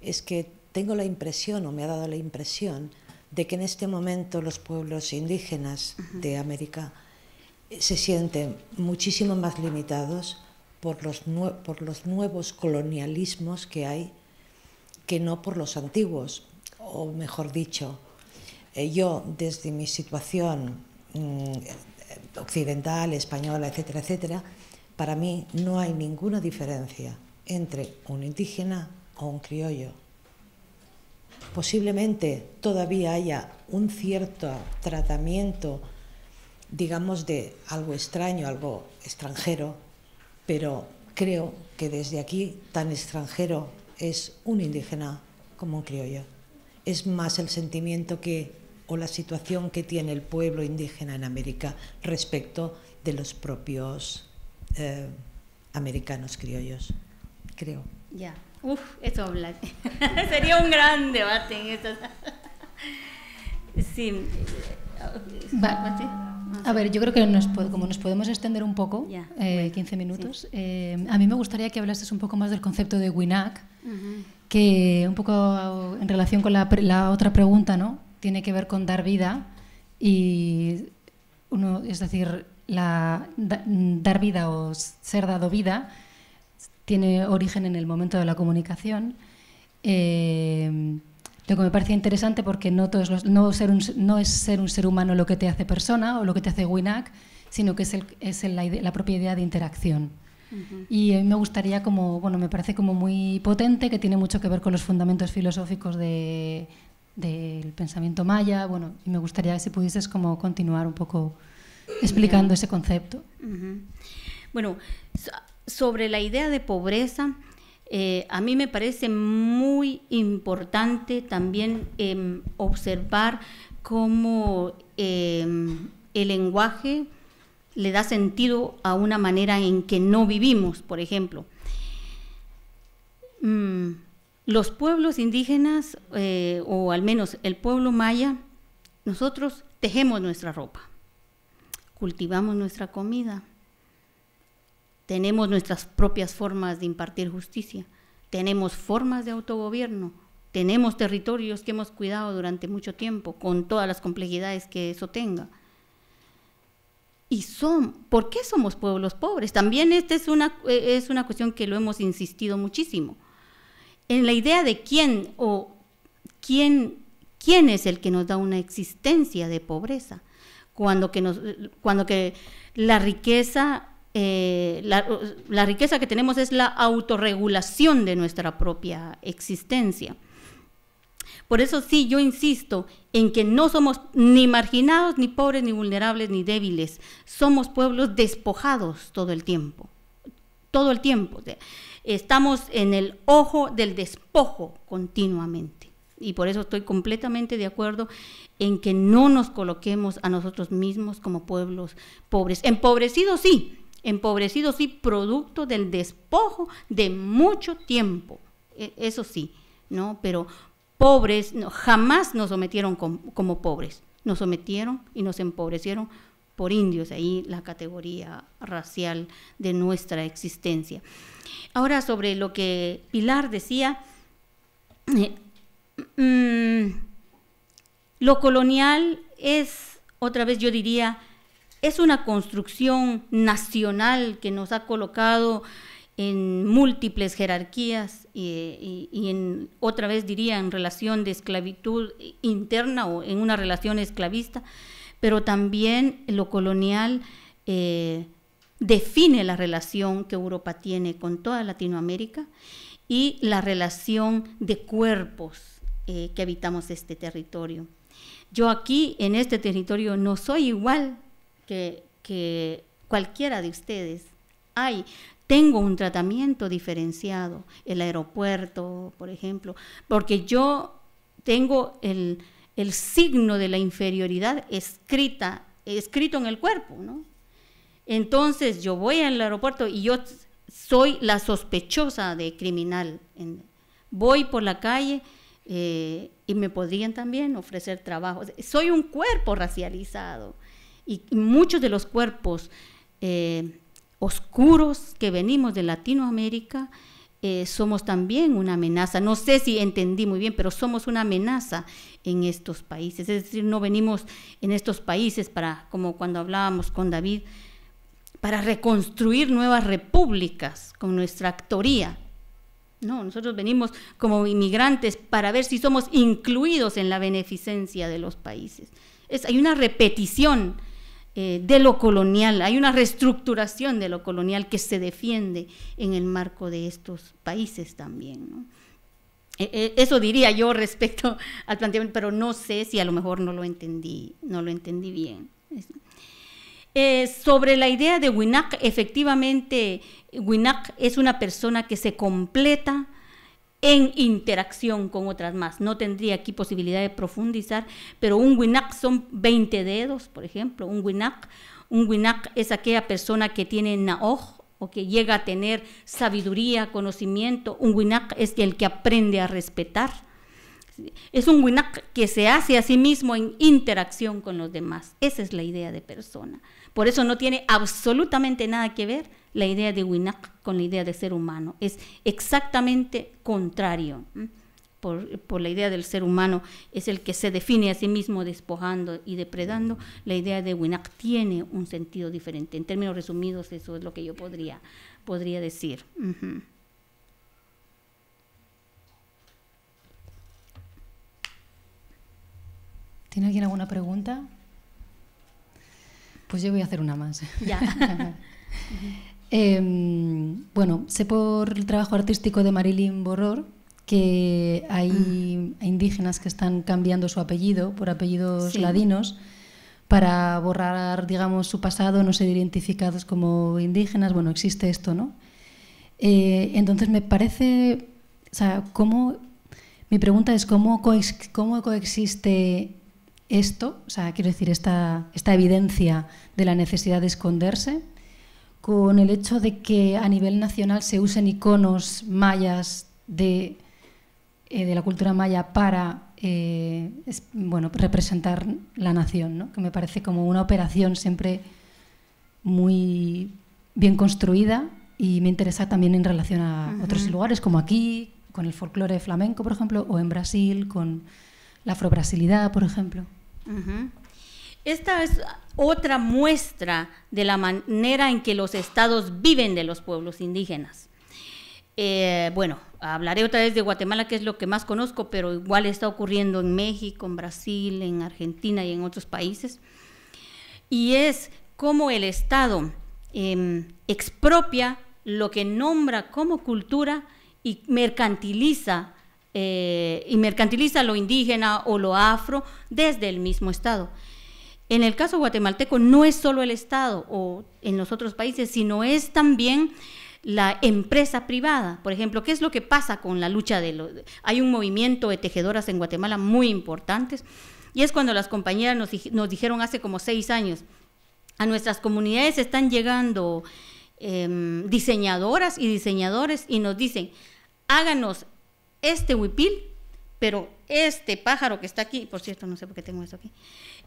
es que tengo la impresión, o me ha dado la impresión, de que en este momento los pueblos indígenas de América eh, se sienten muchísimo más limitados por los nuevos colonialismos que hay que no por los antiguos, o mejor dicho, eh, yo desde mi situación mm, occidental, española, etcétera, etcétera, para mí no hay ninguna diferencia entre un indígena o un criollo. Posiblemente todavía haya un cierto tratamiento, digamos, de algo extraño, algo extranjero, pero creo que desde aquí tan extranjero es un indígena como un criollo. Es más el sentimiento que o la situación que tiene el pueblo indígena en América respecto de los propios eh, americanos criollos, creo. Ya, uf, esto hablaría. sería un gran debate en sí. A ver, yo creo que como nos podemos extender un poco, 15 eh, minutos, eh, a mí me gustaría que hablases un poco más del concepto de WINAC, que un poco en relación con la otra pregunta, ¿no? tiene que ver con dar vida y uno, es decir, dar vida o ser dado vida tiene origen en el momento de la comunicación. Eh, lo que me parece interesante porque no, todos no, ser no es ser un ser humano lo que te hace persona o lo que te hace WINAC, sino que es, la, propia idea de interacción. Y eh, me gustaría, como, bueno, me parece como muy potente, que tiene mucho que ver con los fundamentos filosóficos de, del pensamiento maya, bueno, y me gustaría que si pudieses como continuar un poco explicando ese concepto. Bueno, sobre la idea de pobreza, eh, a mí me parece muy importante también em, observar cómo em, el lenguaje le da sentido a una manera en que no vivimos, por ejemplo. Mm, los pueblos indígenas, eh, o al menos el pueblo maya, nosotros tejemos nuestra ropa, cultivamos nuestra comida, tenemos nuestras propias formas de impartir justicia, tenemos formas de autogobierno, tenemos territorios que hemos cuidado durante mucho tiempo, con todas las complejidades que eso tenga. Y son, ¿por qué somos pueblos pobres? También esta es eh, es una cuestión que lo hemos insistido muchísimo en la idea de quién o quién, quién es el que nos da una existencia de pobreza, cuando que, nos, cuando que la riqueza... Eh, la, la riqueza que tenemos es la autorregulación de nuestra propia existencia. Por eso sí, yo insisto en que no somos ni marginados, ni pobres, ni vulnerables, ni débiles. Somos pueblos despojados todo el tiempo. Todo el tiempo. Estamos en el ojo del despojo continuamente. Y por eso estoy completamente de acuerdo en que no nos coloquemos a nosotros mismos como pueblos pobres. Empobrecidos sí, empobrecidos sí, producto del despojo de mucho tiempo. E, eso sí, ¿no? Pero pobres, jamás nos sometieron como pobres. Nos sometieron y nos empobrecieron por indios, ahí la categoría racial de nuestra existencia. Ahora sobre lo que Pilar decía, eh, mm, lo colonial es, otra vez yo diría, es una construcción nacional que nos ha colocado en múltiples jerarquías y, y, en, otra vez diría en relación de esclavitud interna o en una relación esclavista pero también lo colonial eh, define la relación que Europa tiene con toda Latinoamérica y la relación de cuerpos eh, que habitamos este territorio. Yo aquí, en este territorio, no soy igual que, que cualquiera de ustedes. Hay tengo un tratamiento diferenciado, el aeropuerto, por ejemplo, porque yo tengo el, el signo de la inferioridad escrita, escrito en el cuerpo, ¿no? Entonces yo voy al aeropuerto y yo soy la sospechosa de criminal. Voy por la calle eh, y me podrían también ofrecer trabajo. Soy un cuerpo racializado y muchos de los cuerpos eh, oscuros que venimos de Latinoamérica eh, somos también una amenaza. No sé si entendí muy bien, pero somos una amenaza en estos países. Es decir, no venimos en estos países para, como cuando hablábamos con David, para reconstruir nuevas repúblicas con nuestra actoría. No, nosotros venimos como inmigrantes para ver si somos incluidos en la beneficencia de los países. hay una repetición eh, de lo colonial, hay una reestructuración de lo colonial que se defiende en el marco de estos países también. E, e, eso diría yo respecto al planteamiento, pero no sé si a lo mejor no lo entendí, no lo entendí bien. Eh, sobre la idea de Winak, efectivamente, Winak es una persona que se completa en interacción con otras más. No tendría aquí posibilidad de profundizar, pero un winak son 20 dedos, por ejemplo, un winak Un WINAC es aquella persona que tiene NAOJ o que llega a tener sabiduría, conocimiento. Un winak es el que aprende a respetar. Es un winak que se hace a sí mismo en interacción con los demás. Esa es la idea de persona. Por eso no tiene absolutamente nada que ver la idea de Winak con la idea de ser humano. Es exactamente contrario. Por, la idea del ser humano es el que se define a sí mismo despojando y depredando, la idea de Winak tiene un sentido diferente. En términos resumidos, eso es lo que yo podría, podría decir. ¿Tiene alguien alguna pregunta? Pues yo voy a hacer una más. Ya. Em, bueno, sé por el trabajo artístico de Marilyn Borror que hay mm. indígenas que están cambiando su apellido por apellidos ladinos para borrar, digamos, su pasado, no ser identificados como indígenas. Bueno, existe esto, ¿no? Eh, entonces me parece, o sea, cómo, mi pregunta es cómo, coex cómo coexiste esto, o sea, quiero decir, esta, evidencia de la necesidad de esconderse, con el hecho de que a nivel nacional se usen iconos mayas de, eh, la cultura maya para eh, representar la nación, que me parece como una operación siempre muy bien construida y me interesa también en relación a otros lugares, como aquí, con el folclore flamenco, por ejemplo, o en Brasil, con la afrobrasilidad, por ejemplo. Esta es otra muestra de la manera en que los estados viven de los pueblos indígenas. Eh, bueno, hablaré otra vez de Guatemala, que es lo que más conozco, pero igual está ocurriendo en México, en Brasil, en Argentina y en otros países. Y es cómo el Estado em, expropia lo que nombra como cultura y mercantiliza eh, y mercantiliza lo indígena o lo afro desde el mismo Estado. En el caso guatemalteco no es solo el Estado o en los otros países, sino es también la empresa privada. Por ejemplo, ¿qué es lo que pasa con la lucha de los... Hay un movimiento de tejedoras en Guatemala muy importantes y es cuando las compañeras nos, dijeron hace como seis años, a nuestras comunidades están llegando em, diseñadoras y diseñadores y nos dicen, háganos este huipil, pero este pájaro que está aquí, por cierto, no sé por qué tengo esto aquí,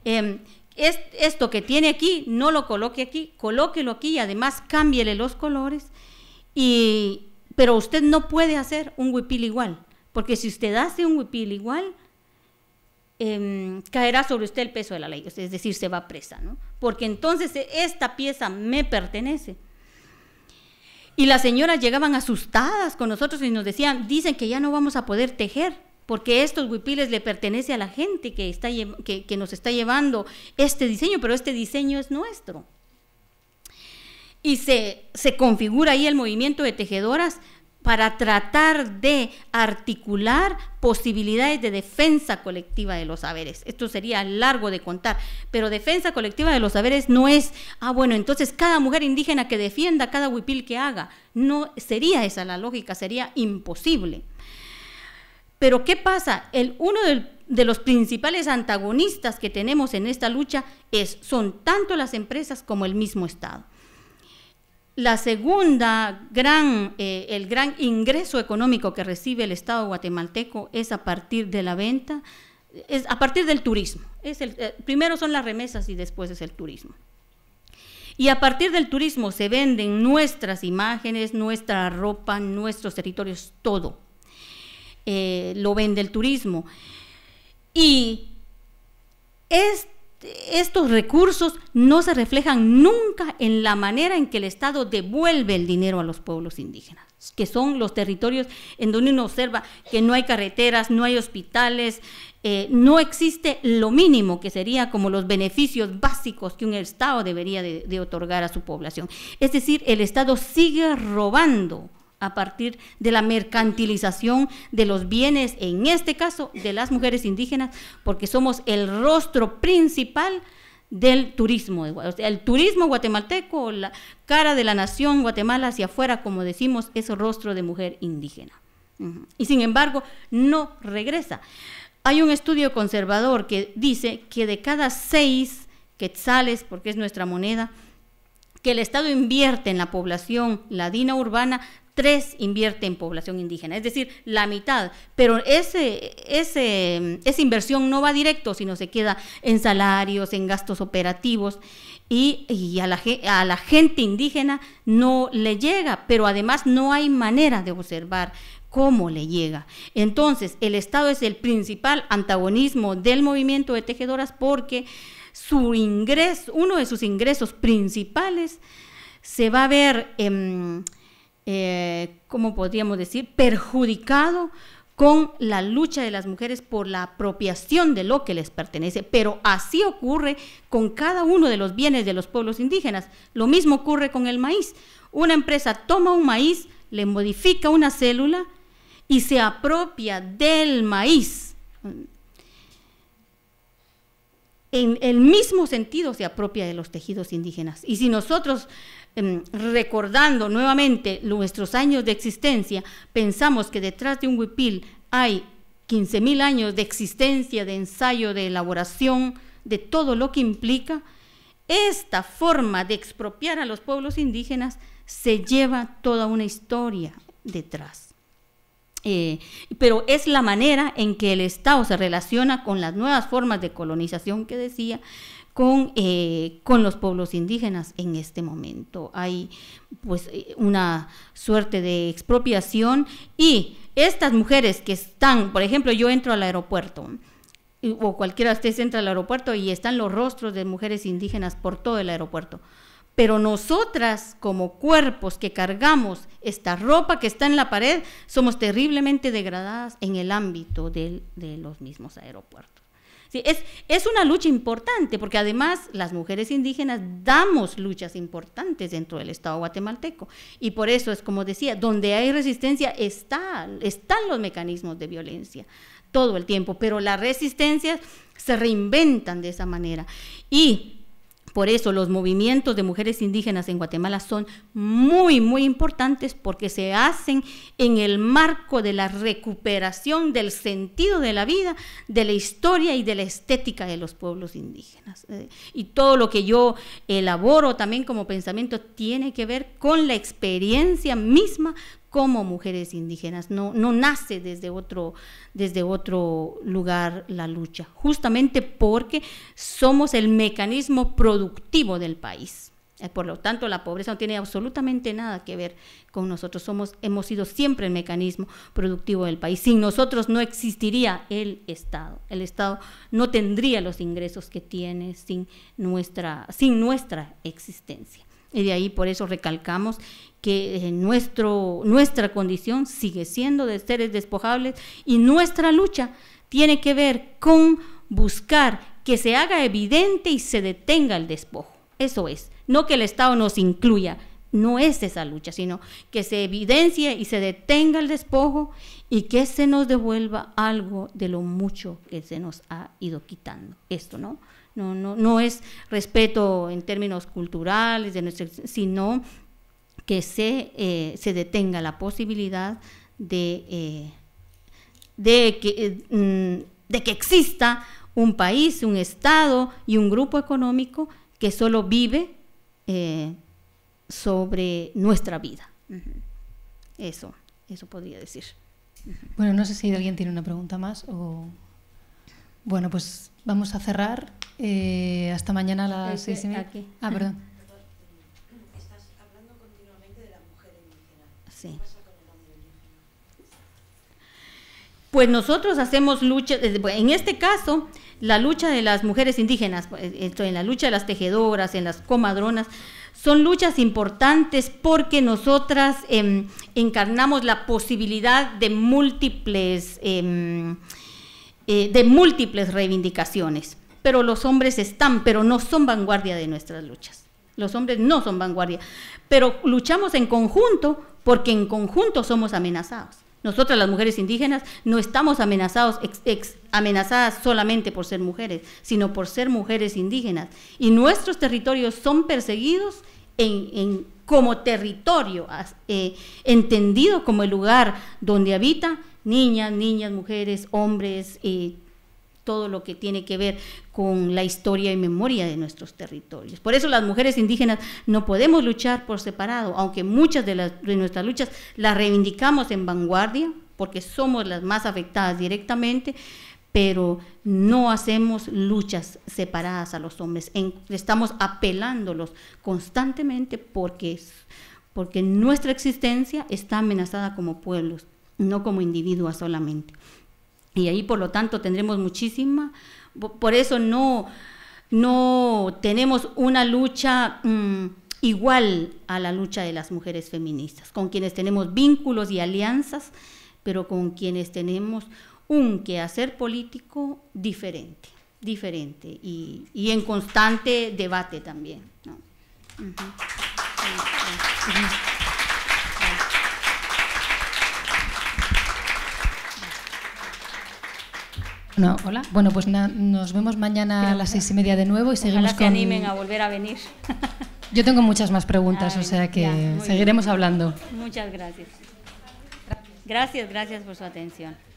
em, esto que tiene aquí, no lo coloque aquí, colóquelo aquí y además cámbiele los colores, pero usted no puede hacer un huipil igual, porque si usted hace un huipil igual, em, caerá sobre usted el peso de la ley, es decir, se va presa, ¿no? Porque entonces e-, esta pieza me pertenece. Y las señoras llegaban asustadas con nosotros y nos decían, dicen que ya no vamos a poder tejer, porque estos huipiles le pertenece a la gente que, está, que, nos está llevando este diseño, pero este diseño es nuestro. Y se, se configura ahí el movimiento de tejedoras para tratar de articular posibilidades de defensa colectiva de los saberes. Esto sería largo de contar, pero defensa colectiva de los saberes no es, ah, bueno, entonces cada mujer indígena que defienda, cada huipil que haga, no sería esa la lógica, sería imposible. Pero ¿qué pasa? uno de los principales antagonistas que tenemos en esta lucha son tanto las empresas como el mismo Estado. La segunda gran, eh, el gran ingreso económico que recibe el Estado guatemalteco es a partir de la venta, es a partir del turismo. Es el, eh, primero son las remesas y después es el turismo. Y a partir del turismo se venden nuestras imágenes, nuestra ropa, nuestros territorios, todo. Eh, lo vende el turismo. Y este estos recursos no se reflejan nunca en la manera en que el Estado devuelve el dinero a los pueblos indígenas, que son los territorios en donde uno observa que no hay carreteras, no hay hospitales, eh, no existe lo mínimo que sería como los beneficios básicos que un Estado debería de otorgar a su población. Es decir, el Estado sigue robando a partir de la mercantilización de los bienes, en este caso de las mujeres indígenas, porque somos el rostro principal del turismo. El turismo guatemalteco, la cara de la nación Guatemala hacia afuera, como decimos, es rostro de mujer indígena. Y sin embargo, no regresa. Hay un estudio conservador que dice que de cada seis quetzales, porque es nuestra moneda, que el Estado invierte en la población ladina urbana, tres invierte en población indígena, es decir, la mitad. Pero ese, esa inversión no va directo, sino se queda en salarios, en gastos operativos. Y, a la gente indígena no le llega, pero además no hay manera de observar cómo le llega. Entonces, el Estado es el principal antagonismo del movimiento de tejedoras porque su ingreso, uno de sus ingresos principales se va a ver, em, eh, ¿cómo podríamos decir?, perjudicado con la lucha de las mujeres por la apropiación de lo que les pertenece. Pero así ocurre con cada uno de los bienes de los pueblos indígenas. Lo mismo ocurre con el maíz. Una empresa toma un maíz, le modifica una célula y se apropia del maíz en el mismo sentido se apropia de los tejidos indígenas. Y si nosotros, em, recordando nuevamente nuestros años de existencia, pensamos que detrás de un huipil hay 15.000 años de existencia, de ensayo, de elaboración, de todo lo que implica, esta forma de expropiar a los pueblos indígenas se lleva toda una historia detrás. Eh, pero es la manera en que el Estado se relaciona con las nuevas formas de colonización que decía, con, eh, con los pueblos indígenas en este momento. Hay pues eh, una suerte de expropiación y estas mujeres que están, por ejemplo, yo entro al aeropuerto eh, o cualquiera de ustedes entra al aeropuerto y están los rostros de mujeres indígenas por todo el aeropuerto. Pero nosotras, como cuerpos que cargamos esta ropa que está en la pared, somos terriblemente degradadas en el ámbito de, los mismos aeropuertos. es, es, una lucha importante, porque además las mujeres indígenas damos luchas importantes dentro del Estado guatemalteco. Y por eso es como decía, donde hay resistencia están los mecanismos de violencia todo el tiempo, pero las resistencias se reinventan de esa manera. Y por eso los movimientos de mujeres indígenas en Guatemala son muy, muy importantes porque se hacen en el marco de la recuperación del sentido de la vida, de la historia y de la estética de los pueblos indígenas. Eh, y todo lo que yo elaboro también como pensamiento tiene que ver con la experiencia misma, como mujeres indígenas, no, no nace desde otro, desde otro lugar la lucha, justamente porque somos el mecanismo productivo del país. Eh, por lo tanto, la pobreza no tiene absolutamente nada que ver con nosotros. Somos, hemos sido siempre el mecanismo productivo del país. Sin nosotros no existiría el Estado. El Estado no tendría los ingresos que tiene sin nuestra, sin nuestra existencia. Y de ahí por eso recalcamos que eh, nuestra condición sigue siendo de seres despojables y nuestra lucha tiene que ver con buscar que se haga evidente y se detenga el despojo. Eso es, no que el Estado nos incluya, no es esa lucha, sino que se evidencie y se detenga el despojo y que se nos devuelva algo de lo mucho que se nos ha ido quitando. Esto, ¿no? no, no, no es respeto en términos culturales, sino que eh, se, detenga la posibilidad de, eh, de, que, eh, mm, de que exista un país, un Estado y un grupo económico que solo vive sobre nuestra vida. Eso, eso podría decir. Bueno, no sé si alguien tiene una pregunta más o... Bueno, pues vamos a cerrar. Eh, hasta mañana a las seis y media. Ah, perdón. la mujer Pues nosotros hacemos lucha, eh, en este caso, la lucha de las mujeres indígenas, pues, eh, en la lucha de las tejedoras, en las comadronas, son luchas importantes porque nosotras em, encarnamos la posibilidad de múltiples, em, eh, de múltiples reivindicaciones pero los hombres están, pero no son vanguardia de nuestras luchas. Los hombres no son vanguardia, pero luchamos en conjunto porque en conjunto somos amenazados. Nosotras las mujeres indígenas no estamos amenazados, amenazadas solamente por ser mujeres, sino por ser mujeres indígenas. Y nuestros territorios son perseguidos como territorio, eh, entendido como el lugar donde habita niñas, niñas, mujeres, hombres, eh, todo lo que tiene que ver con la historia y memoria de nuestros territorios. Por eso las mujeres indígenas no podemos luchar por separado, aunque muchas de, nuestras luchas las reivindicamos en vanguardia, porque somos las más afectadas directamente, pero no hacemos luchas separadas a los hombres, estamos apelándolos constantemente porque, porque nuestra existencia está amenazada como pueblos, no como individuos solamente. Y ahí, por lo tanto, tendremos muchísima. Por eso no, no tenemos una lucha mm, igual a la lucha de las mujeres feministas, con quienes tenemos vínculos y alianzas, pero con quienes tenemos un quehacer político diferente, diferente y, en constante debate también. No, hola. Bueno, pues nos vemos mañana a las seis y media de nuevo y seguimos Ojalá con... se animen a volver a venir. Yo tengo muchas más preguntas, o sea que seguiremos hablando. Muchas gracias. Gracias, gracias por su atención.